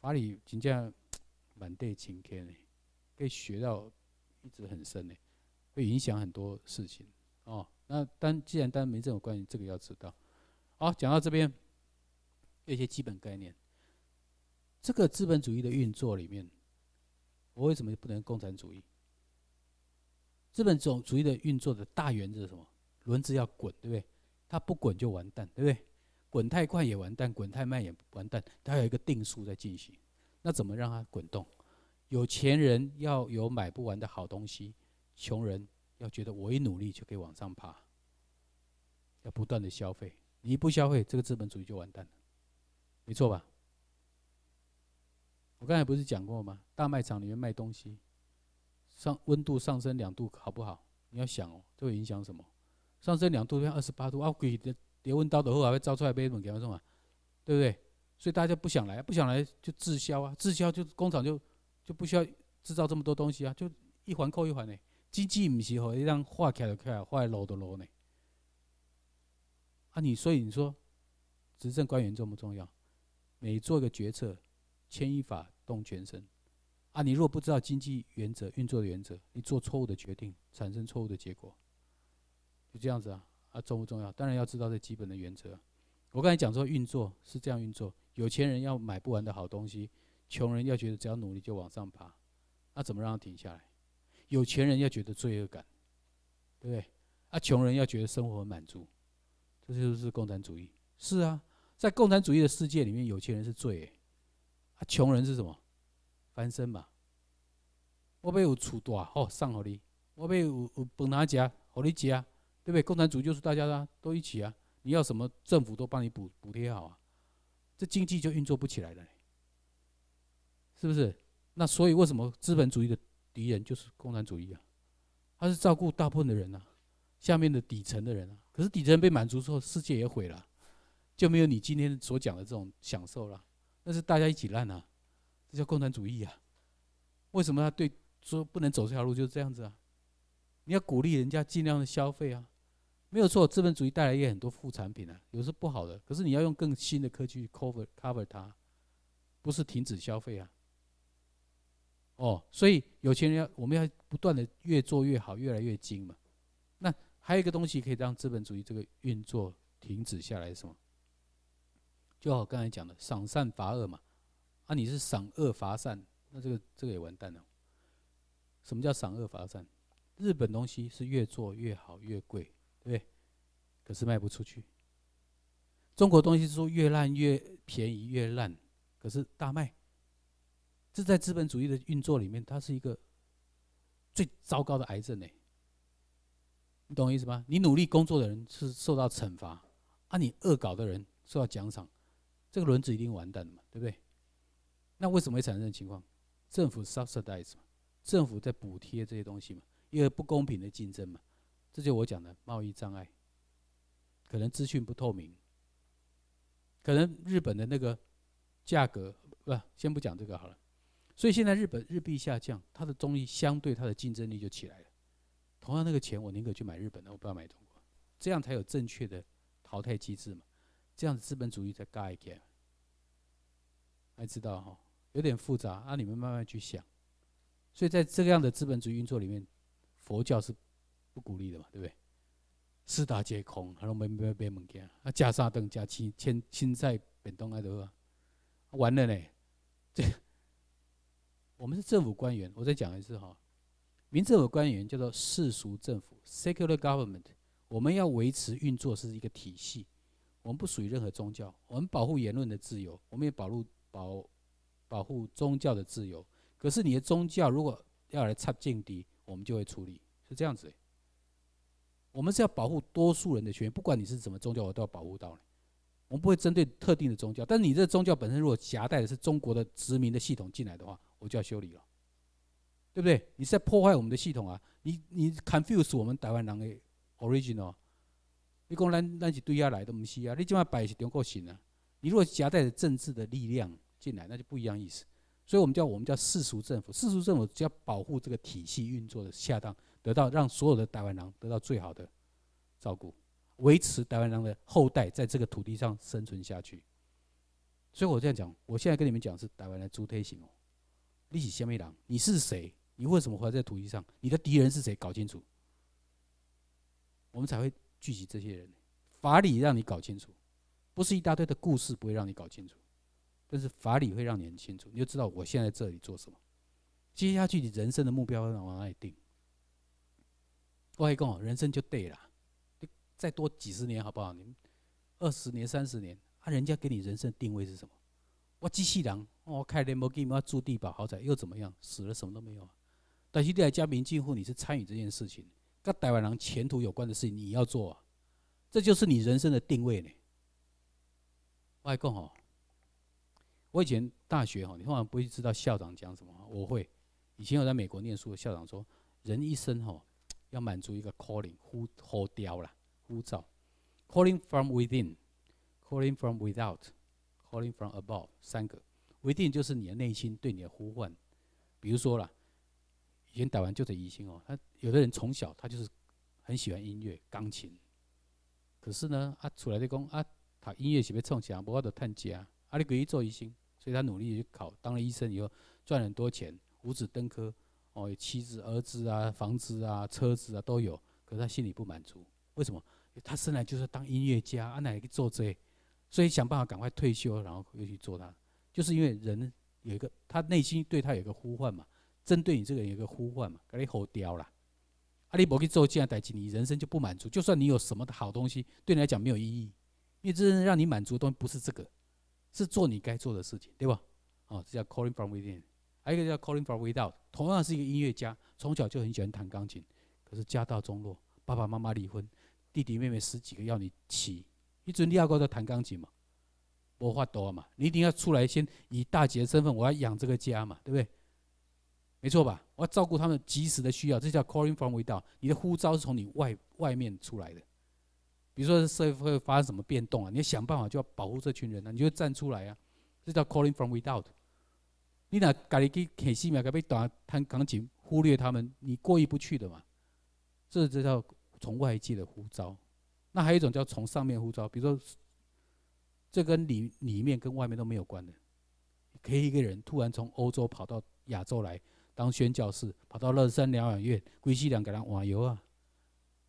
法理真正满地青天的，可以学到。一直很深呢，会影响很多事情哦。那当既然跟没这种关系，这个要知道。好，讲到这边，一些基本概念。这个资本主义的运作里面，我为什么不能共产主义？资本主义的运作的大原则是什么？轮子要滚，对不对？它不滚就完蛋，对不对？滚太快也完蛋，滚太慢也完蛋，它有一个定速在进行。那怎么让它滚动？有钱人要有买不完的好东西，穷人要觉得我一努力就可以往上爬，要不断的消费。你不消费，这个资本主义就完蛋了，没错吧？我刚才不是讲过吗？大卖场里面卖东西，上温度上升两度好不好？你要想哦，这会影响什么？上升两度像二十八度啊，鬼的，叠温刀的后还会招出来被日本给它送啊，对不对？所以大家不想来，不想来就滞销啊，滞销就工厂就。就不需要制造这么多东西啊，就一环扣一环呢。经济不是让画起来就起来，画落就落呢。啊，你所以你说，执政官员重不重要？每做一个决策，牵一发动全身。啊，你若不知道经济原则运作的原则，你做错误的决定，产生错误的结果。就这样子啊，啊重不重要？当然要知道这基本的原则。我刚才讲说运作是这样运作，有钱人要买不完的好东西。穷人要觉得只要努力就往上爬，那怎么让他停下来？有钱人要觉得罪恶感，对不对？啊，穷人要觉得生活很满足，这就是共产主义。是啊，在共产主义的世界里面，有钱人是罪，啊，穷人是什么？翻身嘛。我被有处大，哦，上好你；我被有有本拿家，给你家，对不对？共产主义就是大家啊，都一起啊。你要什么，政府都帮你补补贴好啊。这经济就运作不起来了。是不是？那所以为什么资本主义的敌人就是共产主义啊？他是照顾大部分的人啊，下面的底层的人啊。可是底层被满足之后，世界也毁了，就没有你今天所讲的这种享受了。那是大家一起烂啊，这叫共产主义啊。为什么他对说不能走这条路？就是这样子啊。你要鼓励人家尽量的消费啊，没有错。资本主义带来也很多副产品啊，有时候不好的，可是你要用更新的科技 cover cover 它，不是停止消费啊。哦，所以有钱人要，我们要不断的越做越好，越来越精嘛。那还有一个东西可以让资本主义这个运作停止下来是什么？就好刚才讲的赏善罚恶嘛。啊，你是赏恶罚善，那这个这个也完蛋了。什么叫赏恶罚善？日本东西是越做越好越贵，对不对？可是卖不出去。中国东西是说越烂越便宜越烂，可是大卖。是在资本主义的运作里面，它是一个最糟糕的癌症呢。你懂我意思吗？你努力工作的人是受到惩罚啊，你恶搞的人受到奖赏，这个轮子一定完蛋了嘛，对不对？那为什么会产生这情况？政府 subsidize 嘛，政府在补贴这些东西嘛，因为不公平的竞争嘛，这就我讲的贸易障碍，可能资讯不透明，可能日本的那个价格不，先不讲这个好了。所以现在日本日币下降，它的中医相对它的竞争力就起来了。同样那个钱，我宁可去买日本的，我不要买中国。这样才有正确的淘汰机制嘛？这样资本主义才 gain。还知道哈？有点复杂，那你们慢慢去想。所以在这样的资本主义运作里面，佛教是不鼓励的嘛？对不对？四大皆空，还有没没没没门啊？加沙灯加青青青菜扁豆还多啊？完了呢，这。我们是政府官员，我再讲一次哈，民政府官员叫做世俗政府 （secular government）。我们要维持运作是一个体系，我们不属于任何宗教，我们保护言论的自由，我们也保护保保护宗教的自由。可是你的宗教如果要来插进敌，我们就会处理，是这样子。我们是要保护多数人的权益，不管你是什么宗教，我都要保护到你。我们不会针对特定的宗教，但是你这宗教本身如果夹带的是中国的殖民的系统进来的话，我就要修理了，对不对？你是在破坏我们的系统啊！你你 confuse 我们台湾人的 original，你讲咱咱起堆下来都唔需要，你今晚摆起点国行啊？你如果夹带着政治的力量进来，那就不一样意思。所以，我们叫我们叫世俗政府，世俗政府只要保护这个体系运作的恰当，得到让所有的台湾人得到最好的照顾，维持台湾人的后代在这个土地上生存下去。所以我这样讲，我现在跟你们讲是台湾的猪推行哦。历史先辈，郎，你是谁？你为什么活在土地上？你的敌人是谁？搞清楚，我们才会聚集这些人。法理让你搞清楚，不是一大堆的故事不会让你搞清楚，但是法理会让你很清楚，你就知道我现在这里做什么，接下去你人生的目标往哪里定。我一讲人生就对了，再多几十年好不好？你二十年、三十年，啊，人家给你人生定位是什么？我机器人，我开雷姆吉姆，我住地堡豪宅又怎么样？死了什么都没有啊！但是你来嘉民进户，你是参与这件事情，跟台湾人前途有关的事情，你要做啊！这就是你人生的定位呢。外公哦，我以前大学哦，你通常不会知道校长讲什么，我会。以前我在美国念书，的校长说，人一生哦，要满足一个 calling 呼呼雕啦呼召 c a l l i n g from within，calling from without。Calling from above，三个，我一定就是你的内心对你的呼唤。比如说了，以前打完就的疑心哦，他有的人从小他就是很喜欢音乐，钢琴。可是呢，啊，出来就工啊，他音乐是不冲起来，不他得探家啊，你可以做医生，所以他努力去考，当了医生以后赚很多钱，五子登科哦，有妻子、儿子啊，房子啊、车子啊都有，可是他心里不满足，为什么？他生来就是当音乐家，啊，奶去做这。所以想办法赶快退休，然后又去做它，就是因为人有一个他内心对他有一个呼唤嘛，针对你这个人有一个呼唤嘛，给你吼掉了。阿里伯克做这样代替你，人生就不满足。就算你有什么好东西，对你来讲没有意义，因为真正让你满足的东西不是这个，是做你该做的事情，对吧？哦，这叫 calling from within，还有一个叫 calling from without。同样是一个音乐家，从小就很喜欢弹钢琴，可是家道中落，爸爸妈妈离婚，弟弟妹妹十几个要你起。你尊李阿哥在弹钢琴嘛？我法多嘛？你一定要出来，先以大姐的身份，我要养这个家嘛，对不对？没错吧？我要照顾他们及时的需要，这叫 calling from without。你的呼召是从你外外面出来的。比如说社会发生什么变动啊，你要想办法，就要保护这群人啊，你就站出来啊，这叫 calling from without。你哪敢己去睇戏嘛？敢被打弹钢琴，忽略他们，你过意不去的嘛？这这叫从外界的呼召。那还有一种叫从上面呼召，比如说，这跟里里面跟外面都没有关的，可以一个人突然从欧洲跑到亚洲来当宣教士，跑到乐山疗养院，归西两给他网游啊，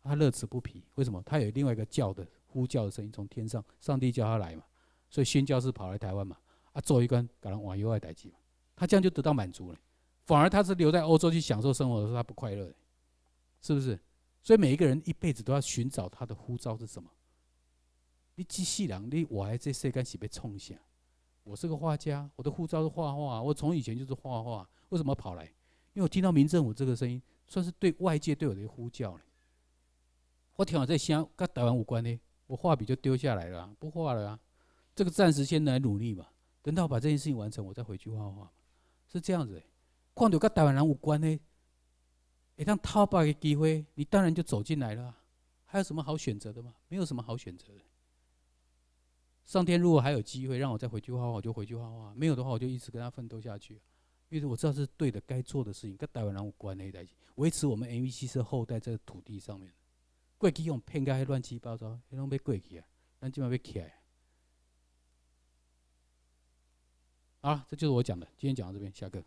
他乐此不疲。为什么？他有另外一个叫的呼叫的声音从天上，上帝叫他来嘛，所以宣教士跑来台湾嘛，啊，做一关给人网游爱代济嘛，他这样就得到满足了。反而他是留在欧洲去享受生活的时候，他不快乐，是不是？所以每一个人一辈子都要寻找他的呼召是什么？你继续讲，你我还在世干洗被冲一下。我是个画家，我的护照是画画。我从以前就是画画，为什么跑来？因为我听到民政府这个声音，算是对外界对我的呼叫呢。我听好在声，跟台湾无关呢，我画笔就丢下来了，不画了啊。这个暂时先来努力嘛，等到我把这件事情完成，我再回去画画是这样子的。况着跟台湾人无关呢。你他淘宝个机会，你当然就走进来了，还有什么好选择的吗？没有什么好选择的。上天如果还有机会让我再回去画画，我就回去画画；没有的话，我就一直跟他奋斗下去，因为我知道是对的，该做的事情。该台湾人管那一代，维持我们 MVC 是后，在这个土地上面，过去用骗该乱七八糟，那拢要过去啊，咱今嘛要起来。好，这就是我讲的，今天讲到这边，下课。